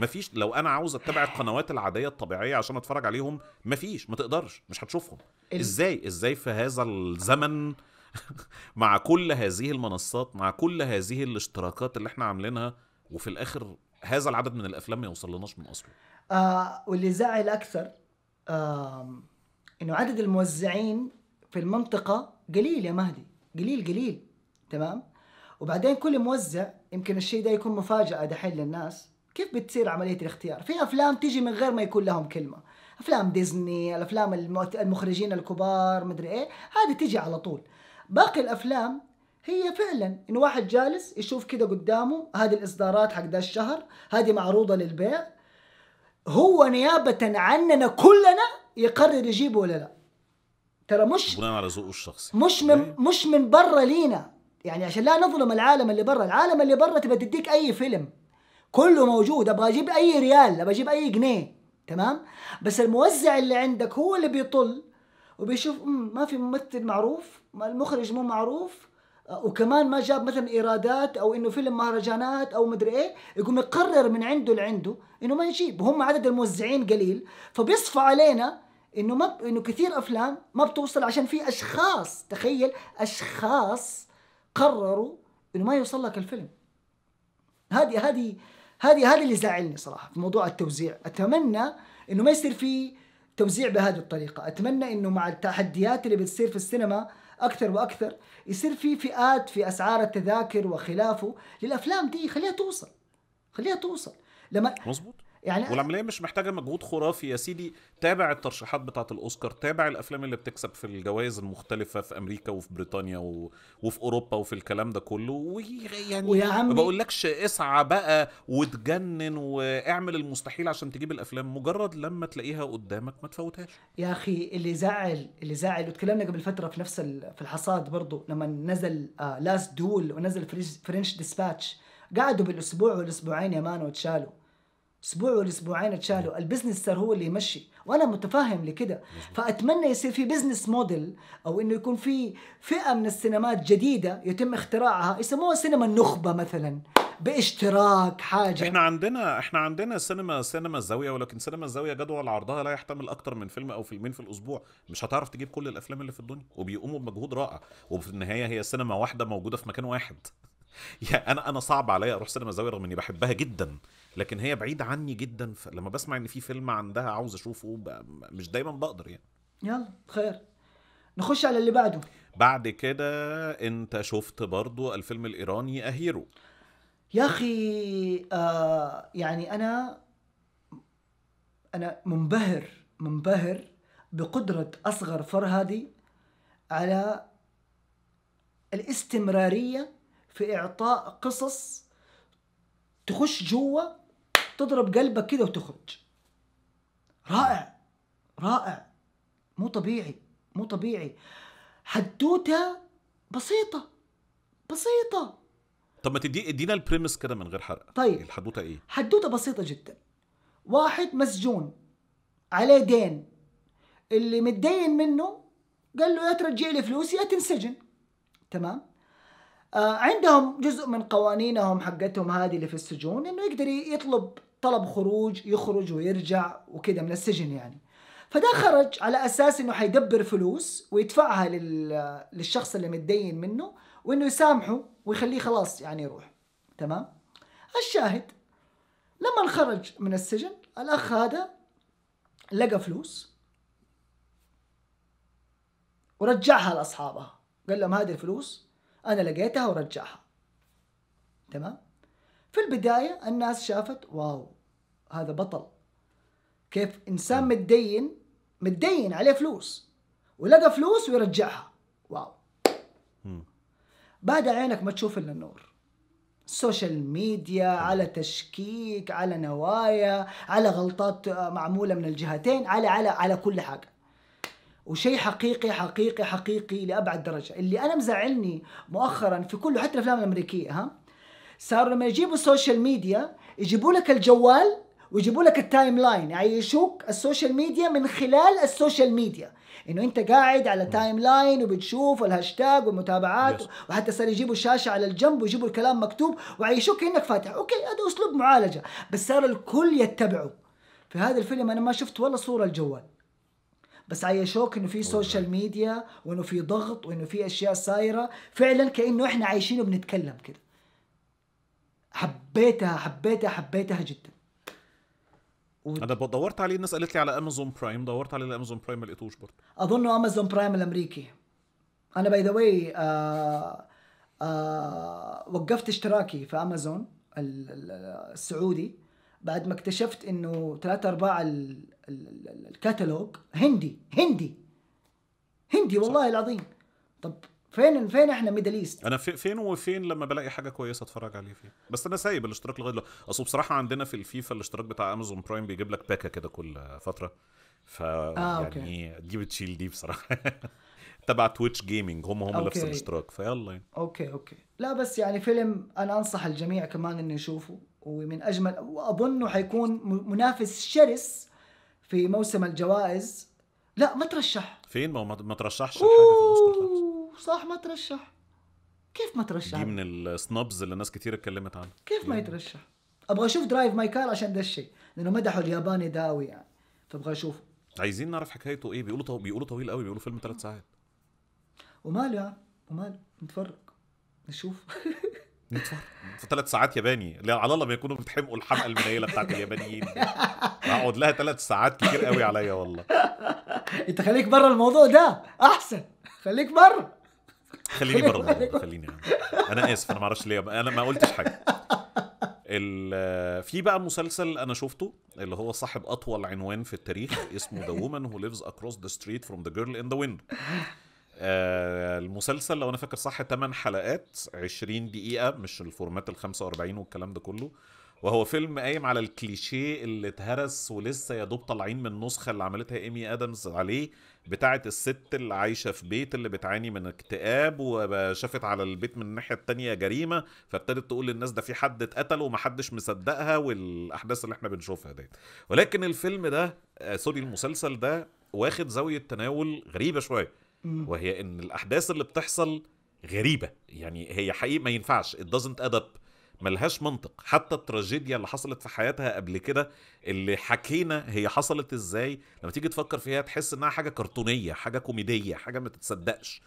[SPEAKER 1] مفيش لو انا عاوز اتبع القنوات العاديه الطبيعيه عشان اتفرج عليهم مفيش ما تقدرش مش هتشوفهم ازاي ازاي في هذا الزمن [LAUGHS] مع كل هذه المنصات مع كل هذه الاشتراكات اللي احنا عاملينها وفي الاخر هذا العدد من الافلام ما يوصلناش من اصله
[SPEAKER 2] آه واللي زعل اكثر انه عدد الموزعين في المنطقة قليل يا مهدي قليل قليل تمام وبعدين كل موزع يمكن الشيء ده يكون مفاجأة دحين للناس كيف بتصير عملية الاختيار في أفلام تيجي من غير ما يكون لهم كلمة أفلام ديزني الأفلام المخرجين الكبار مدري إيه هذه تيجي على طول باقي الأفلام هي فعلا انه واحد جالس يشوف كده قدامه هذه الإصدارات حق ده الشهر هذه معروضة للبيع هو نيابه عننا كلنا يقرر يجيبه ولا لا ترى مش بناء على ذوقه الشخصي مش من إيه؟ مش من برا لينا يعني عشان لا نظلم العالم اللي برا العالم اللي برا تبى تديك اي فيلم كله موجود ابغى اجيب اي ريال ابغى اجيب اي جنيه تمام بس الموزع اللي عندك هو اللي بيطل وبيشوف ما في ممثل معروف المخرج مو معروف وكمان ما جاب مثلا ايرادات او انه فيلم مهرجانات او مدري ايه يقوم يقرر من عنده لعنده انه ما يجيب هم عدد الموزعين قليل فبيصفى علينا انه ما ب... انه كثير افلام ما بتوصل عشان في اشخاص تخيل اشخاص قرروا انه ما يوصل لك الفيلم هذه هذه هذه هذه اللي زعلني صراحه في موضوع التوزيع اتمنى انه ما يصير في توزيع بهذه الطريقه اتمنى انه مع التحديات اللي بتصير في السينما اكثر واكثر يصير في فئات في اسعار التذاكر وخلافه للافلام دي خليها توصل خليها توصل لما مزبوط. يعني والعمليه
[SPEAKER 1] مش محتاجه مجهود خرافي يا سيدي تابع الترشيحات بتاعه الاوسكار تابع الافلام اللي بتكسب في الجوائز المختلفه في امريكا وفي بريطانيا و... وفي اوروبا وفي الكلام ده كله ويعني ويا عمي... ما بقولكش اسعى بقى وتجنن واعمل المستحيل عشان تجيب الافلام مجرد لما تلاقيها قدامك ما تفوتهاش
[SPEAKER 2] يا اخي اللي زعل اللي زعل وتكلمنا قبل فتره في نفس ال... في الحصاد برضه لما نزل لاست آه، دول ونزل فرنش ديسباتش قعدوا بالاسبوع والاسبوعين يا مان وتشالوا اسبوع ولا اسبوعين اتشالوا نعم. البزنس صار هو اللي يمشي وانا متفاهم لكده فاتمنى يصير في بزنس موديل او انه يكون في فئه من السينمات جديده يتم اختراعها يسموها سينما النخبه مثلا باشتراك حاجه احنا
[SPEAKER 1] عندنا احنا عندنا سينما سينما الزاويه ولكن سينما الزاويه جدول عرضها لا يحتمل اكتر من فيلم او فيلمين في الاسبوع مش هتعرف تجيب كل الافلام اللي في الدنيا وبيقوموا بمجهود رائع وفي النهايه هي سينما واحده موجوده في مكان واحد [LAUGHS] يا انا انا صعب عليا اروح سينما زاويه رغم اني بحبها جدا لكن هي بعيد عني جدا فلما بسمع ان في فيلم عندها عاوز اشوفه مش دايما بقدر يعني
[SPEAKER 2] يلا خير نخش على اللي بعده
[SPEAKER 1] بعد كده انت شفت برضو الفيلم الايراني اهيرو
[SPEAKER 2] يا اخي آه يعني انا انا منبهر منبهر بقدره اصغر فرهادي على الاستمراريه في اعطاء قصص تخش جوا تضرب قلبك كده وتخرج رائع رائع مو طبيعي مو طبيعي حدوته بسيطه بسيطه
[SPEAKER 1] طب ما تدي ادينا البريمس كده من غير حرق طيب الحدوته ايه
[SPEAKER 2] حدوته بسيطه جدا واحد مسجون عليه دين اللي متدين منه قال له يا ترجع لي فلوسي يا تنسجن تمام آه، عندهم جزء من قوانينهم حقتهم هذه اللي في السجون انه يقدر يطلب طلب خروج يخرج ويرجع وكذا من السجن يعني فده خرج على اساس انه حيدبر فلوس ويدفعها للشخص اللي متدين منه وانه يسامحه ويخليه خلاص يعني يروح تمام الشاهد لما خرج من السجن الاخ هذا لقى فلوس ورجعها لاصحابها قال لهم هذه الفلوس أنا لقيتها ورجعها تمام في البداية الناس شافت واو هذا بطل كيف إنسان متدين متدين عليه فلوس ولقى فلوس ويرجعها واو بعد عينك ما تشوف الا النور سوشيال ميديا على تشكيك على نوايا على غلطات معموله من الجهتين على على على كل حاجه وشيء حقيقي حقيقي حقيقي لابعد درجه اللي انا مزعلني مؤخرا في كله حتى الافلام الامريكيه ها صاروا لما يجيبوا السوشيال ميديا يجيبوا لك الجوال ويجيبوا لك التايم لاين يعيشوك السوشيال ميديا من خلال السوشيال ميديا انه انت قاعد على تايم لاين وبتشوف الهاشتاج والمتابعات yes. وحتى صار يجيبوا الشاشه على الجنب ويجيبوا الكلام مكتوب ويعيشوك كانك فاتح اوكي هذا اسلوب معالجه بس صار الكل يتبعه في هذا الفيلم انا ما شفت ولا صوره الجوال بس عيشوك انه في سوشيال ميديا وانه في ضغط وانه في اشياء صايره فعلا كانه احنا عايشين وبنتكلم كده حبيتها حبيتها حبيتها جدا
[SPEAKER 1] و... انا دورت عليه الناس قالت لي على امازون برايم دورت عليه امازون برايم ما لقيتوش برضه
[SPEAKER 2] اظنه امازون برايم الامريكي انا باي آه، ذا آه... وقفت اشتراكي في امازون السعودي بعد ما اكتشفت انه ثلاثة ارباع الكتالوج هندي هندي هندي والله صح. العظيم طب فين فين احنا ميدل ايست
[SPEAKER 1] انا في فين وفين لما بلاقي حاجه كويسه اتفرج عليه فيه بس انا سايب الاشتراك لغايه دلوقتي اصل بصراحه عندنا في الفيفا الاشتراك بتاع امازون برايم بيجيب لك باكه كده كل فتره ف آه، يعني أوكي. دي بتشيل دي بصراحه [LAUGHS] تبع تويتش جيمنج هم هم نفس الاشتراك فيلا يعني
[SPEAKER 2] اوكي اوكي لا بس يعني فيلم انا انصح الجميع كمان انه يشوفه ومن اجمل واظنه حيكون منافس شرس في موسم الجوائز لا ما ترشح
[SPEAKER 1] فين ما ما ترشحش الحاجه
[SPEAKER 2] في الاوسكار خالص صح ما ترشح كيف ما ترشح دي
[SPEAKER 1] من السنوبز اللي ناس كثير اتكلمت عنها
[SPEAKER 2] كيف ما يعني. يترشح ابغى اشوف درايف ماي كار عشان ده الشيء لانه مدحوا الياباني داوي يعني فابغى اشوفه
[SPEAKER 1] عايزين نعرف حكايته ايه بيقولوا طو... بيقولوا طويل قوي بيقولوا فيلم ثلاث ساعات
[SPEAKER 2] وماله يعني؟ وماله نتفرج نشوف [LAUGHS]
[SPEAKER 1] نتصور في ثلاث ساعات ياباني على الله ما يكونوا بتحمقوا الحمقه المنيله بتاعت اليابانيين اقعد لها ثلاث ساعات كتير قوي عليا والله
[SPEAKER 2] انت خليك بره الموضوع ده احسن خليك بره
[SPEAKER 1] خليني بره الموضوع خليني انا اسف انا ما اعرفش ليه انا ما قلتش حاجه آه، في بقى مسلسل انا شفته اللي هو صاحب اطول عنوان في التاريخ اسمه The Woman Who Lives Across the Street from the Girl in the Window آه، المسلسل لو انا فاكر صح 8 حلقات 20 دقيقه مش الفورمات ال 45 والكلام ده كله وهو فيلم قايم على الكليشيه اللي اتهرس ولسه يا دوب طالعين من النسخه اللي عملتها ايمي ادمز عليه بتاعه الست اللي عايشه في بيت اللي بتعاني من اكتئاب وشافت على البيت من الناحيه التانية جريمه فابتدت تقول للناس ده في حد اتقتل ومحدش مصدقها والاحداث اللي احنا بنشوفها ديت ولكن الفيلم ده آه سوري المسلسل ده واخد زاويه تناول غريبه شويه وهي ان الاحداث اللي بتحصل غريبه يعني هي حقيقي ما ينفعش it doesn't add up ملهاش منطق حتى التراجيديا اللي حصلت في حياتها قبل كده اللي حكينا هي حصلت ازاي لما تيجي تفكر فيها تحس انها حاجه كرتونيه حاجه كوميديه حاجه ما تتصدقش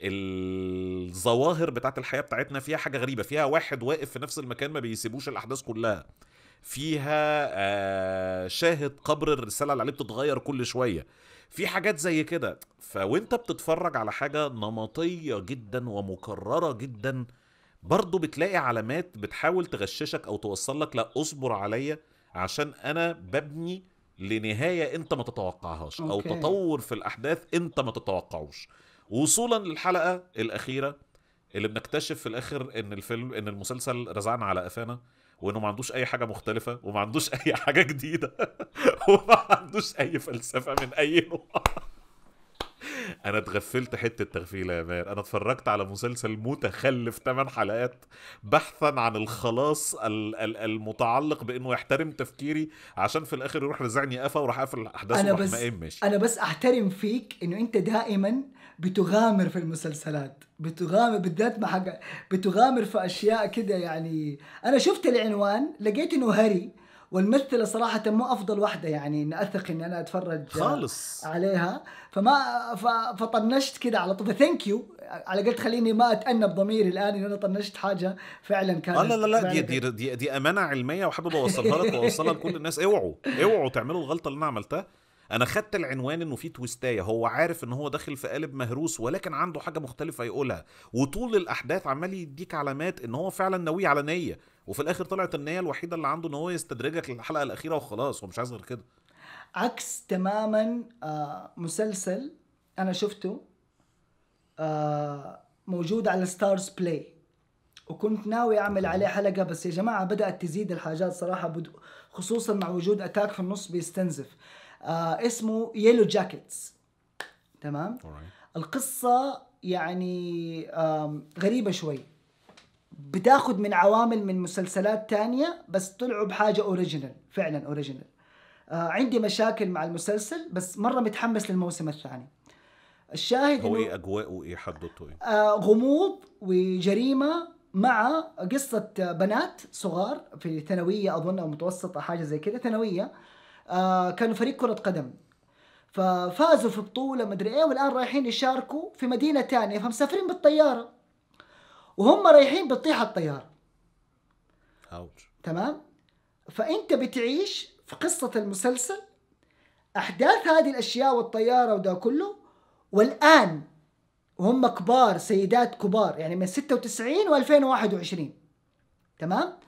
[SPEAKER 1] الظواهر بتاعت الحياه بتاعتنا فيها حاجه غريبه فيها واحد واقف في نفس المكان ما بيسيبوش الاحداث كلها فيها آه شاهد قبر الرساله اللي عليه بتتغير كل شويه في حاجات زي كده فوانت بتتفرج على حاجه نمطيه جدا ومكرره جدا برضه بتلاقي علامات بتحاول تغششك او توصل لك لا اصبر عليا عشان انا ببني لنهايه انت ما تتوقعهاش او أوكي. تطور في الاحداث انت ما تتوقعوش وصولا للحلقه الاخيره اللي بنكتشف في الاخر ان الفيلم ان المسلسل رزعنا على قفانا وانه ما عندوش اي حاجه مختلفه وما عندوش اي حاجه جديده [LAUGHS] وما عندوش اي فلسفه من اي نوع [LAUGHS] انا اتغفلت حته تغفيله يا مان انا اتفرجت على مسلسل متخلف 8 حلقات بحثا عن الخلاص المتعلق بانه يحترم تفكيري عشان في الاخر يروح رزعني قفا وراح اقفل الاحداث انا بس
[SPEAKER 2] انا بس احترم فيك انه انت دائما بتغامر في المسلسلات بتغامر بالذات مع حق بتغامر في اشياء كده يعني انا شفت العنوان لقيت انه هري والممثله صراحه مو افضل واحده يعني ان اثق ان انا اتفرج خالص عليها فما فطنشت كده على طول ثانك يو على قلت خليني ما اتأنب ضميري الان ان انا طنشت حاجه فعلا كانت آه، لا لا لا دي,
[SPEAKER 1] دي دي دي امانه علميه وحابب اوصلها لك واوصلها لكل الناس إيه، اوعوا إيه، اوعوا تعملوا الغلطه اللي انا عملتها انا خدت العنوان انه في تويستايه هو عارف ان هو داخل في قالب مهروس ولكن عنده حاجه مختلفه يقولها وطول الاحداث عمال يديك علامات ان هو فعلا ناوي على نيه وفي الاخر طلعت النيه الوحيده اللي عنده ان هو يستدرجك للحلقه الاخيره وخلاص هو مش عايز غير كده
[SPEAKER 2] عكس تماما آه، مسلسل انا شفته آه، موجود على ستارز بلاي وكنت ناوي اعمل عليه حلقه بس يا جماعه بدات تزيد الحاجات صراحه بدو خصوصا مع وجود اتاك في النص بيستنزف آه اسمه يلو جاكيتس تمام right. القصه يعني غريبه شوي بتاخد من عوامل من مسلسلات تانية بس طلعوا بحاجة اوريجينال فعلا اوريجينال آه عندي مشاكل مع المسلسل بس مرة متحمس للموسم الثاني الشاهد
[SPEAKER 1] هو ايه اجواءه وايه حدوته ايه؟ طيب؟
[SPEAKER 2] آه غموض وجريمة مع قصة بنات صغار في ثانوية أظن أو متوسطة حاجة زي كده ثانوية آه كانوا فريق كرة قدم ففازوا في بطولة مدري ايه والان رايحين يشاركوا في مدينة تانية فمسافرين بالطيارة وهم رايحين بتطيح الطيارة أوش. تمام فانت بتعيش في قصة المسلسل احداث هذه الاشياء والطيارة وده كله والان وهم كبار سيدات كبار يعني من 96 و2021 تمام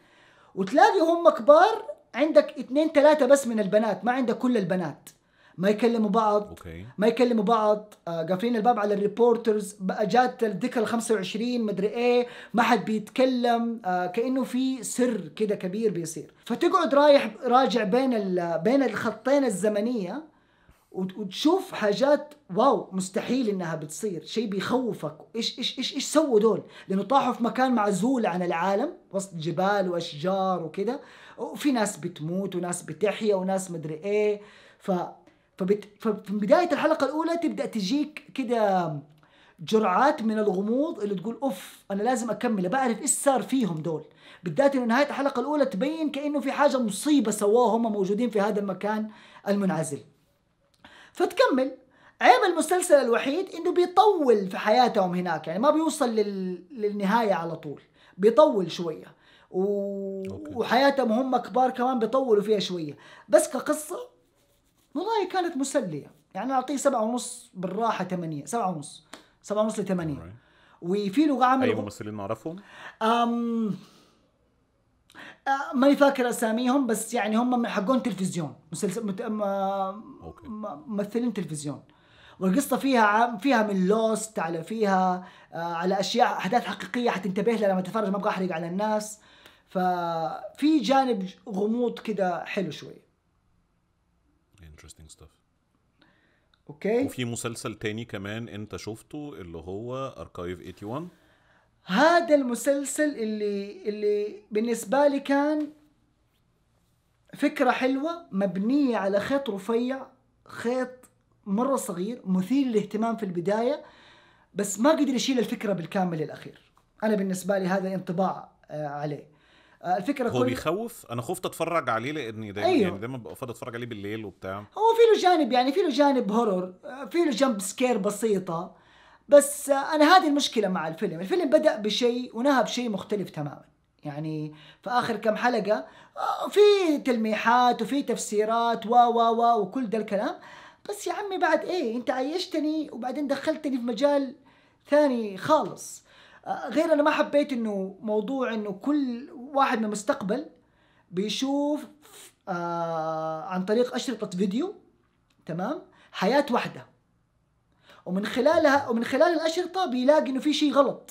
[SPEAKER 2] وتلاقي هم كبار عندك اثنين ثلاثة بس من البنات ما عندك كل البنات ما يكلموا بعض أوكي. ما يكلموا بعض آه، قافلين الباب على الريبورترز جات الذكرى ال 25 مدري ايه ما حد بيتكلم آه، كانه في سر كده كبير بيصير فتقعد رايح راجع بين بين الخطين الزمنيه وتشوف حاجات واو مستحيل انها بتصير شيء بيخوفك ايش ايش ايش ايش سووا دول لانه طاحوا في مكان معزول عن العالم وسط جبال واشجار وكده وفي ناس بتموت وناس بتحيا وناس مدري ايه ف فبت... فمن بدايه الحلقه الاولى تبدا تجيك كده جرعات من الغموض اللي تقول اوف انا لازم اكمل بعرف ايش صار فيهم دول بالذات انه نهايه الحلقه الاولى تبين كانه في حاجه مصيبه سواها هم موجودين في هذا المكان المنعزل فتكمل عيب المسلسل الوحيد انه بيطول في حياتهم هناك يعني ما بيوصل لل... للنهايه على طول بيطول شويه و... أوكي. وحياتهم هم كبار كمان بيطولوا فيها شويه بس كقصه والله كانت مسليه يعني اعطيه سبعة ونص بالراحه ثمانية سبعة ونص سبعة ونص لثمانية وفي لغه عمل اي ممثلين نعرفهم؟ أم... آه، ماني فاكر اساميهم بس يعني هم حقون تلفزيون مسلسل مت... م... آه، ممثلين تلفزيون والقصة فيها فيها من لوست على فيها آه، على اشياء احداث حقيقية حتنتبه لها لما تتفرج ما ابغى احرق على الناس ففي جانب غموض كده حلو شوي
[SPEAKER 1] interesting stuff اوكي وفي مسلسل تاني كمان انت شفته اللي هو اركايف 81
[SPEAKER 2] هذا المسلسل اللي اللي بالنسبه لي كان فكره حلوه مبنيه على خيط رفيع خيط مره صغير مثير للاهتمام في البدايه بس ما قدر يشيل الفكره بالكامل للاخير انا بالنسبه لي هذا انطباع آه، عليه آه، الفكره هو كل...
[SPEAKER 1] بيخوف انا خفت اتفرج عليه لاني دايما أيوه. يعني دايما ببقى فاضي اتفرج عليه بالليل وبتاع هو
[SPEAKER 2] في له جانب يعني في له جانب هورور آه، في له جنب سكير بسيطه بس انا هذه المشكله مع الفيلم الفيلم بدا بشيء ونهى بشيء مختلف تماما يعني في اخر كم حلقه آه، في تلميحات وفي تفسيرات و و و وكل ده الكلام بس يا عمي بعد ايه انت عيشتني وبعدين دخلتني في مجال ثاني خالص آه، غير انا ما حبيت انه موضوع انه كل واحد من المستقبل بيشوف آه عن طريق اشرطه فيديو تمام حياه واحده ومن خلالها ومن خلال الاشرطه بيلاقي انه في شيء غلط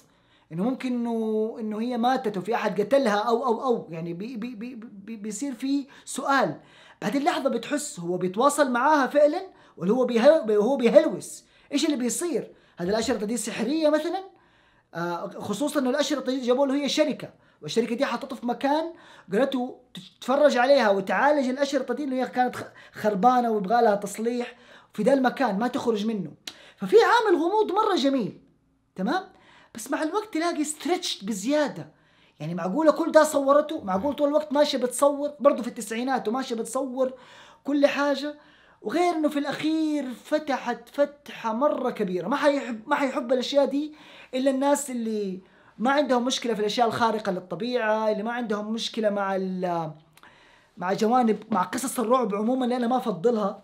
[SPEAKER 2] انه ممكن انه انه هي ماتت وفي احد قتلها او او او يعني بي بي بي بي بيصير في سؤال بعد اللحظه بتحس هو بيتواصل معاها فعلا ولا هو هو بيهلوس ايش اللي بيصير هذه الاشرطه دي سحريه مثلا آه خصوصا انه الاشرطه دي جابوا له هي شركه والشركه دي حطته في مكان قالت له تتفرج عليها وتعالج الاشرطه دي اللي هي كانت خربانه ويبغى لها تصليح في ذا المكان ما تخرج منه ففي عامل غموض مره جميل تمام بس مع الوقت تلاقي ستريتش بزياده يعني معقوله كل ده صورته معقول طول الوقت ماشيه بتصور برضه في التسعينات وماشيه بتصور كل حاجه وغير انه في الاخير فتحت فتحه مره كبيره ما حيحب ما حيحب الاشياء دي الا الناس اللي ما عندهم مشكله في الاشياء الخارقه للطبيعه اللي ما عندهم مشكله مع مع جوانب مع قصص الرعب عموما اللي انا ما افضلها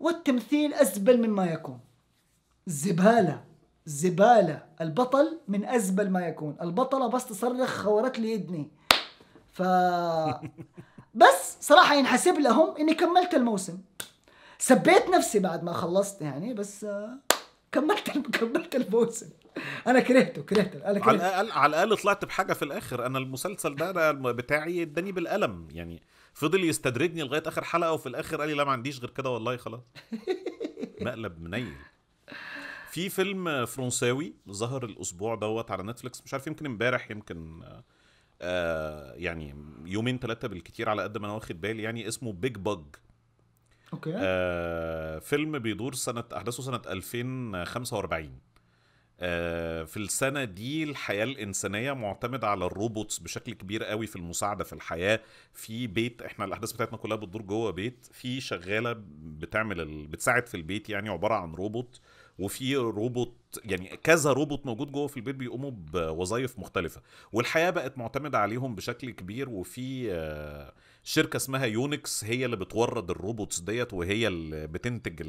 [SPEAKER 2] والتمثيل ازبل مما يكون زباله زباله البطل من ازبل ما يكون البطله بس تصرخ خورت لي اذني ف [LAUGHS] بس صراحه ينحسب لهم اني كملت الموسم سبيت نفسي بعد ما خلصت يعني بس آه، كملت كملت الموسم انا كرهته كرهته انا كرهته. على الاقل
[SPEAKER 1] على الاقل طلعت بحاجه في الاخر انا المسلسل ده بتاعي اداني بالقلم يعني فضل يستدرجني لغايه اخر حلقه وفي الاخر قال لي لا ما عنديش غير كده والله خلاص [LAUGHS] مقلب منيل في فيلم فرنساوي ظهر الاسبوع دوت على نتفلكس مش عارف يمكن امبارح يمكن آه يعني يومين ثلاثه بالكتير على قد ما انا واخد بالي يعني اسمه بيج بج اوكي آه فيلم بيدور سنه احداثه سنه 2045 آه في السنه دي الحياه الانسانيه معتمده على الروبوتس بشكل كبير قوي في المساعده في الحياه في بيت احنا الاحداث بتاعتنا كلها بتدور جوه بيت في شغاله بتعمل ال... بتساعد في البيت يعني عباره عن روبوت آه وفي روبوت يعني كذا روبوت موجود جوه في البيت بيقوموا بوظائف مختلفه والحياه بقت معتمده عليهم بشكل كبير وفي آه، شركه اسمها يونكس هي اللي بتورد الروبوتس ديت وهي اللي بتنتج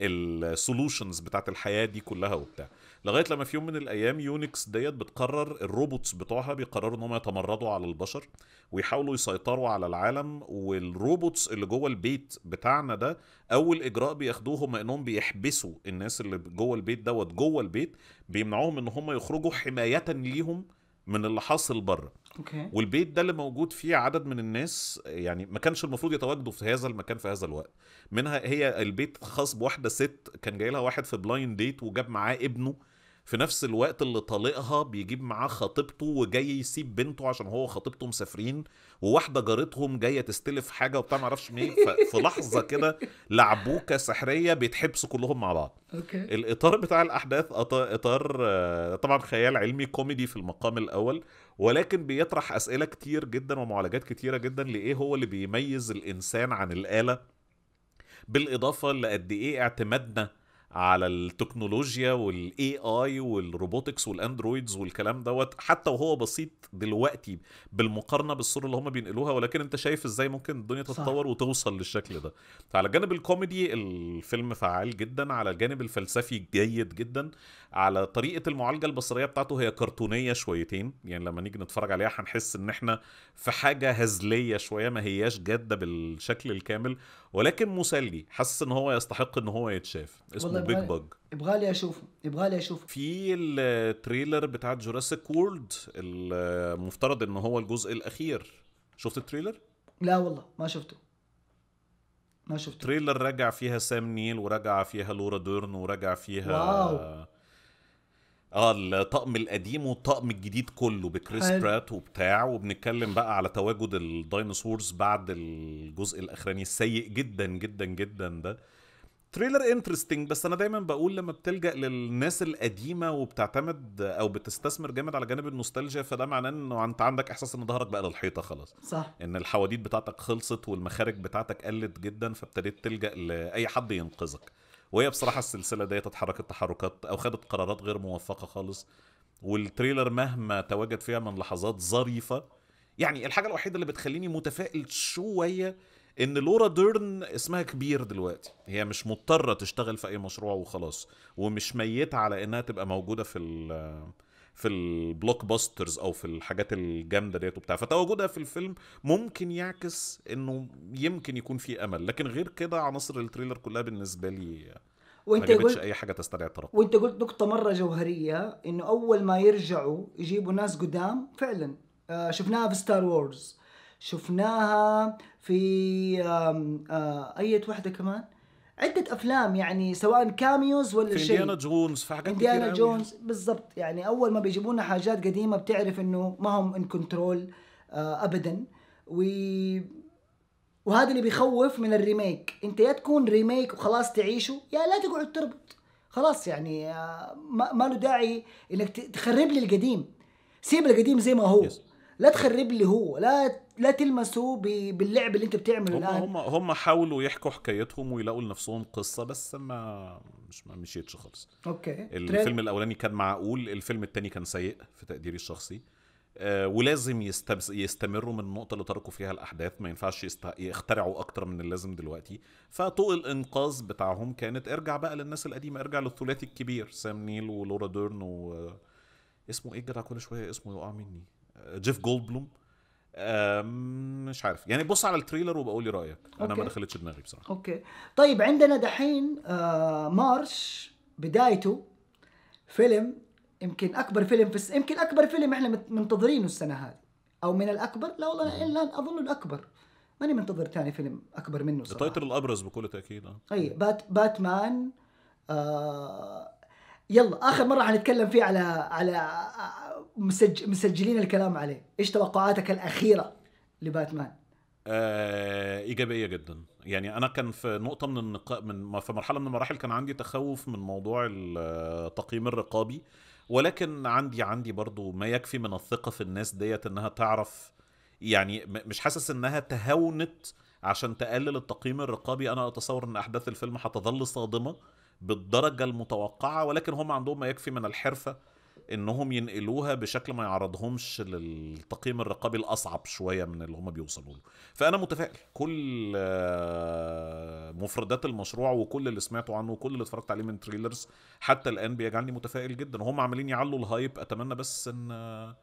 [SPEAKER 1] السولوشنز بتاعت الحياه دي كلها وبتاع لغايه لما في يوم من الايام يونكس ديت بتقرر الروبوتس بتوعها بيقرروا ان هم يتمردوا على البشر ويحاولوا يسيطروا على العالم والروبوتس اللي جوه البيت بتاعنا ده اول اجراء بياخدوه هم انهم بيحبسوا الناس اللي جوه البيت دوت جوه البيت بيمنعوهم ان هم يخرجوا حمايه ليهم من اللي حاصل بره أوكي. والبيت ده اللي موجود فيه عدد من الناس يعني ما كانش المفروض يتواجدوا في هذا المكان في هذا الوقت منها هي البيت خاص بواحده ست كان جاي لها واحد في بلايند ديت وجاب معاه ابنه في نفس الوقت اللي طالقها بيجيب معاه خطيبته وجاي يسيب بنته عشان هو وخطيبته مسافرين وواحده جارتهم جايه تستلف حاجه وبتاع معرفش مين في لحظه كده لعبوكه سحريه بيتحبسوا كلهم مع بعض أوكي. الاطار بتاع الاحداث اطار آه، طبعا خيال علمي كوميدي في المقام الاول ولكن بيطرح اسئله كتير جدا ومعالجات كتيره جدا لايه هو اللي بيميز الانسان عن الاله بالاضافه لقد ايه اعتمادنا على التكنولوجيا والاي اي والروبوتكس والاندرويدز والكلام دوت حتى وهو بسيط دلوقتي بالمقارنه بالصوره اللي هم بينقلوها ولكن انت شايف ازاي ممكن الدنيا تتطور وتوصل للشكل ده فعلى الجانب الكوميدي الفيلم فعال جدا على الجانب الفلسفي جيد جدا على طريقه المعالجه البصريه بتاعته هي كرتونيه شويتين يعني لما نيجي نتفرج عليها هنحس ان احنا في حاجه هزليه شويه ما هياش جاده بالشكل الكامل ولكن مسلي حاسس ان هو يستحق ان هو يتشاف اسمه بيج بج
[SPEAKER 2] يبغالي اشوفه يبغالي اشوفه في
[SPEAKER 1] التريلر بتاع جوراسيك وورلد المفترض ان هو الجزء الاخير شفت التريلر
[SPEAKER 2] لا والله ما شفته ما شفته
[SPEAKER 1] تريلر رجع فيها سام نيل ورجع فيها لورا ديرن ورجع فيها واو. اه الطقم القديم والطقم الجديد كله بكريس حل. برات وبتاع وبنتكلم بقى على تواجد الديناصورز بعد الجزء الاخراني السيء جدا جدا جدا ده تريلر انترستنج بس انا دايما بقول لما بتلجا للناس القديمه وبتعتمد او بتستثمر جامد على جانب النوستالجيا فده معناه انه انت عندك احساس ان ظهرك بقى للحيطه خلاص صح ان الحواديت بتاعتك خلصت والمخارج بتاعتك قلت جدا فابتديت تلجا لاي حد ينقذك وهي بصراحه السلسله ديت اتحركت تحركات او خدت قرارات غير موفقه خالص والتريلر مهما تواجد فيها من لحظات ظريفه يعني الحاجه الوحيده اللي بتخليني متفائل شويه ان لورا ديرن اسمها كبير دلوقتي هي مش مضطره تشتغل في اي مشروع وخلاص ومش ميته على انها تبقى موجوده في في البلوك باسترز او في الحاجات الجامده ديت وبتاع فتواجدها في الفيلم ممكن يعكس انه يمكن يكون في امل لكن غير كده عناصر التريلر كلها بالنسبه لي
[SPEAKER 2] وانت ما قلت اي
[SPEAKER 1] حاجه تستدعي الترقب
[SPEAKER 2] وانت قلت نقطه مره جوهريه انه اول ما يرجعوا يجيبوا ناس قدام فعلا آه شفناها في ستار وورز شفناها في آه آه اية واحده كمان عدة افلام يعني سواء كاميوز ولا شيء انديانا جونز في حاجات انديانا جونز بالضبط يعني اول ما بيجيبوا لنا حاجات قديمة بتعرف انه ما هم ان كنترول آه ابدا و وهذا اللي بيخوف من الريميك انت يا تكون ريميك وخلاص تعيشه يا لا تقعد تربط خلاص يعني آه، ما له داعي انك تخرب لي القديم سيب القديم زي ما هو yes. لا تخرب لي هو لا لا تلمسه باللعب اللي انت بتعمله الان هم هم
[SPEAKER 1] حاولوا يحكوا حكايتهم ويلاقوا لنفسهم قصه بس ما مش ما مشيتش خالص
[SPEAKER 2] اوكي الفيلم
[SPEAKER 1] الاولاني كان معقول الفيلم الثاني كان سيء في تقديري الشخصي آه ولازم يستبس يستمروا من النقطة اللي تركوا فيها الأحداث ما ينفعش يست... يخترعوا أكتر من اللازم دلوقتي فطوق الإنقاذ بتاعهم كانت ارجع بقى للناس القديمة ارجع للثلاثي الكبير سام نيل ولورا ديرن و اسمه ايه الجدع كل شوية اسمه يقع مني جيف جولد بلوم مش عارف يعني بص على التريلر وبقول لي رايك انا أوكي. ما دخلتش دماغي بصراحه
[SPEAKER 2] اوكي طيب عندنا دحين آه مارش بدايته فيلم يمكن اكبر فيلم في الس... يمكن اكبر فيلم احنا منتظرينه السنه هذه او من الاكبر لا والله الان اظن الاكبر ماني منتظر ثاني فيلم اكبر منه صراحه
[SPEAKER 1] التايتل الابرز بكل تاكيد آه.
[SPEAKER 2] اي بات باتمان آه يلا اخر مره حنتكلم فيه على على مسج... مسجلين الكلام عليه ايش توقعاتك الاخيره لباتمان
[SPEAKER 1] آه ايجابيه جدا يعني انا كان في نقطه من النق... من في مرحله من المراحل كان عندي تخوف من موضوع التقييم آه، الرقابي ولكن عندي عندي برضو ما يكفي من الثقه في الناس ديت انها تعرف يعني مش حاسس انها تهاونت عشان تقلل التقييم الرقابي انا اتصور ان احداث الفيلم هتظل صادمه بالدرجه المتوقعه ولكن هم عندهم ما يكفي من الحرفه انهم ينقلوها بشكل ما يعرضهمش للتقييم الرقابي الاصعب شويه من اللي هم بيوصلوا له فانا متفائل كل آه، مفردات المشروع وكل اللي سمعته عنه وكل اللي اتفرجت عليه من تريلرز حتى الان بيجعلني متفائل جدا هم عاملين يعلوا الهايب اتمنى بس ان آه،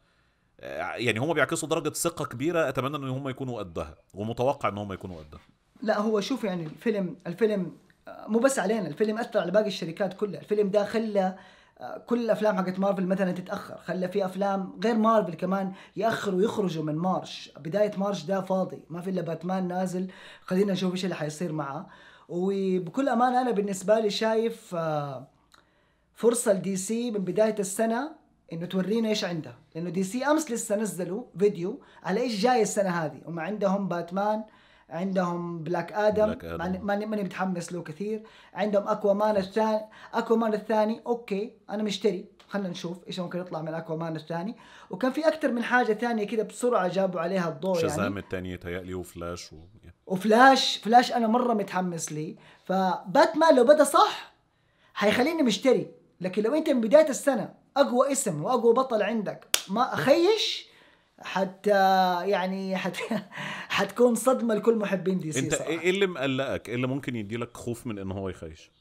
[SPEAKER 1] يعني هم بيعكسوا درجه ثقه كبيره اتمنى ان هم يكونوا قدها ومتوقع ان هم يكونوا قدها
[SPEAKER 2] لا هو شوف يعني الفيلم الفيلم آه، مو بس علينا الفيلم اثر على باقي الشركات كلها الفيلم ده خلى كل الافلام حقت مارفل مثلا تتاخر خلى في افلام غير مارفل كمان ياخروا يخرجوا من مارش بدايه مارش ده فاضي ما في الا باتمان نازل خلينا نشوف ايش اللي حيصير معاه وبكل امانه انا بالنسبه لي شايف آه، فرصه لدي سي من بدايه السنه انه تورينا ايش عندها لانه دي سي امس لسه نزلوا فيديو على ايش جاي السنه هذه وما عندهم باتمان عندهم بلاك ادم, بلاك آدم. ماني ماني متحمس له كثير عندهم اكوا مان الثاني اكوا مان الثاني اوكي انا مشتري خلينا نشوف ايش ممكن يطلع من اكوا مان الثاني وكان في اكثر من حاجه ثانيه كده بسرعه جابوا عليها الضوء يعني شازام
[SPEAKER 1] الثانيه تهيألي وفلاش و...
[SPEAKER 2] وفلاش فلاش انا مره متحمس ليه فباتمان لو بدا صح حيخليني مشتري لكن لو انت من بدايه السنه اقوى اسم واقوى بطل عندك ما اخيش حتى يعني حت حتكون صدمه لكل محبين دي سي انت صراحة.
[SPEAKER 1] ايه اللي مقلقك ايه اللي ممكن يديلك خوف من ان هو يخيش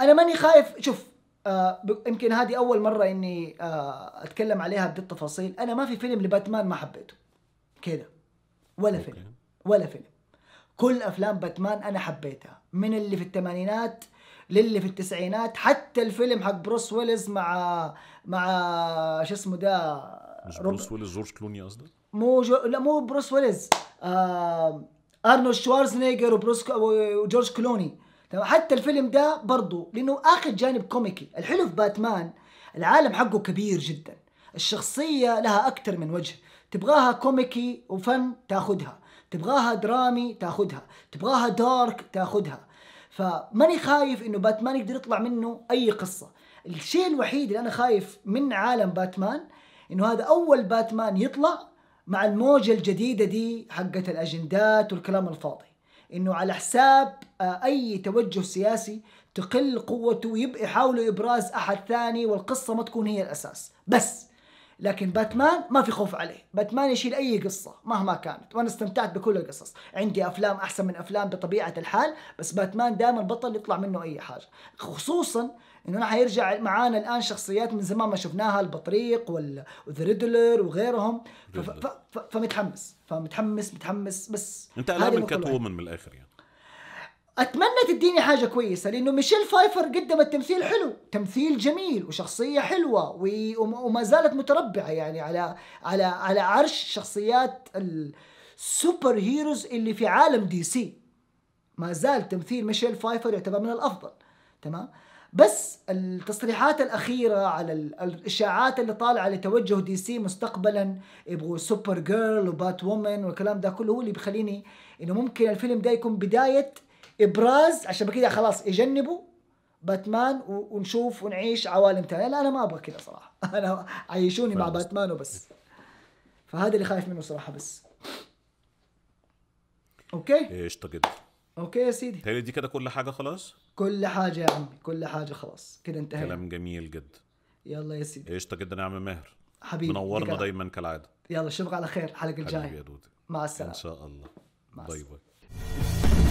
[SPEAKER 2] انا ماني خايف شوف آه يمكن هذه اول مره اني آه اتكلم عليها بالتفاصيل انا ما في فيلم لباتمان ما حبيته كذا ولا أوكي. فيلم ولا فيلم كل افلام باتمان انا حبيتها من اللي في الثمانينات للي في التسعينات حتى الفيلم حق بروس ويلز مع مع شو اسمه ده
[SPEAKER 1] مش بروس ويلز جورج كلوني قصدك
[SPEAKER 2] مو جو... لا مو بروس ويلز آه... ارنولد شوارزنيجر وبروس وجورج كلوني تمام حتى الفيلم ده برضه لانه اخذ جانب كوميكي الحلو في باتمان العالم حقه كبير جدا الشخصيه لها اكثر من وجه تبغاها كوميكي وفن تاخذها تبغاها درامي تاخذها تبغاها دارك تاخذها فماني خايف انه باتمان يقدر يطلع منه اي قصه الشيء الوحيد اللي انا خايف من عالم باتمان انه هذا اول باتمان يطلع مع الموجة الجديدة دي حقت الأجندات والكلام الفاضي إنه على حساب آه، أي توجه سياسي تقل قوته ويبقى يحاولوا إبراز أحد ثاني والقصة ما تكون هي الأساس بس لكن باتمان ما في خوف عليه باتمان يشيل أي قصة مهما كانت وأنا استمتعت بكل القصص عندي أفلام أحسن من أفلام بطبيعة الحال بس باتمان دائما بطل يطلع منه أي حاجة خصوصا انه حيرجع معانا الان شخصيات من زمان ما شفناها البطريق وذا ريدلر وغيرهم ف... ف... ف... فمتحمس فمتحمس متحمس بس انت قلقان من كات وومن من الاخر يعني اتمنى تديني حاجه كويسه لانه ميشيل فايفر قدمت تمثيل حلو تمثيل جميل وشخصيه حلوه وما زالت متربعه يعني على على على عرش شخصيات السوبر هيروز اللي في عالم دي سي ما زال تمثيل ميشيل فايفر يعتبر من الافضل تمام بس التصريحات الاخيره على الاشاعات اللي طالعه لتوجه دي سي مستقبلا يبغوا سوبر جيرل وبات وومن والكلام ده كله هو اللي بيخليني انه ممكن الفيلم ده يكون بدايه ابراز عشان بكده خلاص يجنبوا باتمان ونشوف ونعيش عوالم ثانيه لا انا ما ابغى كده صراحه [LAUGHS] انا عيشوني مع باتمان وبس فهذا اللي خايف منه صراحه بس
[SPEAKER 1] اوكي ايش تقدر اوكي يا سيدي تهيألي دي كده كل حاجه
[SPEAKER 2] خلاص كل حاجه يا عمي كل حاجه خلاص كده انتهينا كلام
[SPEAKER 1] جميل جدا
[SPEAKER 2] يلا يا سيدي
[SPEAKER 1] قشطه جدا يا عم ماهر حبيبي منورنا دايما كالعاده
[SPEAKER 2] يلا اشوفك على خير الحلقه الجايه مع السلامه ان شاء الله باي باي